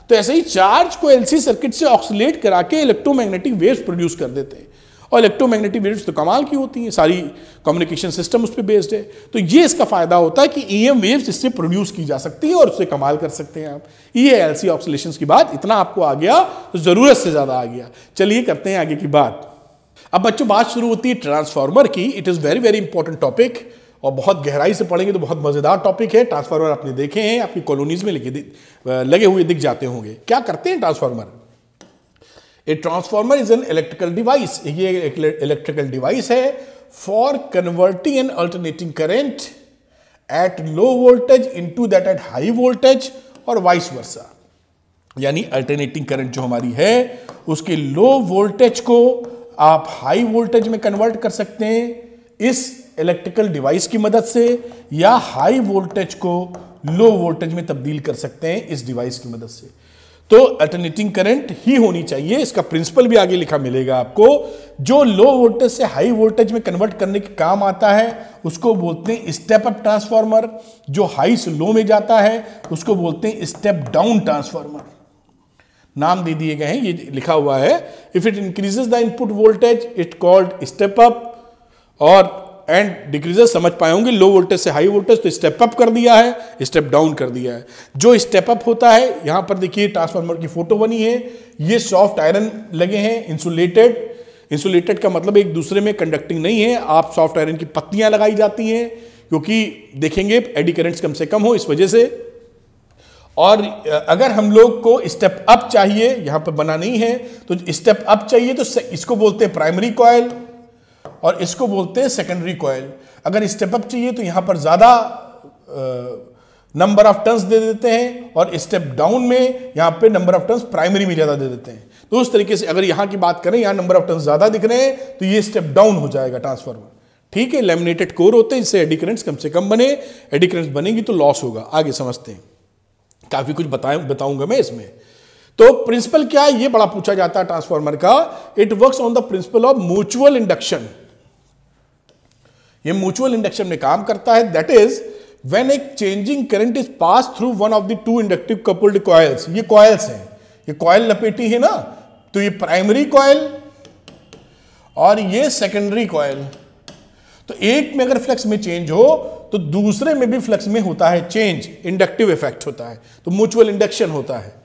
तो ऐसे ही चार्ज को एलसी सर्किट से ऑक्सीट करा के इलेक्ट्रोमैग्नेटिक वेव्स प्रोड्यूस कर देते हैं और इलेक्ट्रोमैग्नेटिक वेव्स तो कमाल की होती हैं सारी कम्युनिकेशन सिस्टम उस पर बेस्ड है तो ये इसका फ़ायदा होता है कि ई एम वेव्स इससे प्रोड्यूस की जा सकती है और उससे कमाल कर सकते हैं आप ये एल सी ऑक्सीलेशन की बात इतना आपको आ गया तो ज़रूरत से ज़्यादा आ गया चलिए करते हैं आगे की बात अब बच्चों बात शुरू होती है ट्रांसफार्मर की it is very very important topic और बहुत गहराई से पढ़ेंगे तो बहुत मज़ेदार टॉपिक है ट्रांसफार्मर आपने देखे हैं आपकी कॉलोनीज में लगे लगे हुए दिख जाते होंगे क्या करते हैं transformer a transformer is an electrical device ये एक इलेक्ट्रिकल डिवाइस है for converting an alternating current at low voltage into that at high voltage और वाइस वर्सा यानी अल्टरनेटिंग करंट जो हमारी है उसके लो वोल्टेज को आप हाई वोल्टेज में कन्वर्ट कर सकते हैं इस इलेक्ट्रिकल डिवाइस की मदद से या हाई वोल्टेज को लो वोल्टेज में तब्दील कर सकते हैं इस डिवाइस की मदद से तो अल्टरनेटिंग करंट ही होनी चाहिए इसका प्रिंसिपल भी आगे लिखा मिलेगा आपको जो लो वोल्टेज से हाई वोल्टेज में कन्वर्ट करने के काम आता है उसको बोलते हैं स्टेप अप ट्रांसफार्मर जो हाई से लो में जाता है उसको बोलते हैं स्टेप डाउन ट्रांसफार्मर नाम दे दिए गए हैं ये लिखा हुआ है if it increases the input voltage it called step up और एंड डिक्रीजेस समझ पाए होंगे लो वोल्टेज से हाई वोल्टेज तो स्टेप अप कर दिया है स्टेप डाउन कर दिया है जो स्टेप अप होता है यहां पर देखिए ट्रांसफार्मर की फोटो बनी है ये सॉफ्ट आयरन लगे हैं इंसुलेटेड इंसुलेटेड का मतलब एक दूसरे में कंडक्टिंग नहीं है आप सॉफ्ट आयरन की पत्तियां लगाई जाती हैं क्योंकि देखेंगे एडी करेंट्स कम से कम हो इस वजह से और अगर हम लोग को स्टेप अप चाहिए यहां पर बना नहीं है तो स्टेप अप चाहिए तो इसको बोलते हैं प्राइमरी कॉयल और इसको बोलते हैं सेकेंडरी कॉयल अगर स्टेप अप चाहिए तो यहाँ पर ज़्यादा नंबर ऑफ टर्न्स दे देते हैं और स्टेप डाउन में यहाँ पे नंबर ऑफ टर्न्स प्राइमरी में ज़्यादा दे देते हैं तो उस तरीके से अगर यहाँ की बात करें यहाँ नंबर ऑफ टर्न्स ज़्यादा दिख रहे हैं तो ये स्टेप डाउन हो जाएगा ट्रांसफार्मर ठीक है लेमिनेटेड कोर होते हैं इससे एडिक्रेंट्स कम से कम बने एडिक्रेंट्स बनेंगी तो लॉस होगा आगे समझते हैं काफ़ी कुछ बताए बताऊंगा मैं इसमें तो प्रिंसिपल क्या है ये बड़ा पूछा जाता है ट्रांसफार्मर का it works on the principle of mutual induction ये म्यूचुअल इंडक्शन में काम करता है that is when a changing current is pass through one of the two inductive coupled coils ये कॉयल्स हैं ये कॉयल लपेटी है ना तो ये प्राइमरी कॉयल और ये सेकेंडरी कॉयल तो एक में अगर फ्लक्स में चेंज हो तो दूसरे में भी फ्लक्स में होता है चेंज इंडक्टिव इफेक्ट होता है तो म्यूचुअल इंडक्शन होता है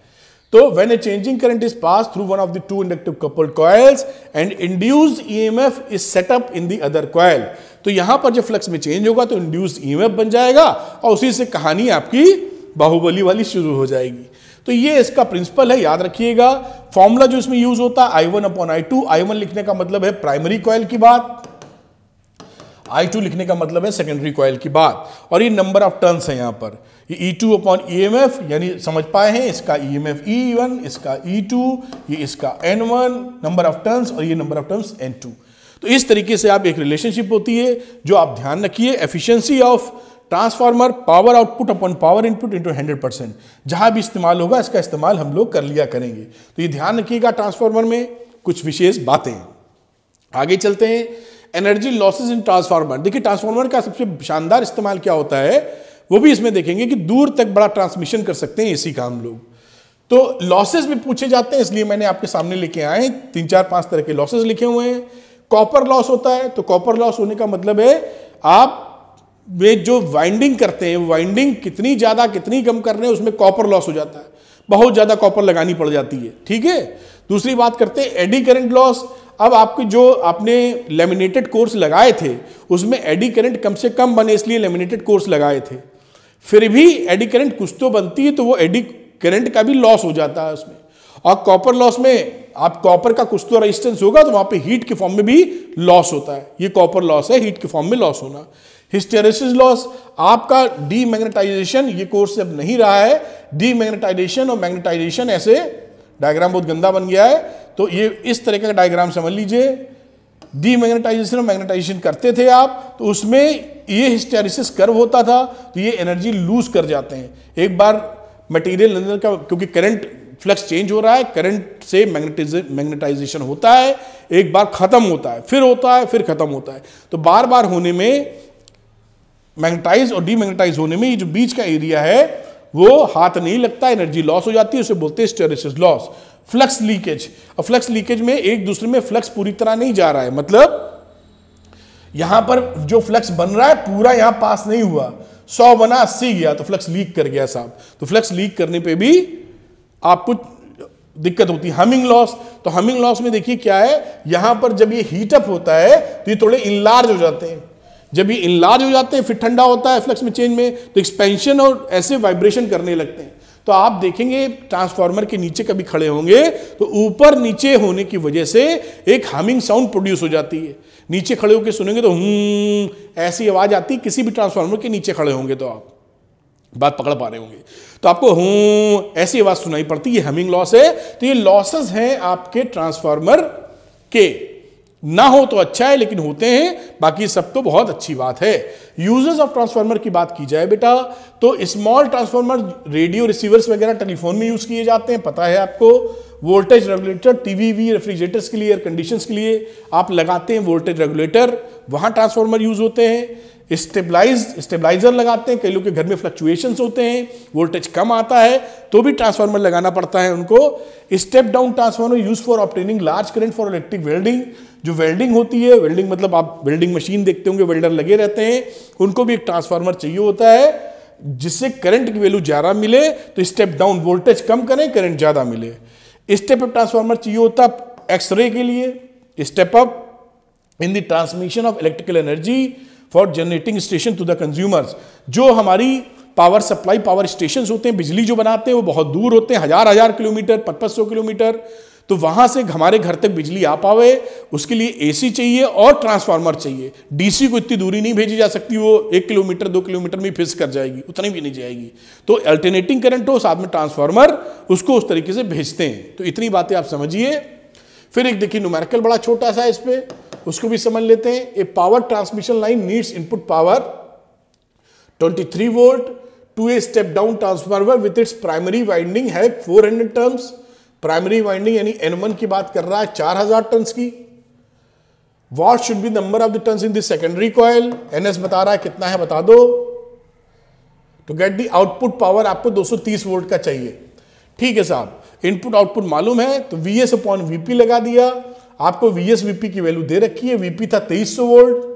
तो when a changing current is pass through one of the two inductive coupled coils and induced EMF is set up in the other coil तो यहां पर जब फ्लक्स में चेंज होगा तो इंड्यूस ई बन जाएगा और उसी से कहानी आपकी बाहुबली वाली शुरू हो जाएगी तो ये इसका प्रिंसिपल है याद रखिएगा फॉर्मूला जो इसमें यूज होता है I one upon I two I one लिखने का मतलब है प्राइमरी कॉयल की बात आई टू लिखने का मतलब है सेकेंडरी कॉयल की बात और ये नंबर ऑफ टर्न्स है यहां पर ये E two upon E M F यानी समझ पाए हैं इसका E M F E one इसका ई e टू ये इसका N one number of turns और ये number of turns N two तो इस तरीके से आप एक रिलेशनशिप होती है जो आप ध्यान रखिए efficiency of transformer power output upon power input into hundred percent जहां भी इस्तेमाल होगा इसका इस्तेमाल हम लोग कर लिया करेंगे तो ये ध्यान रखिएगा ट्रांसफार्मर में कुछ विशेष बातें आगे चलते हैं एनर्जी लॉसेज इन ट्रांसफार्मर देखिए ट्रांसफार्मर का सबसे शानदार इस्तेमाल क्या होता है वो भी इसमें देखेंगे कि दूर तक बड़ा ट्रांसमिशन कर सकते हैं इसी का हम लोग तो लॉसेज भी पूछे जाते हैं इसलिए मैंने आपके सामने लेके आए तीन चार पांच तरह के लॉसेज लिखे हुए हैं कॉपर लॉस होता है तो कॉपर लॉस होने का मतलब है आप वे जो वाइंडिंग करते हैं वाइंडिंग कितनी ज़्यादा कितनी कम कर रहे हैं उसमें कॉपर लॉस हो जाता है बहुत ज़्यादा कॉपर लगानी पड़ जाती है ठीक है दूसरी बात करते हैं एडी करंट लॉस अब आपके जो आपने लेमिनेटेड कोर्स लगाए थे उसमें एडी करंट कम से कम बने इसलिए लेमिनेटेड कोर्स लगाए थे फिर भी एडी करंट कुछ तो बनती है तो वो एडी करंट का भी लॉस हो जाता है उसमें और कॉपर लॉस में आप कॉपर का कुछ तो रेजिस्टेंस होगा तो वहां पे हीट के फॉर्म में भी लॉस होता है ये कॉपर लॉस है हीट के फॉर्म में लॉस होना हिस्टेरेसिस लॉस आपका डीमैग्नेटाइजेशन ये कोर्स अब नहीं रहा है डीमैग्नेटाइजेशन और मैग्नेटाइजेशन ऐसे डायग्राम बहुत गंदा बन गया है तो ये इस तरह का डायग्राम समझ लीजिए डीमैग्नेटाइजेशन और मैग्नेटाइजेशन करते थे आप तो उसमें ये हिस्टेरेसिस कर्व होता था तो ये एनर्जी लूज कर जाते हैं एक बार मटेरियल अंदर का क्योंकि करंट फ्लक्स चेंज हो रहा है करंट से मैग्नेटिज मैग्नेटाइजेशन होता है एक बार ख़त्म होता है फिर होता है फिर ख़त्म होता है तो बार बार होने में मैग्नेटाइज और डीमैग्नेटाइज होने में ये जो बीच का एरिया है वो हाथ नहीं लगता एनर्जी लॉस हो जाती है उसे बोलते हैं स्टेरिस लॉस फ्लक्स लीकेज और फ्लक्स लीकेज में एक दूसरे में फ्लक्स पूरी तरह नहीं जा रहा है मतलब यहां पर जो फ्लक्स बन रहा है पूरा यहां पास नहीं हुआ सौ बना अस्सी गया तो फ्लक्स लीक कर गया साहब तो फ्लक्स लीक करने पे भी आपको दिक्कत होती है हमिंग लॉस तो हमिंग लॉस में देखिए क्या है यहां पर जब ये हीटअप होता है तो ये थोड़े इनलार्ज हो जाते हैं जब ये इनलार्ज हो जाते हैं फिर ठंडा होता है फ्लक्स में चेंज में तो एक्सपेंशन और ऐसे वाइब्रेशन करने लगते हैं तो आप देखेंगे ट्रांसफार्मर के नीचे कभी खड़े होंगे तो ऊपर नीचे होने की वजह से एक हमिंग साउंड प्रोड्यूस हो जाती है नीचे खड़े होकर सुनेंगे तो हम्म ऐसी आवाज़ आती है किसी भी ट्रांसफार्मर के नीचे खड़े होंगे तो आप बात पकड़ पा रहे होंगे तो आपको हूं ऐसी आवाज सुनाई पड़ती है हमिंग लॉस है तो ये लॉसेस हैं आपके ट्रांसफार्मर के ना हो तो अच्छा है लेकिन होते हैं बाकी सब तो बहुत अच्छी बात है यूजर्स ऑफ ट्रांसफार्मर की बात की जाए बेटा तो स्मॉल ट्रांसफार्मर रेडियो रिसीवर्स वगैरह टेलीफोन में यूज़ किए जाते हैं पता है आपको वोल्टेज रेगुलेटर टीवी वी रेफ्रिजरेटर्स के लिए एयर कंडीशन के लिए आप लगाते हैं वोल्टेज रेगुलेटर वहां ट्रांसफार्मर यूज़ होते हैं स्टेबलाइज स्टेबलाइजर लगाते हैं कई लोग के घर में फ्लक्चुएशंस होते हैं वोल्टेज कम आता है तो भी ट्रांसफार्मर लगाना पड़ता है उनको step down transformer use for obtaining large current for electric welding जो वेल्डिंग होती है वेल्डिंग मतलब आप वेल्डिंग मशीन देखते होंगे वेल्डर लगे रहते हैं उनको भी एक ट्रांसफार्मर चाहिए होता है जिससे करंट की वैल्यू ज़्यादा मिले तो स्टेप डाउन वोल्टेज कम करें करंट ज़्यादा मिले स्टेप अप ट्रांसफार्मर चाहिए होता है एक्सरे के लिए step up in the transmission of electrical energy for generating station to the consumers जो हमारी पावर सप्लाई पावर स्टेशन होते हैं बिजली जो बनाते हैं वो बहुत दूर होते हैं हज़ार हज़ार किलोमीटर पचपच सौ किलोमीटर तो वहां से हमारे घर तक बिजली आ पावे उसके लिए एसी चाहिए और ट्रांसफार्मर चाहिए डीसी को इतनी दूरी नहीं भेजी जा सकती वो एक किलोमीटर दो किलोमीटर में फिस कर जाएगी उतनी भी नहीं जाएगी तो अल्टरनेटिंग करंट हो साथ में ट्रांसफार्मर उसको उस तरीके से भेजते हैं तो इतनी बातें आप समझिए फिर एक देखिए नुमेरिकल बड़ा छोटा सा है इस पर उसको भी समझ लेते हैं a power transmission line needs input power 23 volt to a step down transformer with its primary winding है 400 टर्म्स प्राइमरी वाइंडिंग यानी एन की बात कर रहा है 4000 टर्म्स की what should be number of the turns in the secondary coil NS बता रहा है कितना है बता दो to get the output power आपको 230 वोल्ट का चाहिए ठीक है साहब इनपुट आउटपुट मालूम है तो वी एस अपॉन वीपी लगा दिया आपको वीएसवीपी की वैल्यू दे रखी है वीपी था 2300 वोल्ट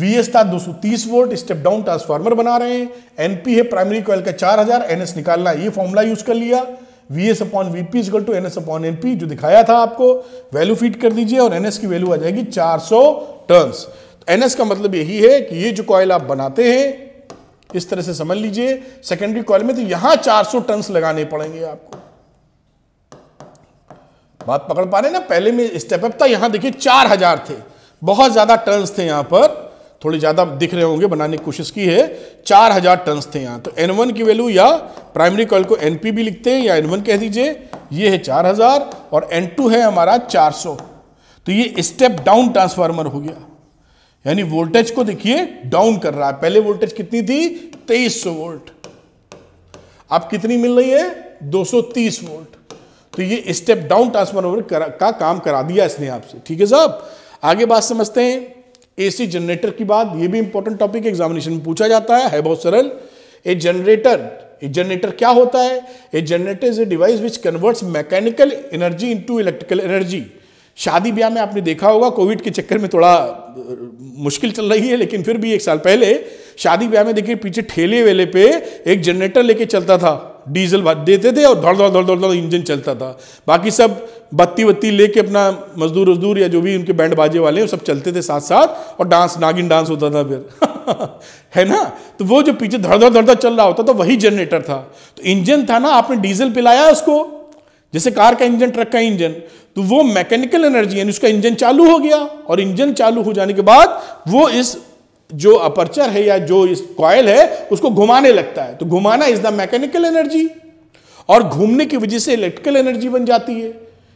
वीएस था 230 वोल्ट स्टेप डाउन ट्रांसफार्मर बना रहे हैं एनपी है प्राइमरी कॉयल का 4000 एनएस निकालना ये फॉर्मूला यूज कर लिया VS upon VP equal to NS upon NP जो दिखाया था आपको वैल्यू फिट कर दीजिए और एनएस की वैल्यू आ जाएगी 400 टर्न्स एनएस का मतलब यही है कि ये जो कॉयल आप बनाते हैं इस तरह से समझ लीजिए सेकेंडरी कॉयल में तो यहां 400 टर्न्स लगाने पड़ेंगे आपको बात पकड़ पा रहे ना पहले में स्टेप अप था यहां देखिए चार हजार थे बहुत ज़्यादा टर्न्स थे यहाँ पर थोड़ी ज़्यादा दिख रहे होंगे बनाने की कोशिश की है चार हजार टर्न्स थे यहां तो एन की वैल्यू या प्राइमरी कॉल को एन पी भी लिखते हैं या एन वन कह दीजिए ये है चार हजार और एन टू है हमारा चार सौ तो ये स्टेप डाउन ट्रांसफार्मर हो गया यानी वोल्टेज को देखिए डाउन कर रहा है पहले वोल्टेज कितनी थी 2300 वोल्ट अब कितनी मिल रही है तीस वोल्ट तो ये स्टेप डाउन ट्रांसफार्मर का, का काम करा दिया इसने आपसे ठीक है साहब आगे बात समझते हैं एसी जनरेटर की बात ये भी इंपॉर्टेंट टॉपिक एग्जामिनेशन में पूछा जाता है, है बहुत सरल ए जनरेटर ए जनरेटर क्या होता है a generator is a device which converts mechanical energy into electrical energy शादी ब्याह में आपने देखा होगा कोविड के चक्कर में थोड़ा मुश्किल चल रही है लेकिन फिर भी एक साल पहले शादी ब्याह में देखिए पीछे ठेले वेले पे एक जनरेटर लेके चलता था डीजल देते थे और धड़ धड़ धड़ धड़ धड़ इंजन चलता था बाकी सब बत्ती वत्ती लेके अपना मजदूर वजदूर या जो भी उनके बैंड बाजे वाले हैं सब चलते थे साथ साथ और डांस नागिन डांस होता था फिर <laughs> है ना तो वो जो पीछे धड़ धड़ धड़ धड़ चल रहा होता था वही जनरेटर था तो इंजन था ना आपने डीजल पिलाया उसको जैसे कार का इंजन ट्रक का इंजन तो वो मैकेनिकल एनर्जी यानी उसका इंजन चालू हो गया और इंजन चालू हो जाने के बाद वो इस जो अपर्चर है या जो इस कॉयल है उसको घुमाने लगता है तो घुमाना इज द मैकेनिकल एनर्जी और घूमने की वजह से इलेक्ट्रिकल एनर्जी बन जाती है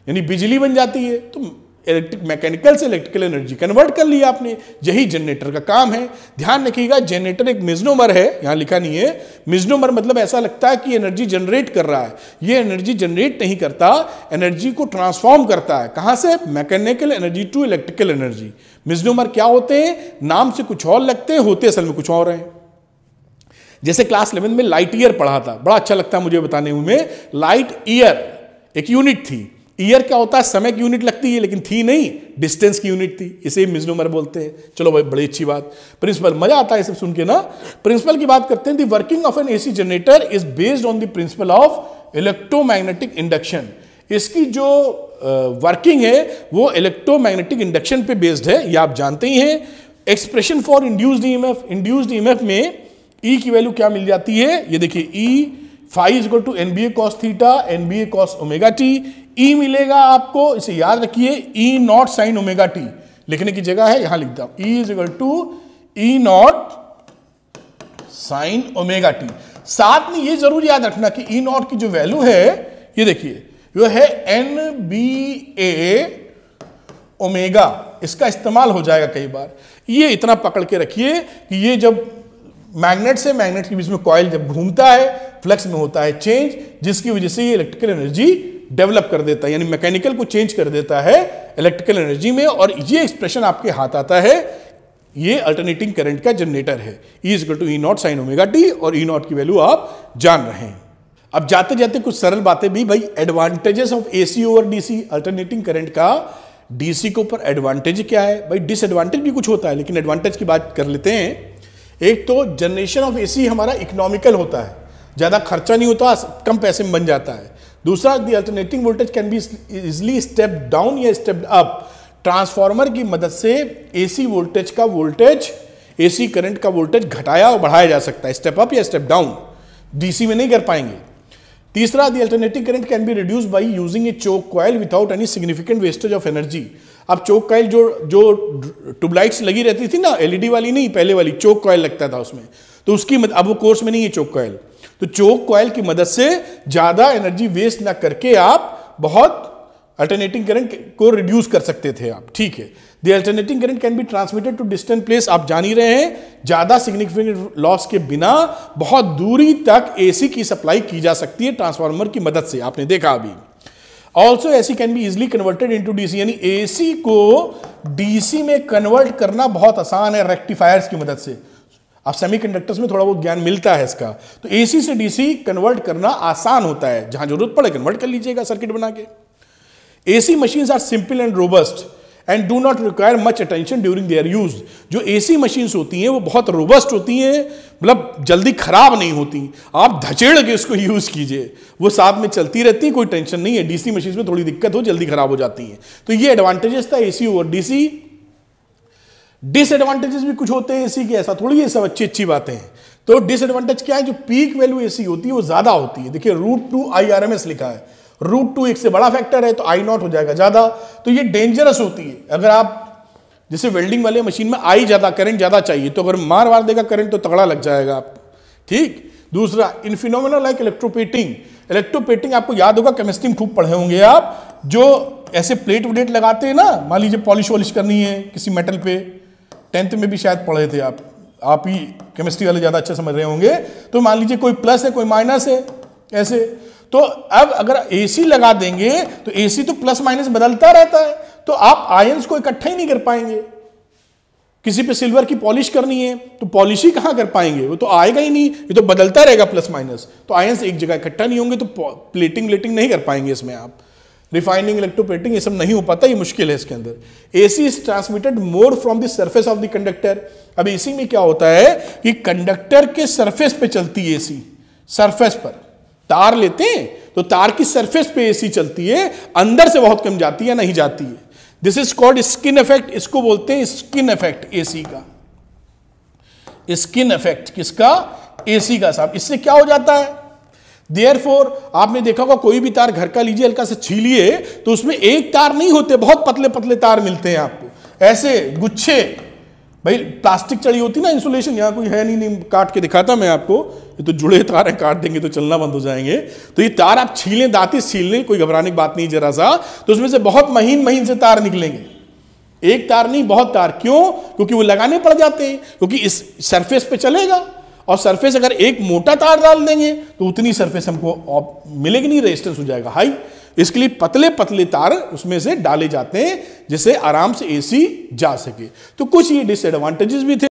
यानी बिजली बन जाती है तो इलेक्ट्रिक मैकेनिकल से इलेक्ट्रिकल एनर्जी कन्वर्ट कर लिया आपने यही जनरेटर का काम है ध्यान रखिएगा जनरेटर एक मिजनोमर है यहां लिखा नहीं है मिजनोमर मतलब ऐसा लगता है कि एनर्जी जनरेट कर रहा है ये एनर्जी जनरेट नहीं करता एनर्जी को ट्रांसफॉर्म करता है कहां से mechanical energy to electrical energy misnomer क्या होते हैं नाम से कुछ और लगते हैं होते असल में कुछ और हैं जैसे क्लास इलेवन में लाइट ईयर पढ़ा था बड़ा अच्छा लगता है मुझे बताने में लाइट ईयर एक यूनिट थी ईयर क्या होता है समय की यूनिट लगती है लेकिन थी नहीं डिस्टेंस की यूनिट थी इसे मिजनूमर बोलते हैं चलो भाई बड़ी अच्छी बात प्रिंसिपल मजा आता है सब सुन के ना प्रिंसिपल की बात करते हैं the working of an AC generator is based on the principle of electromagnetic induction इसकी जो वर्किंग है वो इलेक्ट्रोमैग्नेटिक इंडक्शन पे बेस्ड है ये आप जानते ही हैं expression for induced EMF induced EMF में ई e की वैल्यू क्या मिल जाती है ये देखिए E five is equal to N B A cos theta N B A cos omega T E मिलेगा आपको इसे याद रखिए E naught sine omega T लिखने की जगह है यहां लिखता हूं E is equal to E naught sine omega T साथ में ये जरूर याद रखना कि ई e नॉट की जो वैल्यू है ये देखिए जो है एन बी ए ओमेगा इसका इस्तेमाल हो जाएगा कई बार ये इतना पकड़ के रखिए कि ये जब मैग्नेट से मैग्नेट के बीच में कॉयल जब घूमता है फ्लक्स में होता है चेंज जिसकी वजह से ये इलेक्ट्रिकल एनर्जी डेवलप कर देता है यानी मैकेनिकल को चेंज कर देता है इलेक्ट्रिकल एनर्जी में और ये एक्सप्रेशन आपके हाथ आता है ये अल्टरनेटिंग करंट का जनरेटर है E is to E naught sine omega T और ई e नॉट की वैल्यू आप जान रहे हैं अब जाते जाते कुछ सरल बातें भी भाई advantages of AC over DC alternating current का डीसी के ऊपर एडवांटेज क्या है भाई डिसएडवांटेज भी कुछ होता है लेकिन एडवांटेज की बात कर लेते हैं एक तो जनरेशन ऑफ एसी हमारा इकोनॉमिकल होता है ज़्यादा खर्चा नहीं होता कम पैसे में बन जाता है दूसरा the alternating voltage can be easily step down या स्टेप अप ट्रांसफार्मर की मदद से एसी वोल्टेज का वोल्टेज एसी करंट का वोल्टेज घटाया और बढ़ाया जा सकता है स्टेप अप या स्टेप डाउन डीसी में नहीं कर पाएंगे तीसरा the alternating current can be reduce by using a choke coil without any significant wastage of energy अब चोक कॉयल जो जो ट्यूबलाइट्स लगी रहती थी ना एलईडी वाली नहीं पहले वाली चोक कॉयल लगता था उसमें तो उसकी मद, अब वो कोर्स में नहीं है चोक कॉयल तो चोक कॉयल की मदद से ज़्यादा एनर्जी वेस्ट ना करके आप बहुत अल्टरनेटिंग करंट को रिड्यूस कर सकते थे आप ठीक है the alternating current can be transmitted to distant place आप जान ही रहे हैं ज़्यादा सिग्निफिकेंट लॉस के बिना बहुत दूरी तक एसी की सप्लाई की जा सकती है ट्रांसफार्मर की मदद से आपने देखा अभी also AC can be easily converted into DC यानी एसी को डीसी में कन्वर्ट करना बहुत आसान है रेक्टिफायर्स की मदद से अब सेमीकंडक्टर्स में थोड़ा बहुत ज्ञान मिलता है इसका तो एसी से डीसी कन्वर्ट करना आसान होता है जहां जरूरत पड़े कन्वर्ट कर लीजिएगा सर्किट बना के AC machines are simple and robust and do not require much attention during their use जो ए सी होती हैं वो बहुत रोबस्ट होती हैं मतलब जल्दी खराब नहीं होती आप धचेड़ के उसको यूज़ कीजिए वो साथ में चलती रहती हैं कोई टेंशन नहीं है डीसी मशीन में थोड़ी दिक्कत हो जल्दी खराब हो जाती हैं तो ये एडवांटेजेस था ए सी और डी सी डिसएडवांटेजेस भी कुछ होते हैं ए सी के ऐसा थोड़ी ये सब अच्छी अच्छी बातें हैं तो डिसएडवांटेज क्या है जो पीक वैल्यू ए सी होती है वो ज़्यादा होती है देखिए root two I R M S लिखा है रूट टू एक से बड़ा फैक्टर है तो आई नॉट हो जाएगा ज़्यादा तो ये डेंजरस होती है अगर आप जैसे वेल्डिंग वाले मशीन में आई ज़्यादा करंट ज़्यादा चाहिए तो अगर मार वार देगा करंट तो तगड़ा लग जाएगा आपको ठीक दूसरा इन फिनोमिनल लाइक इलेक्ट्रोपेटिंग इलेक्ट्रोपेटिंग आपको याद होगा केमिस्ट्री में खूब पढ़े होंगे आप जो ऐसे प्लेट व्लेट लगाते हैं ना मान लीजिए पॉलिश वॉलिश करनी है किसी मेटल पे टेंथ में भी शायद पढ़े थे आप आप ही केमिस्ट्री वाले ज़्यादा अच्छा समझ रहे होंगे तो मान लीजिए कोई प्लस है कोई माइनस है ऐसे तो अब अगर एसी लगा देंगे तो एसी तो प्लस माइनस बदलता रहता है तो आप आयंस को इकट्ठा ही नहीं कर पाएंगे किसी पे सिल्वर की पॉलिश करनी है तो पॉलिश ही कहां कर पाएंगे वो तो आएगा ही नहीं ये तो बदलता रहेगा प्लस माइनस तो आयंस एक जगह इकट्ठा नहीं होंगे तो प्लेटिंग व्लेटिंग नहीं कर पाएंगे इसमें आप रिफाइनिंग इलेक्ट्रोप्लेटिंग ये सब नहीं हो पाता ये मुश्किल है इसके अंदर AC is transmitted more from the surface of the conductor अब एसी में क्या होता है कि कंडक्टर के सर्फेस पे चलती है एसी सरफेस पर तार लेते हैं तो तार की सरफेस पे एसी चलती है अंदर से बहुत कम जाती है नहीं जाती है this is called skin effect इसको बोलते हैं स्किन इफेक्ट एसी का स्किन इफेक्ट किसका एसी का साहब इससे क्या हो जाता है देयर फोर आपने देखा होगा कोई भी तार घर का लीजिए हल्का से छीलिए तो उसमें एक तार नहीं होते बहुत पतले पतले तार मिलते हैं आपको ऐसे गुच्छे भाई प्लास्टिक चढ़ी होती ना इंसुलेशन यहाँ कोई है नहीं, नहीं काट के दिखाता मैं आपको ये तो जुड़े तार है काट देंगे तो चलना बंद हो जाएंगे तो ये तार आप छीलें दांती छील लें कोई घबराने की बात नहीं जरा सा तो उसमें से बहुत महीन महीन से तार निकलेंगे एक तार नहीं बहुत तार क्यों क्योंकि वो लगाने पड़ जाते हैं क्योंकि इस सरफेस पे चलेगा और सरफेस अगर एक मोटा तार डाल देंगे तो उतनी सरफेस हमको मिलेगी नहीं रेजिस्टेंस हो जाएगा हाई इसके लिए पतले पतले तार उसमें से डाले जाते हैं जिससे आराम से एसी जा सके तो कुछ ये डिसएडवांटेजेस भी थे